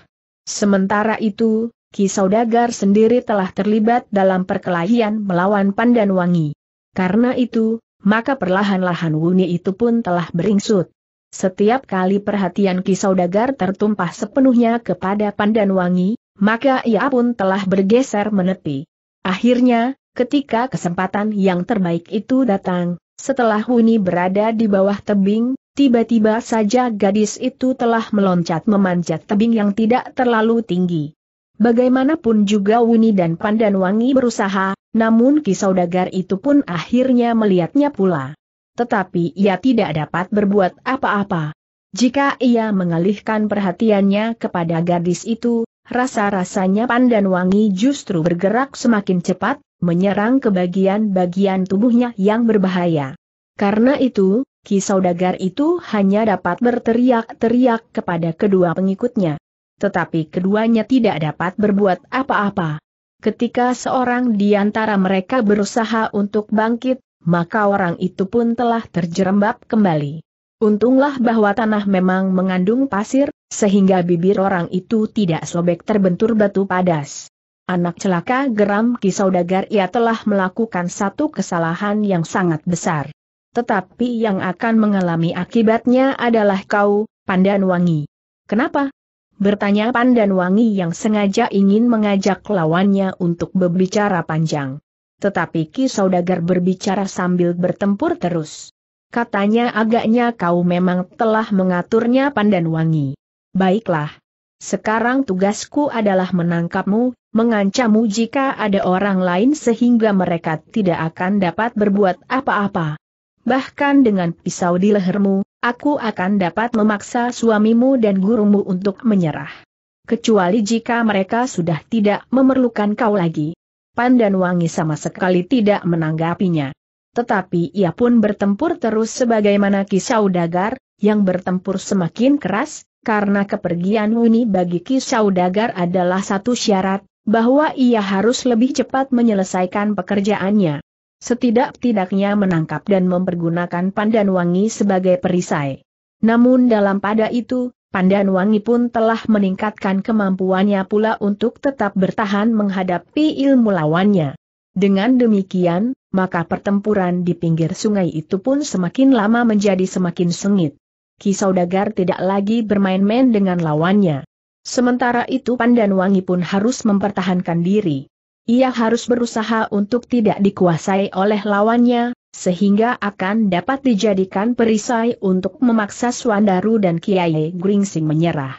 Sementara itu, Ki Saudagar sendiri telah terlibat dalam perkelahian melawan Pandan Wangi. Karena itu, maka perlahan-lahan Wuni itu pun telah beringsut. Setiap kali perhatian Ki Saudagar tertumpah sepenuhnya kepada Pandan Wangi, maka ia pun telah bergeser menepi. Akhirnya, ketika kesempatan yang terbaik itu datang, setelah Wuni berada di bawah tebing, Tiba-tiba saja gadis itu telah meloncat memanjat tebing yang tidak terlalu tinggi. Bagaimanapun juga Wuni dan Pandan Wangi berusaha, namun kisaudagar itu pun akhirnya melihatnya pula. Tetapi ia tidak dapat berbuat apa-apa. Jika ia mengalihkan perhatiannya kepada gadis itu, rasa-rasanya Pandan Wangi justru bergerak semakin cepat, menyerang ke bagian-bagian tubuhnya yang berbahaya. Karena itu, Ki Saudagar itu hanya dapat berteriak-teriak kepada kedua pengikutnya. Tetapi keduanya tidak dapat berbuat apa-apa. Ketika seorang di antara mereka berusaha untuk bangkit, maka orang itu pun telah terjerembab kembali. Untunglah bahwa tanah memang mengandung pasir, sehingga bibir orang itu tidak sobek terbentur batu padas. Anak celaka geram Ki Saudagar ia telah melakukan satu kesalahan yang sangat besar. Tetapi yang akan mengalami akibatnya adalah kau, Pandan Wangi. Kenapa? Bertanya Pandan Wangi yang sengaja ingin mengajak lawannya untuk berbicara panjang. Tetapi Ki Saudagar berbicara sambil bertempur terus. Katanya agaknya kau memang telah mengaturnya Pandan Wangi. Baiklah. Sekarang tugasku adalah menangkapmu, mengancammu jika ada orang lain sehingga mereka tidak akan dapat berbuat apa-apa bahkan dengan pisau di lehermu, aku akan dapat memaksa suamimu dan gurumu untuk menyerah. Kecuali jika mereka sudah tidak memerlukan kau lagi. Pandan Wangi sama sekali tidak menanggapinya. Tetapi ia pun bertempur terus sebagaimana kisau dagar, yang bertempur semakin keras, karena kepergian Wuni bagi kisau dagar adalah satu syarat, bahwa ia harus lebih cepat menyelesaikan pekerjaannya. Setidak-tidaknya menangkap dan mempergunakan pandan wangi sebagai perisai. Namun dalam pada itu, pandan wangi pun telah meningkatkan kemampuannya pula untuk tetap bertahan menghadapi ilmu lawannya. Dengan demikian, maka pertempuran di pinggir sungai itu pun semakin lama menjadi semakin sengit. Kisaudagar tidak lagi bermain-main dengan lawannya. Sementara itu Pandan Wangi pun harus mempertahankan diri ia harus berusaha untuk tidak dikuasai oleh lawannya, sehingga akan dapat dijadikan perisai untuk memaksa Swandaru dan Kiai Gringsing menyerah.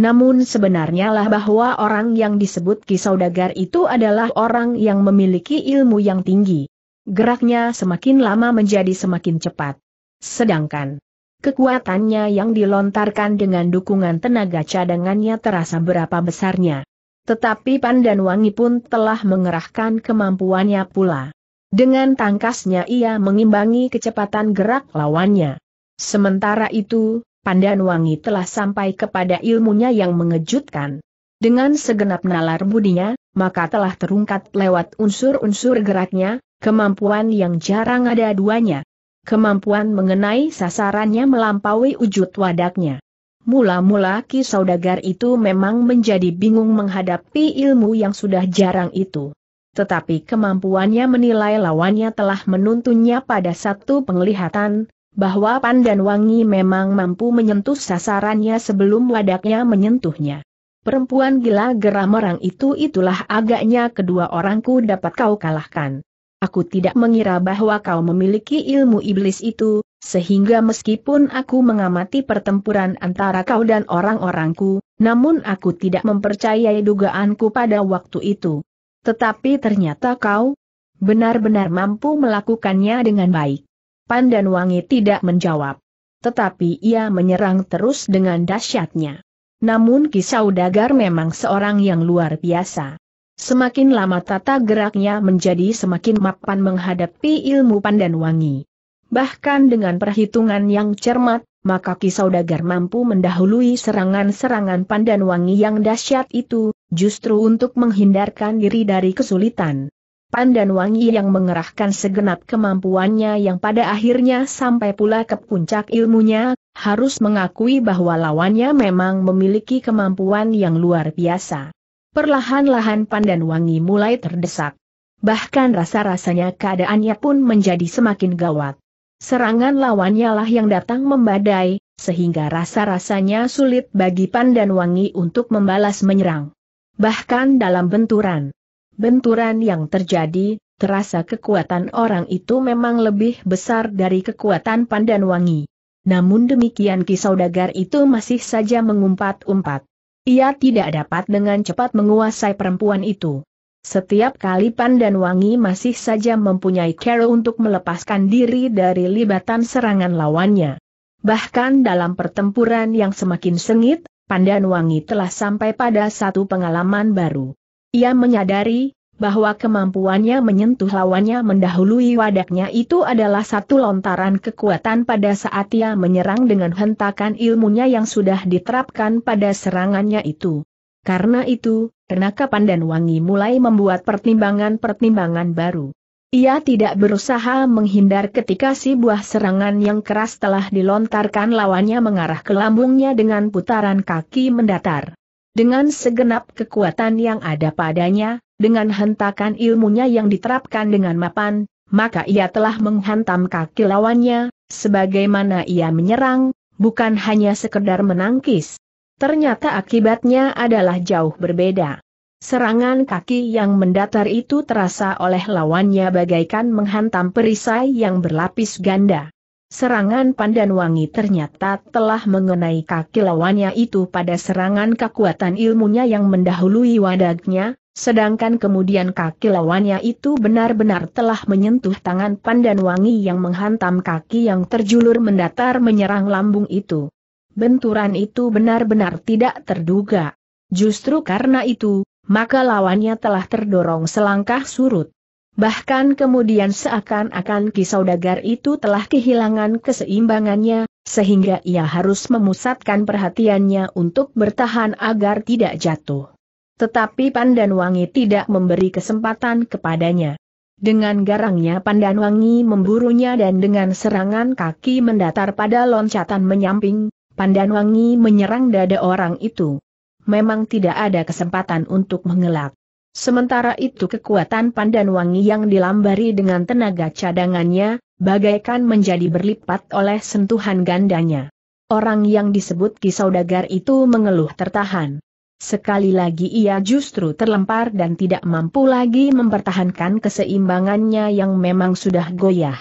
Namun sebenarnya lah bahwa orang yang disebut Kisaudagar itu adalah orang yang memiliki ilmu yang tinggi. Geraknya semakin lama menjadi semakin cepat. Sedangkan kekuatannya yang dilontarkan dengan dukungan tenaga cadangannya terasa berapa besarnya. Tetapi Pandan Wangi pun telah mengerahkan kemampuannya pula. Dengan tangkasnya ia mengimbangi kecepatan gerak lawannya. Sementara itu, Pandan Wangi telah sampai kepada ilmunya yang mengejutkan. Dengan segenap nalar budinya, maka telah terungkat lewat unsur-unsur geraknya, kemampuan yang jarang ada duanya. Kemampuan mengenai sasarannya melampaui wujud wadaknya. Mula-mula Ki Saudagar itu memang menjadi bingung menghadapi ilmu yang sudah jarang itu. Tetapi kemampuannya menilai lawannya telah menuntunnya pada satu penglihatan, bahwa Pandan Wangi memang mampu menyentuh sasarannya sebelum wadaknya menyentuhnya. Perempuan gila geram orang itu itulah agaknya kedua orangku dapat kau kalahkan. Aku tidak mengira bahwa kau memiliki ilmu iblis itu, sehingga meskipun aku mengamati pertempuran antara kau dan orang-orangku, namun aku tidak mempercayai dugaanku pada waktu itu. Tetapi ternyata kau benar-benar mampu melakukannya dengan baik. Pandan Wangi tidak menjawab. Tetapi ia menyerang terus dengan dahsyatnya. Namun Kisau Dagar memang seorang yang luar biasa. Semakin lama tata geraknya menjadi semakin mapan menghadapi ilmu pandan wangi. Bahkan dengan perhitungan yang cermat, maka Kisaudagar mampu mendahului serangan-serangan pandan wangi yang dahsyat itu, justru untuk menghindarkan diri dari kesulitan. Pandan wangi yang mengerahkan segenap kemampuannya yang pada akhirnya sampai pula ke puncak ilmunya, harus mengakui bahwa lawannya memang memiliki kemampuan yang luar biasa. Perlahan-lahan pandan wangi mulai terdesak. Bahkan rasa-rasanya keadaannya pun menjadi semakin gawat. Serangan lawannya lah yang datang membadai, sehingga rasa-rasanya sulit bagi Pandan Wangi untuk membalas menyerang. Bahkan dalam benturan. Benturan yang terjadi, terasa kekuatan orang itu memang lebih besar dari kekuatan Pandan Wangi. Namun demikian Kisaudagar itu masih saja mengumpat-umpat. Ia tidak dapat dengan cepat menguasai perempuan itu. Setiap kali Pandan Wangi masih saja mempunyai cara untuk melepaskan diri dari libatan serangan lawannya. Bahkan dalam pertempuran yang semakin sengit, Pandan Wangi telah sampai pada satu pengalaman baru. Ia menyadari bahwa kemampuannya menyentuh lawannya mendahului wadaknya itu adalah satu lontaran kekuatan pada saat ia menyerang dengan hentakan ilmunya yang sudah diterapkan pada serangannya itu. Karena itu, Renakapan dan Wangi mulai membuat pertimbangan-pertimbangan baru. Ia tidak berusaha menghindar ketika si buah serangan yang keras telah dilontarkan lawannya mengarah ke lambungnya dengan putaran kaki mendatar. Dengan segenap kekuatan yang ada padanya, dengan hentakan ilmunya yang diterapkan dengan mapan, maka ia telah menghantam kaki lawannya, sebagaimana ia menyerang, bukan hanya sekedar menangkis, Ternyata akibatnya adalah jauh berbeda. Serangan kaki yang mendatar itu terasa oleh lawannya bagaikan menghantam perisai yang berlapis ganda. Serangan pandan Wangi ternyata telah mengenai kaki lawannya itu pada serangan kekuatan ilmunya yang mendahului wadagnya, sedangkan kemudian kaki lawannya itu benar-benar telah menyentuh tangan pandan Wangi yang menghantam kaki yang terjulur mendatar menyerang lambung itu benturan itu benar-benar tidak terduga. Justru karena itu, maka lawannya telah terdorong selangkah surut. Bahkan kemudian seakan-akan kisaudagar itu telah kehilangan keseimbangannya, sehingga ia harus memusatkan perhatiannya untuk bertahan agar tidak jatuh. Tetapi Pandanwangi tidak memberi kesempatan kepadanya. Dengan garangnya Pandanwangi memburunya dan dengan serangan kaki mendatar pada loncatan menyamping, Pandan wangi menyerang dada orang itu. Memang tidak ada kesempatan untuk mengelak. Sementara itu kekuatan pandan wangi yang dilambari dengan tenaga cadangannya, bagaikan menjadi berlipat oleh sentuhan gandanya. Orang yang disebut kisaudagar itu mengeluh tertahan. Sekali lagi ia justru terlempar dan tidak mampu lagi mempertahankan keseimbangannya yang memang sudah goyah.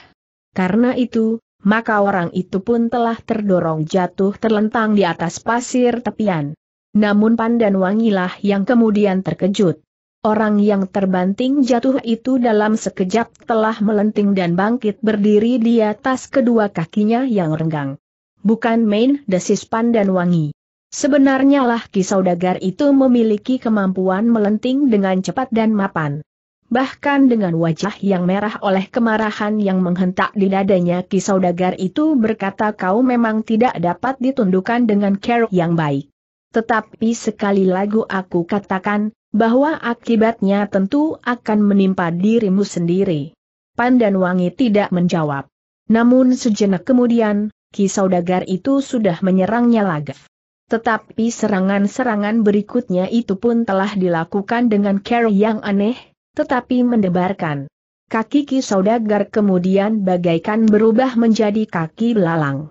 Karena itu, maka orang itu pun telah terdorong jatuh terlentang di atas pasir tepian. Namun Pandan Wangilah yang kemudian terkejut. Orang yang terbanting jatuh itu dalam sekejap telah melenting dan bangkit berdiri di atas kedua kakinya yang renggang. Bukan main desis Pandan Wangi. Sebenarnya lah dagar itu memiliki kemampuan melenting dengan cepat dan mapan. Bahkan dengan wajah yang merah oleh kemarahan yang menghentak di dadanya kisaudagar itu berkata kau memang tidak dapat ditundukkan dengan care yang baik. Tetapi sekali lagi aku katakan, bahwa akibatnya tentu akan menimpa dirimu sendiri. Pandan Wangi tidak menjawab. Namun sejenak kemudian, kisaudagar itu sudah menyerangnya lagi. Tetapi serangan-serangan berikutnya itu pun telah dilakukan dengan care yang aneh, tetapi mendebarkan. Kaki Ki Saudagar kemudian bagaikan berubah menjadi kaki belalang.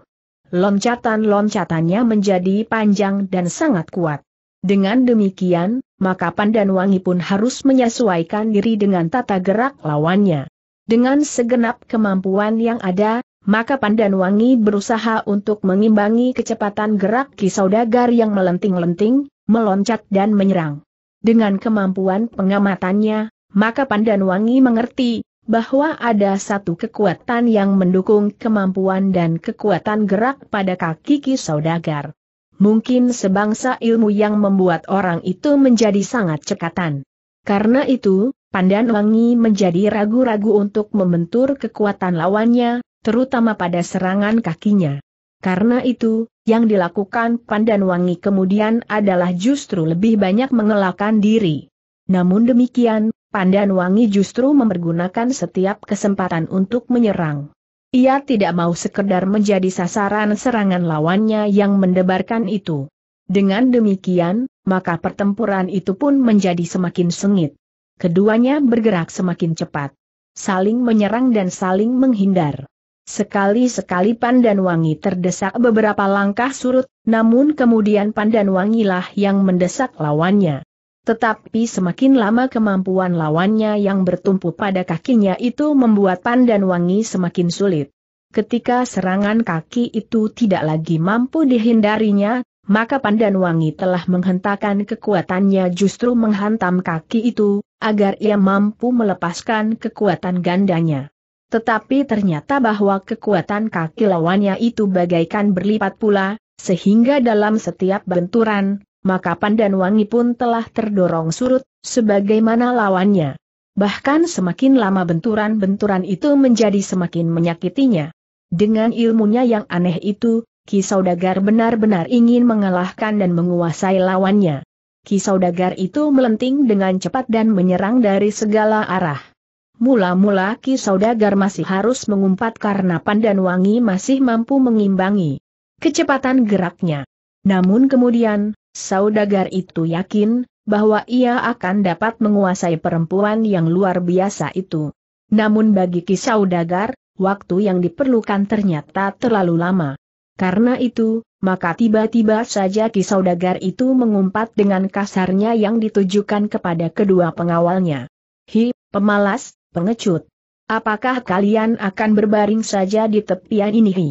Loncatan-loncatannya menjadi panjang dan sangat kuat. Dengan demikian, maka Pandan Wangi pun harus menyesuaikan diri dengan tata gerak lawannya. Dengan segenap kemampuan yang ada, maka Pandan Wangi berusaha untuk mengimbangi kecepatan gerak Ki Saudagar yang melenting-lenting, meloncat dan menyerang. Dengan kemampuan pengamatannya, maka Pandan Wangi mengerti bahwa ada satu kekuatan yang mendukung kemampuan dan kekuatan gerak pada kaki Ki Saudagar. Mungkin sebangsa ilmu yang membuat orang itu menjadi sangat cekatan. Karena itu, Pandan Wangi menjadi ragu-ragu untuk membentur kekuatan lawannya, terutama pada serangan kakinya. Karena itu, yang dilakukan Pandan Wangi kemudian adalah justru lebih banyak mengelakkan diri. Namun demikian, Pandan Wangi justru mempergunakan setiap kesempatan untuk menyerang. Ia tidak mau sekedar menjadi sasaran serangan lawannya yang mendebarkan itu. Dengan demikian, maka pertempuran itu pun menjadi semakin sengit. Keduanya bergerak semakin cepat. Saling menyerang dan saling menghindar. Sekali-sekali Pandan Wangi terdesak beberapa langkah surut, namun kemudian Pandan Wangilah yang mendesak lawannya. Tetapi semakin lama kemampuan lawannya yang bertumpu pada kakinya itu membuat Pandan Wangi semakin sulit. Ketika serangan kaki itu tidak lagi mampu dihindarinya, maka Pandan Wangi telah menghentakkan kekuatannya justru menghantam kaki itu, agar ia mampu melepaskan kekuatan gandanya. Tetapi ternyata bahwa kekuatan kaki lawannya itu bagaikan berlipat pula, sehingga dalam setiap benturan, maka pandan wangi pun telah terdorong surut, sebagaimana lawannya. Bahkan semakin lama benturan-benturan itu menjadi semakin menyakitinya. Dengan ilmunya yang aneh itu, Ki Saudagar benar-benar ingin mengalahkan dan menguasai lawannya. Ki Saudagar itu melenting dengan cepat dan menyerang dari segala arah. Mula-mula Ki Saudagar masih harus mengumpat karena Pandan Wangi masih mampu mengimbangi kecepatan geraknya. Namun kemudian, Saudagar itu yakin, bahwa ia akan dapat menguasai perempuan yang luar biasa itu. Namun bagi Kisaudagar, waktu yang diperlukan ternyata terlalu lama. Karena itu, maka tiba-tiba saja Kisaudagar itu mengumpat dengan kasarnya yang ditujukan kepada kedua pengawalnya. Hi, pemalas, pengecut. Apakah kalian akan berbaring saja di tepian ini hi?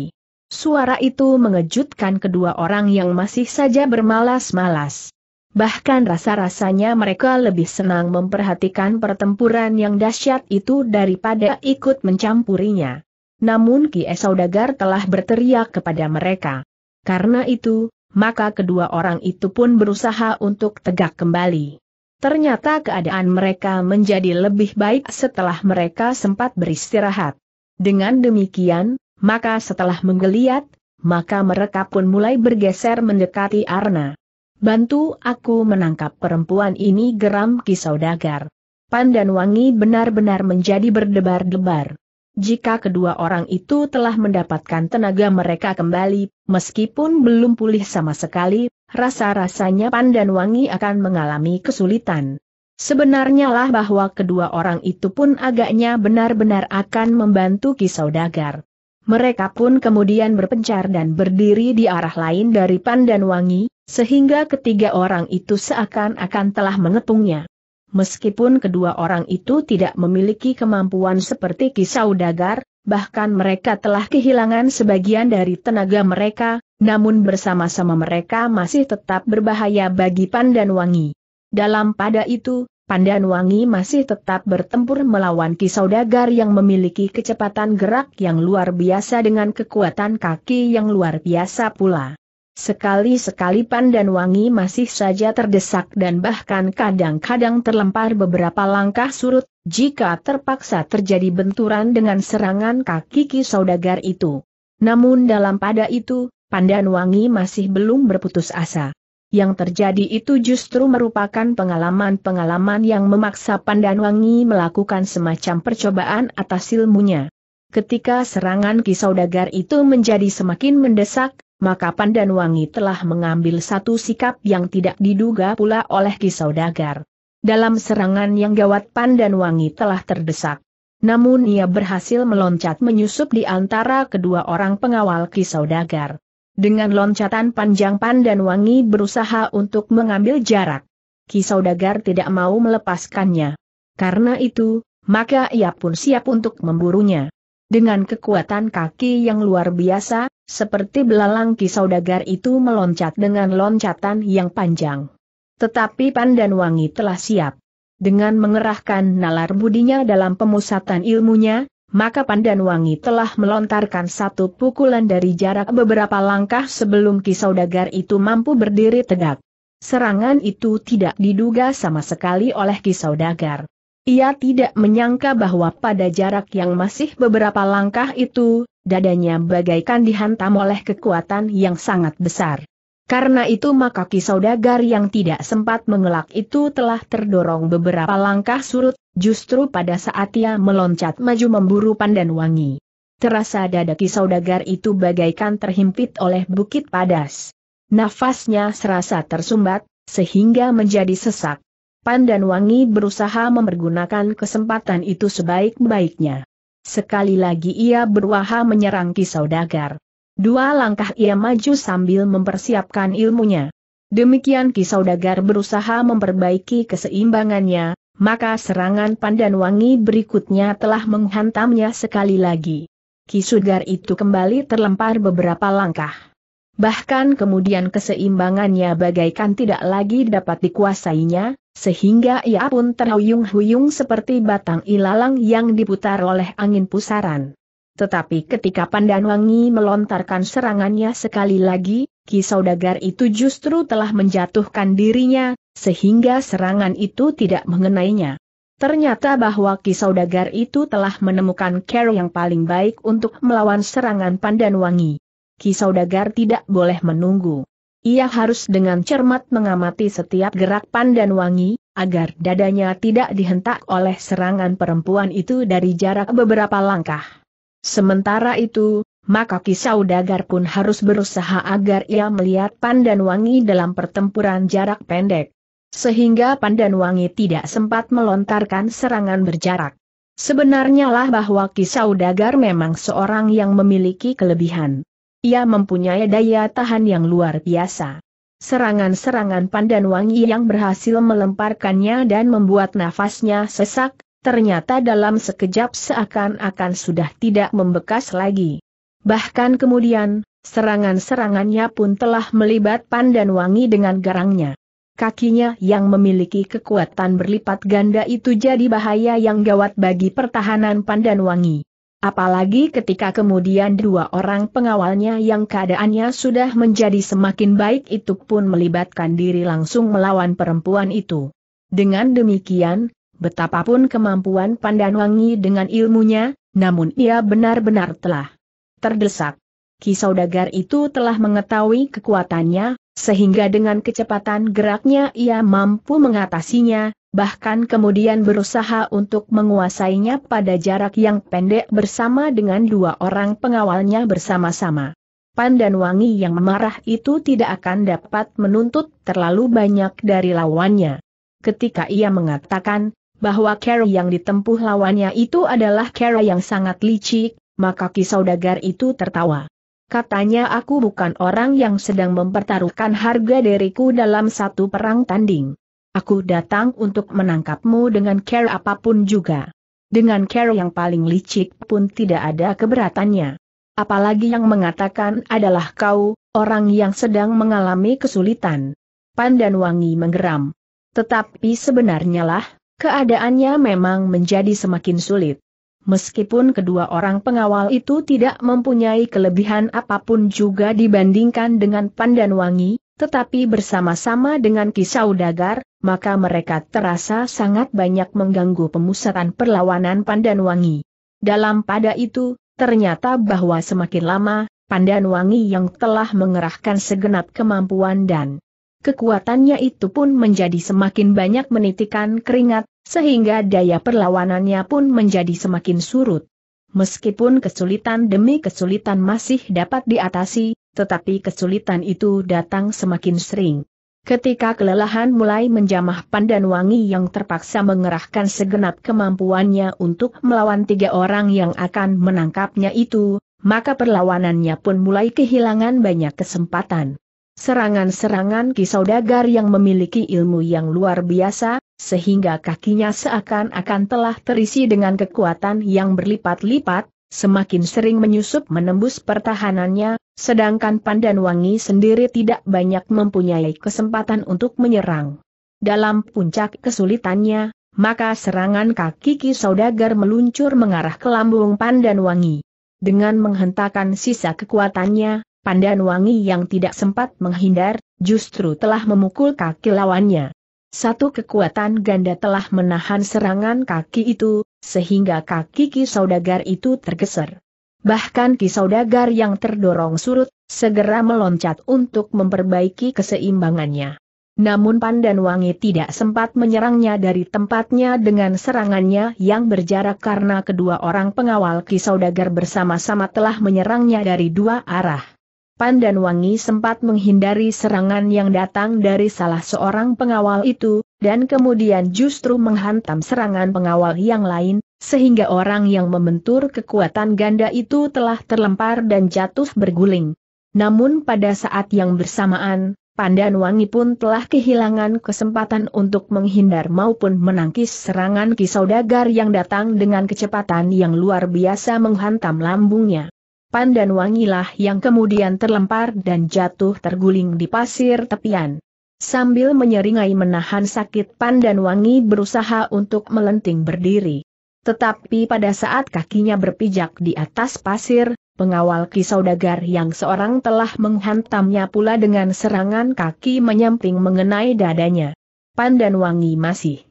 Suara itu mengejutkan kedua orang yang masih saja bermalas-malas. Bahkan rasa-rasanya mereka lebih senang memperhatikan pertempuran yang dahsyat itu daripada ikut mencampurinya. Namun Ki Esaudagar telah berteriak kepada mereka. Karena itu, maka kedua orang itu pun berusaha untuk tegak kembali. Ternyata keadaan mereka menjadi lebih baik setelah mereka sempat beristirahat. Dengan demikian, maka setelah menggeliat, maka mereka pun mulai bergeser mendekati Arna. Bantu aku menangkap perempuan ini geram kisaudagar. Pandan Wangi benar-benar menjadi berdebar-debar. Jika kedua orang itu telah mendapatkan tenaga mereka kembali, meskipun belum pulih sama sekali, rasa-rasanya Pandan Wangi akan mengalami kesulitan. Sebenarnya lah bahwa kedua orang itu pun agaknya benar-benar akan membantu Kisaudagar. Mereka pun kemudian berpencar dan berdiri di arah lain dari Pandan Wangi, sehingga ketiga orang itu seakan-akan telah mengepungnya. Meskipun kedua orang itu tidak memiliki kemampuan seperti kisau dagar, bahkan mereka telah kehilangan sebagian dari tenaga mereka, namun bersama-sama mereka masih tetap berbahaya bagi Pandan Wangi. Dalam pada itu, Pandan Wangi masih tetap bertempur melawan Kisaudagar yang memiliki kecepatan gerak yang luar biasa dengan kekuatan kaki yang luar biasa pula. Sekali-sekali Pandan Wangi masih saja terdesak dan bahkan kadang-kadang terlempar beberapa langkah surut, jika terpaksa terjadi benturan dengan serangan kaki Kisaudagar itu. Namun dalam pada itu, Pandan Wangi masih belum berputus asa yang terjadi itu justru merupakan pengalaman-pengalaman yang memaksa Pandan Wangi melakukan semacam percobaan atas ilmunya. Ketika serangan Kisaudagar itu menjadi semakin mendesak, maka Pandan Wangi telah mengambil satu sikap yang tidak diduga pula oleh Kisaudagar. Dalam serangan yang gawat Pandan Wangi telah terdesak. Namun ia berhasil meloncat menyusup di antara kedua orang pengawal Kisaudagar. Dengan loncatan panjang Pandan Wangi berusaha untuk mengambil jarak. Kisaudagar Dagar tidak mau melepaskannya. Karena itu, maka ia pun siap untuk memburunya. Dengan kekuatan kaki yang luar biasa, seperti belalang Kisaudagar Dagar itu meloncat dengan loncatan yang panjang. Tetapi Pandan Wangi telah siap. Dengan mengerahkan nalar budinya dalam pemusatan ilmunya, maka Pandan Wangi telah melontarkan satu pukulan dari jarak beberapa langkah sebelum Kisaudagar itu mampu berdiri tegak. Serangan itu tidak diduga sama sekali oleh Kisaudagar. Ia tidak menyangka bahwa pada jarak yang masih beberapa langkah itu, dadanya bagaikan dihantam oleh kekuatan yang sangat besar. Karena itu maka saudagar yang tidak sempat mengelak itu telah terdorong beberapa langkah surut, justru pada saat ia meloncat maju memburu pandan wangi. Terasa dada saudagar itu bagaikan terhimpit oleh bukit padas. Nafasnya serasa tersumbat, sehingga menjadi sesak. Pandan wangi berusaha mempergunakan kesempatan itu sebaik-baiknya. Sekali lagi ia berwaha menyerang saudagar. Dua langkah ia maju sambil mempersiapkan ilmunya. Demikian Kisaudagar berusaha memperbaiki keseimbangannya, maka serangan pandan wangi berikutnya telah menghantamnya sekali lagi. Kisugar itu kembali terlempar beberapa langkah. Bahkan kemudian keseimbangannya bagaikan tidak lagi dapat dikuasainya, sehingga ia pun terhuyung-huyung seperti batang ilalang yang diputar oleh angin pusaran. Tetapi ketika Pandan Wangi melontarkan serangannya sekali lagi, Ki Saudagar itu justru telah menjatuhkan dirinya, sehingga serangan itu tidak mengenainya. Ternyata bahwa Ki Saudagar itu telah menemukan cara yang paling baik untuk melawan serangan Pandanwangi. Ki Saudagar tidak boleh menunggu. Ia harus dengan cermat mengamati setiap gerak Pandan Wangi, agar dadanya tidak dihentak oleh serangan perempuan itu dari jarak beberapa langkah. Sementara itu, maka Kisaudagar pun harus berusaha agar ia melihat Pandan Wangi dalam pertempuran jarak pendek. Sehingga Pandan Wangi tidak sempat melontarkan serangan berjarak. Sebenarnya lah bahwa Kisaudagar memang seorang yang memiliki kelebihan. Ia mempunyai daya tahan yang luar biasa. Serangan-serangan Pandan Wangi yang berhasil melemparkannya dan membuat nafasnya sesak, ternyata dalam sekejap seakan-akan sudah tidak membekas lagi. Bahkan kemudian, serangan-serangannya pun telah melibat pandan wangi dengan garangnya. Kakinya yang memiliki kekuatan berlipat ganda itu jadi bahaya yang gawat bagi pertahanan pandan wangi. Apalagi ketika kemudian dua orang pengawalnya yang keadaannya sudah menjadi semakin baik itu pun melibatkan diri langsung melawan perempuan itu. Dengan demikian, betapapun kemampuan pandan wangi dengan ilmunya, namun ia benar-benar telah terdesak. Kisaudagar itu telah mengetahui kekuatannya, sehingga dengan kecepatan geraknya ia mampu mengatasinya, bahkan kemudian berusaha untuk menguasainya pada jarak yang pendek bersama dengan dua orang pengawalnya bersama-sama. Pandan wangi yang memarah itu tidak akan dapat menuntut terlalu banyak dari lawannya. Ketika ia mengatakan, bahwa cara yang ditempuh lawannya itu adalah cara yang sangat licik, maka Ki Saudagar itu tertawa. Katanya aku bukan orang yang sedang mempertaruhkan harga diriku dalam satu perang tanding. Aku datang untuk menangkapmu dengan cara apapun juga. Dengan cara yang paling licik pun tidak ada keberatannya. Apalagi yang mengatakan adalah kau, orang yang sedang mengalami kesulitan. Pandan wangi menggeram. Tetapi sebenarnya lah, Keadaannya memang menjadi semakin sulit. Meskipun kedua orang pengawal itu tidak mempunyai kelebihan apapun juga dibandingkan dengan Pandan Wangi, tetapi bersama-sama dengan kisau dagar, maka mereka terasa sangat banyak mengganggu pemusatan perlawanan Pandan Wangi. Dalam pada itu, ternyata bahwa semakin lama, Pandan Wangi yang telah mengerahkan segenap kemampuan dan kekuatannya itu pun menjadi semakin banyak menitikan keringat, sehingga daya perlawanannya pun menjadi semakin surut. Meskipun kesulitan demi kesulitan masih dapat diatasi, tetapi kesulitan itu datang semakin sering. Ketika kelelahan mulai menjamah Pandan Wangi yang terpaksa mengerahkan segenap kemampuannya untuk melawan tiga orang yang akan menangkapnya itu, maka perlawanannya pun mulai kehilangan banyak kesempatan. Serangan-serangan Kisaudagar yang memiliki ilmu yang luar biasa, sehingga kakinya seakan-akan telah terisi dengan kekuatan yang berlipat-lipat, semakin sering menyusup menembus pertahanannya, sedangkan pandan wangi sendiri tidak banyak mempunyai kesempatan untuk menyerang. Dalam puncak kesulitannya, maka serangan kaki Kisaudagar meluncur mengarah ke lambung pandan wangi. Dengan menghentakkan sisa kekuatannya, Pandan Wangi yang tidak sempat menghindar, justru telah memukul kaki lawannya. Satu kekuatan ganda telah menahan serangan kaki itu, sehingga kaki Ki Saudagar itu tergeser. Bahkan Ki Saudagar yang terdorong surut, segera meloncat untuk memperbaiki keseimbangannya. Namun Pandan Wangi tidak sempat menyerangnya dari tempatnya dengan serangannya yang berjarak karena kedua orang pengawal Ki Saudagar bersama-sama telah menyerangnya dari dua arah. Pandan Wangi sempat menghindari serangan yang datang dari salah seorang pengawal itu, dan kemudian justru menghantam serangan pengawal yang lain, sehingga orang yang membentur kekuatan ganda itu telah terlempar dan jatuh berguling. Namun pada saat yang bersamaan, Pandan Wangi pun telah kehilangan kesempatan untuk menghindar maupun menangkis serangan dagar yang datang dengan kecepatan yang luar biasa menghantam lambungnya pandan wangilah yang kemudian terlempar dan jatuh terguling di pasir tepian. Sambil menyeringai menahan sakit pandan wangi berusaha untuk melenting berdiri. Tetapi pada saat kakinya berpijak di atas pasir, pengawal kisaudagar yang seorang telah menghantamnya pula dengan serangan kaki menyamping mengenai dadanya. Pandan wangi masih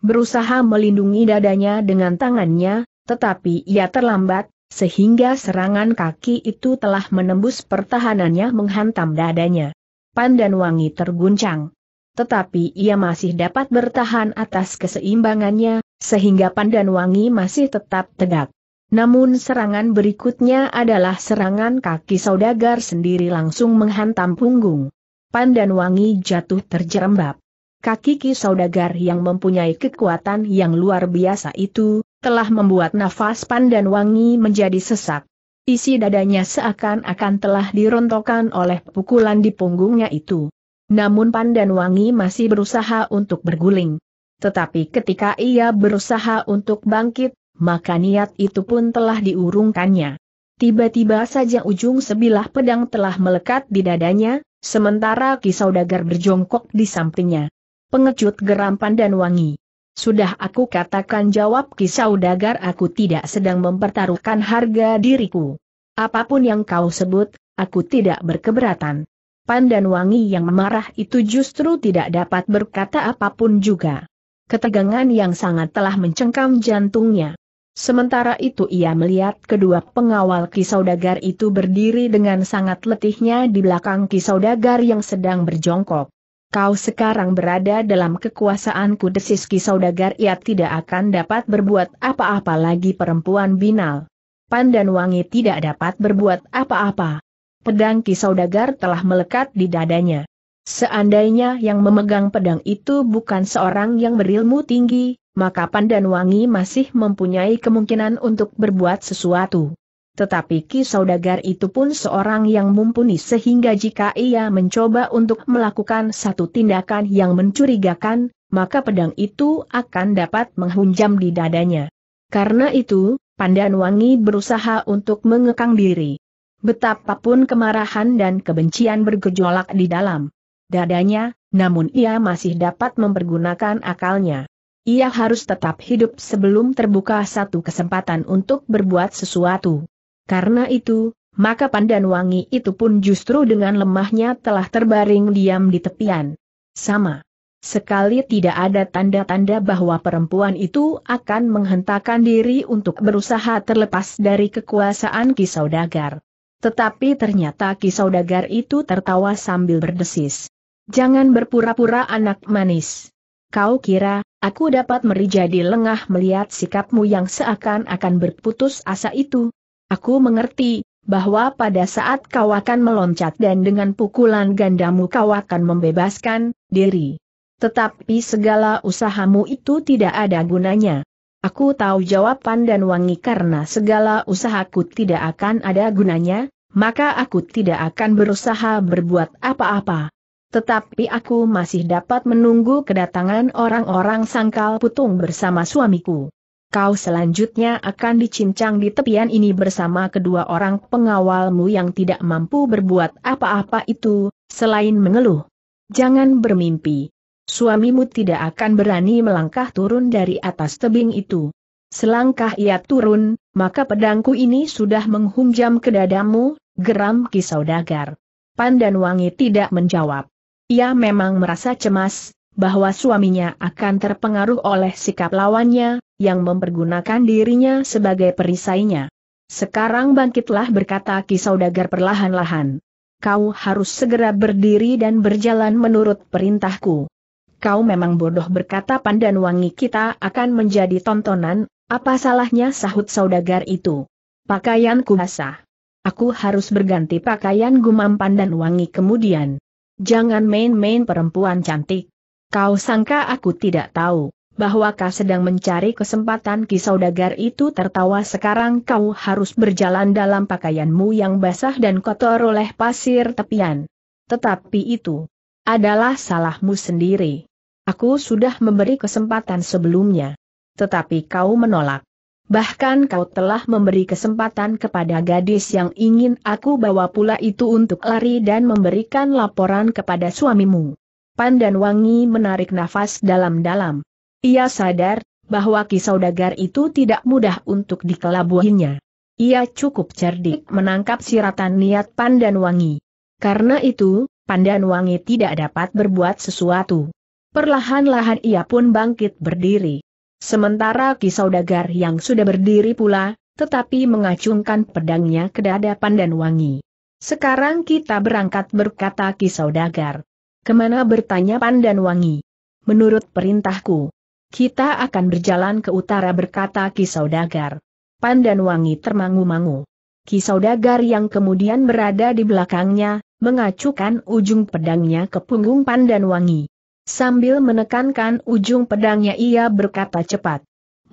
berusaha melindungi dadanya dengan tangannya, tetapi ia terlambat, sehingga serangan kaki itu telah menembus pertahanannya menghantam dadanya. Pandan wangi terguncang. Tetapi ia masih dapat bertahan atas keseimbangannya, sehingga pandan wangi masih tetap tegak. Namun serangan berikutnya adalah serangan kaki saudagar sendiri langsung menghantam punggung. Pandan wangi jatuh terjerembab. Kaki Ki Saudagar yang mempunyai kekuatan yang luar biasa itu, telah membuat nafas Pan dan wangi menjadi sesak. Isi dadanya seakan-akan telah dirontokkan oleh pukulan di punggungnya itu. Namun Pan dan wangi masih berusaha untuk berguling. Tetapi ketika ia berusaha untuk bangkit, maka niat itu pun telah diurungkannya. Tiba-tiba saja ujung sebilah pedang telah melekat di dadanya, sementara kisau dagar berjongkok di sampingnya. Pengecut geram dan wangi. Sudah aku katakan jawab kisau dagar aku tidak sedang mempertaruhkan harga diriku. Apapun yang kau sebut, aku tidak berkeberatan. Pandan Wangi yang marah itu justru tidak dapat berkata apapun juga. Ketegangan yang sangat telah mencengkam jantungnya. Sementara itu ia melihat kedua pengawal kisau dagar itu berdiri dengan sangat letihnya di belakang kisau dagar yang sedang berjongkok kau sekarang berada dalam kekuasaanku desis saudagar ia tidak akan dapat berbuat apa-apa lagi perempuan binal. Pandan wangi tidak dapat berbuat apa-apa. Pedang saudagar telah melekat di dadanya. Seandainya yang memegang pedang itu bukan seorang yang berilmu tinggi, maka Pandan Wangi masih mempunyai kemungkinan untuk berbuat sesuatu. Tetapi Ki Saudagar itu pun seorang yang mumpuni sehingga jika ia mencoba untuk melakukan satu tindakan yang mencurigakan, maka pedang itu akan dapat menghunjam di dadanya. Karena itu, Pandan Wangi berusaha untuk mengekang diri. Betapapun kemarahan dan kebencian bergejolak di dalam dadanya, namun ia masih dapat mempergunakan akalnya. Ia harus tetap hidup sebelum terbuka satu kesempatan untuk berbuat sesuatu. Karena itu, maka pandan wangi itu pun justru dengan lemahnya telah terbaring diam di tepian. Sama. Sekali tidak ada tanda-tanda bahwa perempuan itu akan menghentakkan diri untuk berusaha terlepas dari kekuasaan Kisaudagar. Tetapi ternyata Kisaudagar itu tertawa sambil berdesis. Jangan berpura-pura anak manis. Kau kira, aku dapat meri jadi lengah melihat sikapmu yang seakan-akan berputus asa itu, Aku mengerti, bahwa pada saat kau akan meloncat dan dengan pukulan gandamu kau akan membebaskan diri. Tetapi segala usahamu itu tidak ada gunanya. Aku tahu jawaban dan wangi karena segala usahaku tidak akan ada gunanya, maka aku tidak akan berusaha berbuat apa-apa. Tetapi aku masih dapat menunggu kedatangan orang-orang sangkal putung bersama suamiku kau selanjutnya akan dicincang di tepian ini bersama kedua orang pengawalmu yang tidak mampu berbuat apa-apa itu, selain mengeluh. Jangan bermimpi. Suamimu tidak akan berani melangkah turun dari atas tebing itu. Selangkah ia turun, maka pedangku ini sudah menghunjam ke dadamu, geram kisau dagar. Pandan Wangi tidak menjawab. Ia memang merasa cemas, bahwa suaminya akan terpengaruh oleh sikap lawannya, yang mempergunakan dirinya sebagai perisainya. Sekarang bangkitlah berkata Kisaudagar perlahan-lahan. Kau harus segera berdiri dan berjalan menurut perintahku. Kau memang bodoh berkata Pandan Wangi kita akan menjadi tontonan, apa salahnya sahut saudagar itu? Pakaianku basah. Aku harus berganti pakaian gumam Pandan Wangi kemudian. Jangan main-main perempuan cantik. Kau sangka aku tidak tahu bahwa kau sedang mencari kesempatan ki saudagar itu tertawa sekarang kau harus berjalan dalam pakaianmu yang basah dan kotor oleh pasir tepian. Tetapi itu adalah salahmu sendiri. Aku sudah memberi kesempatan sebelumnya. Tetapi kau menolak. Bahkan kau telah memberi kesempatan kepada gadis yang ingin aku bawa pula itu untuk lari dan memberikan laporan kepada suamimu. Pandan Wangi menarik nafas dalam-dalam. Ia sadar bahwa kisaudagar itu tidak mudah untuk dikelabuhinya. Ia cukup cerdik menangkap siratan niat Pandan Wangi. Karena itu, Pandan Wangi tidak dapat berbuat sesuatu. Perlahan-lahan ia pun bangkit berdiri. Sementara kisaudagar yang sudah berdiri pula, tetapi mengacungkan pedangnya ke dada Pandan Wangi. Sekarang kita berangkat berkata kisaudagar. Kemana bertanya Pandan Wangi? Menurut perintahku, kita akan berjalan ke utara berkata Kisaudagar. Wangi termangu-mangu. Kisaudagar yang kemudian berada di belakangnya, mengacukan ujung pedangnya ke punggung Pandan Wangi. Sambil menekankan ujung pedangnya ia berkata cepat.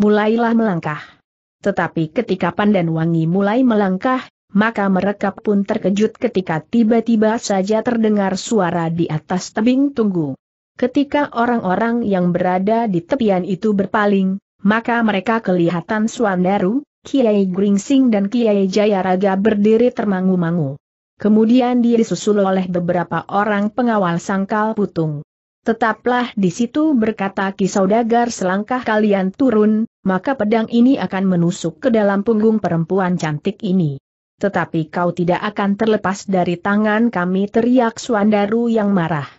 Mulailah melangkah. Tetapi ketika Pandan Wangi mulai melangkah, maka mereka pun terkejut ketika tiba-tiba saja terdengar suara di atas tebing tunggu. Ketika orang-orang yang berada di tepian itu berpaling, maka mereka kelihatan Suandaru, Kiai Gringsing dan Kiai Jayaraga berdiri termangu-mangu. Kemudian dia disusul oleh beberapa orang pengawal sangkal putung. Tetaplah di situ berkata Kisaudagar selangkah kalian turun, maka pedang ini akan menusuk ke dalam punggung perempuan cantik ini. Tetapi kau tidak akan terlepas dari tangan kami teriak Suandaru yang marah.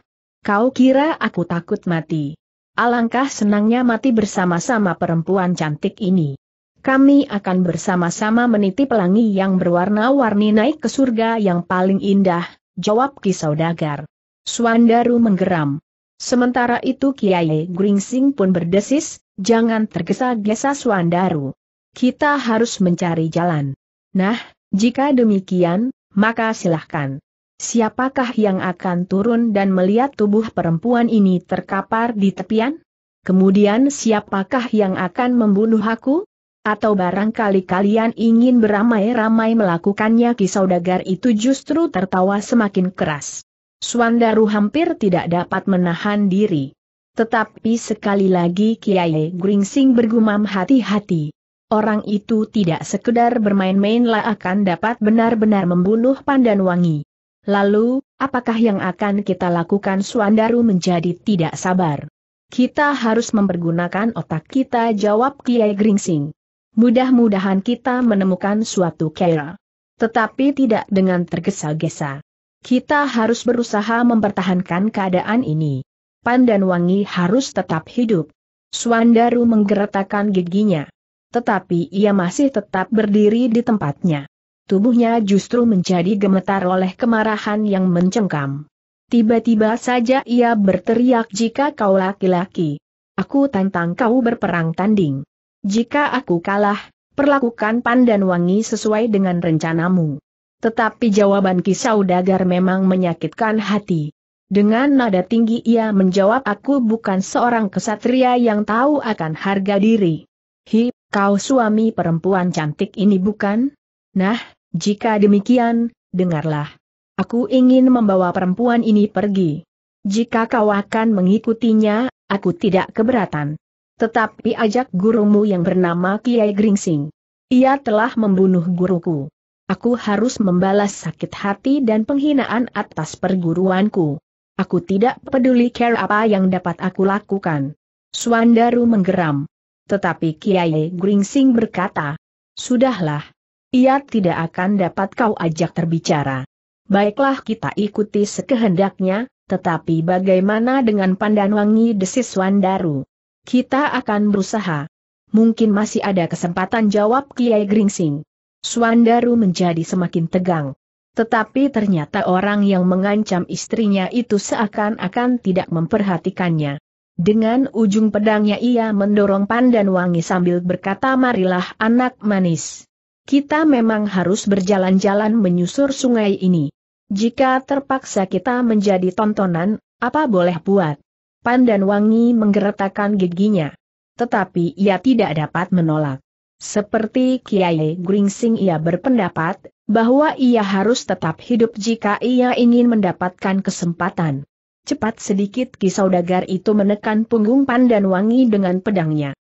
Kau kira aku takut mati? Alangkah senangnya mati bersama-sama perempuan cantik ini. Kami akan bersama-sama meniti pelangi yang berwarna-warni naik ke surga yang paling indah, jawab Kisaudagar. Suandaru menggeram. Sementara itu Kiai Gringsing pun berdesis, jangan tergesa-gesa Suandaru. Kita harus mencari jalan. Nah, jika demikian, maka silahkan. Siapakah yang akan turun dan melihat tubuh perempuan ini terkapar di tepian? Kemudian siapakah yang akan membunuh aku? Atau barangkali kalian ingin beramai-ramai melakukannya kisaudagar itu justru tertawa semakin keras. Suandaru hampir tidak dapat menahan diri. Tetapi sekali lagi Kiai Gringsing bergumam hati-hati. Orang itu tidak sekedar bermain-main lah akan dapat benar-benar membunuh pandan wangi. Lalu, apakah yang akan kita lakukan Suandaru menjadi tidak sabar? Kita harus mempergunakan otak kita jawab Kiai Gringsing. Mudah-mudahan kita menemukan suatu kera. Tetapi tidak dengan tergesa-gesa. Kita harus berusaha mempertahankan keadaan ini. Pandan Wangi harus tetap hidup. Suandaru menggeretakkan giginya. Tetapi ia masih tetap berdiri di tempatnya. Tubuhnya justru menjadi gemetar oleh kemarahan yang mencengkam. Tiba-tiba saja ia berteriak jika kau laki-laki. Aku tantang kau berperang tanding. Jika aku kalah, perlakukan pandan wangi sesuai dengan rencanamu. Tetapi jawaban Kisaudagar memang menyakitkan hati. Dengan nada tinggi ia menjawab aku bukan seorang kesatria yang tahu akan harga diri. Hi, kau suami perempuan cantik ini bukan? Nah, jika demikian, dengarlah. Aku ingin membawa perempuan ini pergi. Jika kau akan mengikutinya, aku tidak keberatan. Tetapi ajak gurumu yang bernama Kiai Gringsing. Ia telah membunuh guruku. Aku harus membalas sakit hati dan penghinaan atas perguruanku. Aku tidak peduli care apa yang dapat aku lakukan. Suandaru menggeram. Tetapi Kiai Gringsing berkata, Sudahlah, ia tidak akan dapat kau ajak terbicara. Baiklah kita ikuti sekehendaknya, tetapi bagaimana dengan pandan wangi desis Wandaru? Kita akan berusaha. Mungkin masih ada kesempatan jawab Kiai Gringsing. Swandaru menjadi semakin tegang. Tetapi ternyata orang yang mengancam istrinya itu seakan-akan tidak memperhatikannya. Dengan ujung pedangnya ia mendorong pandan wangi sambil berkata marilah anak manis. Kita memang harus berjalan-jalan menyusur sungai ini. Jika terpaksa kita menjadi tontonan, apa boleh buat? Pandan Wangi menggeretakan giginya. Tetapi ia tidak dapat menolak. Seperti Kiai Gringsing ia berpendapat, bahwa ia harus tetap hidup jika ia ingin mendapatkan kesempatan. Cepat sedikit Kisaudagar dagar itu menekan punggung Pandan Wangi dengan pedangnya.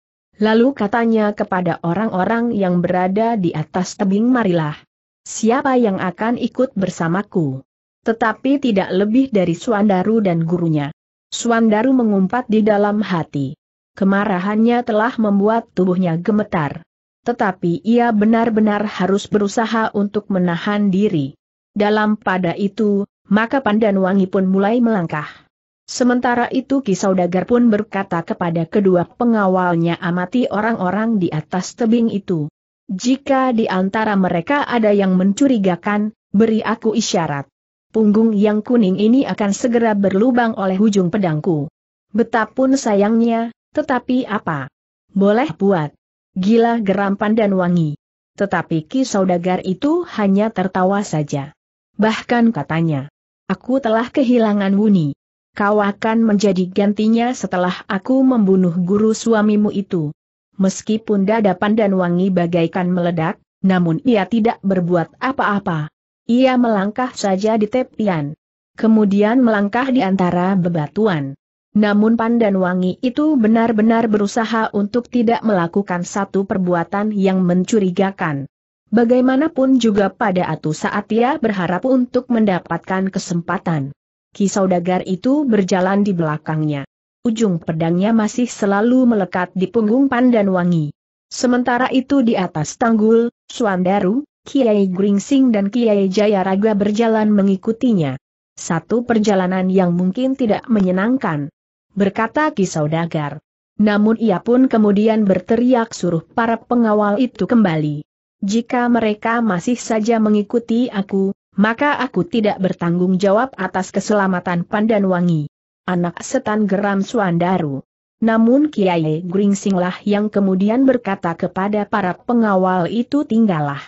Lalu katanya kepada orang-orang yang berada di atas tebing marilah. Siapa yang akan ikut bersamaku? Tetapi tidak lebih dari Suandaru dan gurunya. Suandaru mengumpat di dalam hati. Kemarahannya telah membuat tubuhnya gemetar. Tetapi ia benar-benar harus berusaha untuk menahan diri. Dalam pada itu, maka Pandan Wangi pun mulai melangkah. Sementara itu Kisaudagar pun berkata kepada kedua pengawalnya amati orang-orang di atas tebing itu. Jika di antara mereka ada yang mencurigakan, beri aku isyarat. Punggung yang kuning ini akan segera berlubang oleh ujung pedangku. Betapun sayangnya, tetapi apa? Boleh buat. Gila geram pandan wangi. Tetapi Kisaudagar itu hanya tertawa saja. Bahkan katanya, aku telah kehilangan Wuni kau akan menjadi gantinya setelah aku membunuh guru suamimu itu. Meskipun dada pandan wangi bagaikan meledak, namun ia tidak berbuat apa-apa. Ia melangkah saja di tepian. Kemudian melangkah di antara bebatuan. Namun pandan wangi itu benar-benar berusaha untuk tidak melakukan satu perbuatan yang mencurigakan. Bagaimanapun juga pada atu saat ia berharap untuk mendapatkan kesempatan. Ki Saudagar itu berjalan di belakangnya. Ujung pedangnya masih selalu melekat di punggung Pandan Wangi. Sementara itu di atas tanggul, Suandaru, Kiai Gringsing dan Kiai Jayaraga berjalan mengikutinya. Satu perjalanan yang mungkin tidak menyenangkan. Berkata Ki Saudagar. Namun ia pun kemudian berteriak suruh para pengawal itu kembali. Jika mereka masih saja mengikuti aku, maka aku tidak bertanggung jawab atas keselamatan Pandan Wangi. Anak setan geram Suandaru. Namun Kiai Gringsinglah yang kemudian berkata kepada para pengawal itu tinggallah.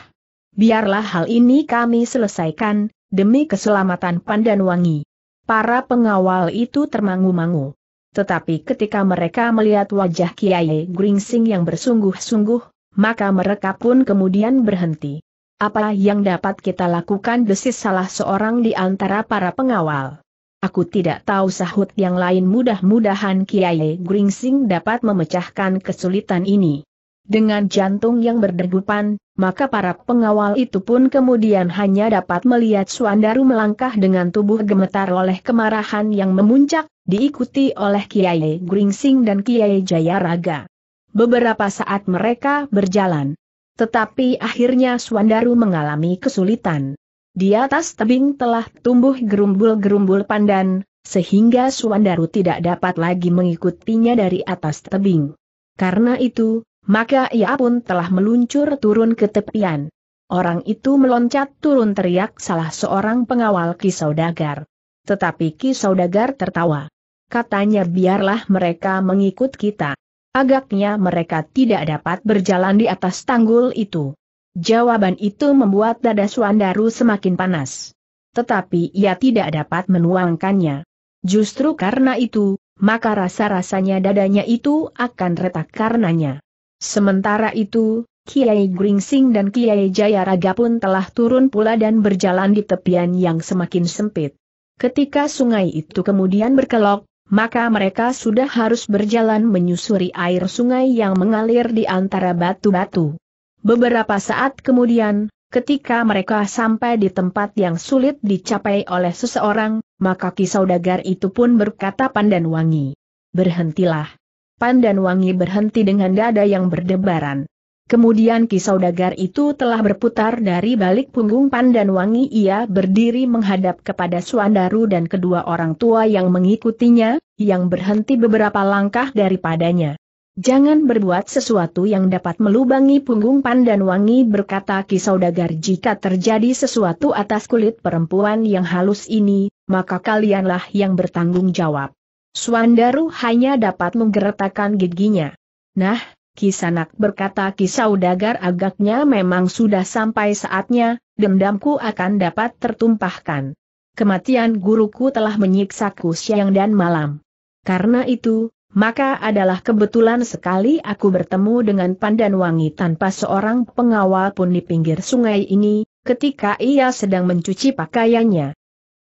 Biarlah hal ini kami selesaikan, demi keselamatan Pandan Wangi. Para pengawal itu termangu-mangu. Tetapi ketika mereka melihat wajah Kiai Gringsing yang bersungguh-sungguh, maka mereka pun kemudian berhenti. Apa yang dapat kita lakukan desis salah seorang di antara para pengawal? Aku tidak tahu sahut yang lain mudah-mudahan Kiai Gringsing dapat memecahkan kesulitan ini. Dengan jantung yang berdegupan, maka para pengawal itu pun kemudian hanya dapat melihat Suandaru melangkah dengan tubuh gemetar oleh kemarahan yang memuncak, diikuti oleh Kiai Gringsing dan Kiai Jayaraga. Beberapa saat mereka berjalan, tetapi akhirnya Swandaru mengalami kesulitan. Di atas tebing telah tumbuh gerumbul-gerumbul pandan, sehingga Swandaru tidak dapat lagi mengikutinya dari atas tebing. Karena itu, maka ia pun telah meluncur turun ke tepian. Orang itu meloncat turun teriak salah seorang pengawal Ki Saudagar. Tetapi Ki Saudagar tertawa. Katanya biarlah mereka mengikut kita. Agaknya mereka tidak dapat berjalan di atas tanggul itu. Jawaban itu membuat dada Suandaru semakin panas. Tetapi ia tidak dapat menuangkannya. Justru karena itu, maka rasa-rasanya dadanya itu akan retak karenanya. Sementara itu, Kiai Gringsing dan Kiai Jayaraga pun telah turun pula dan berjalan di tepian yang semakin sempit. Ketika sungai itu kemudian berkelok, maka mereka sudah harus berjalan menyusuri air sungai yang mengalir di antara batu-batu. Beberapa saat kemudian, ketika mereka sampai di tempat yang sulit dicapai oleh seseorang, maka Ki Saudagar itu pun berkata Pandan Wangi. Berhentilah. Pandan Wangi berhenti dengan dada yang berdebaran. Kemudian kisaudagar itu telah berputar dari balik punggung Pandan Wangi ia berdiri menghadap kepada Suandaru dan kedua orang tua yang mengikutinya, yang berhenti beberapa langkah daripadanya. Jangan berbuat sesuatu yang dapat melubangi punggung Pandan Wangi berkata kisaudagar jika terjadi sesuatu atas kulit perempuan yang halus ini, maka kalianlah yang bertanggung jawab. Suandaru hanya dapat menggeretakkan giginya. Nah, Kisanak berkata Kisaudagar agaknya memang sudah sampai saatnya, dendamku akan dapat tertumpahkan. Kematian guruku telah menyiksaku siang dan malam. Karena itu, maka adalah kebetulan sekali aku bertemu dengan Pandan Wangi tanpa seorang pengawal pun di pinggir sungai ini, ketika ia sedang mencuci pakaiannya.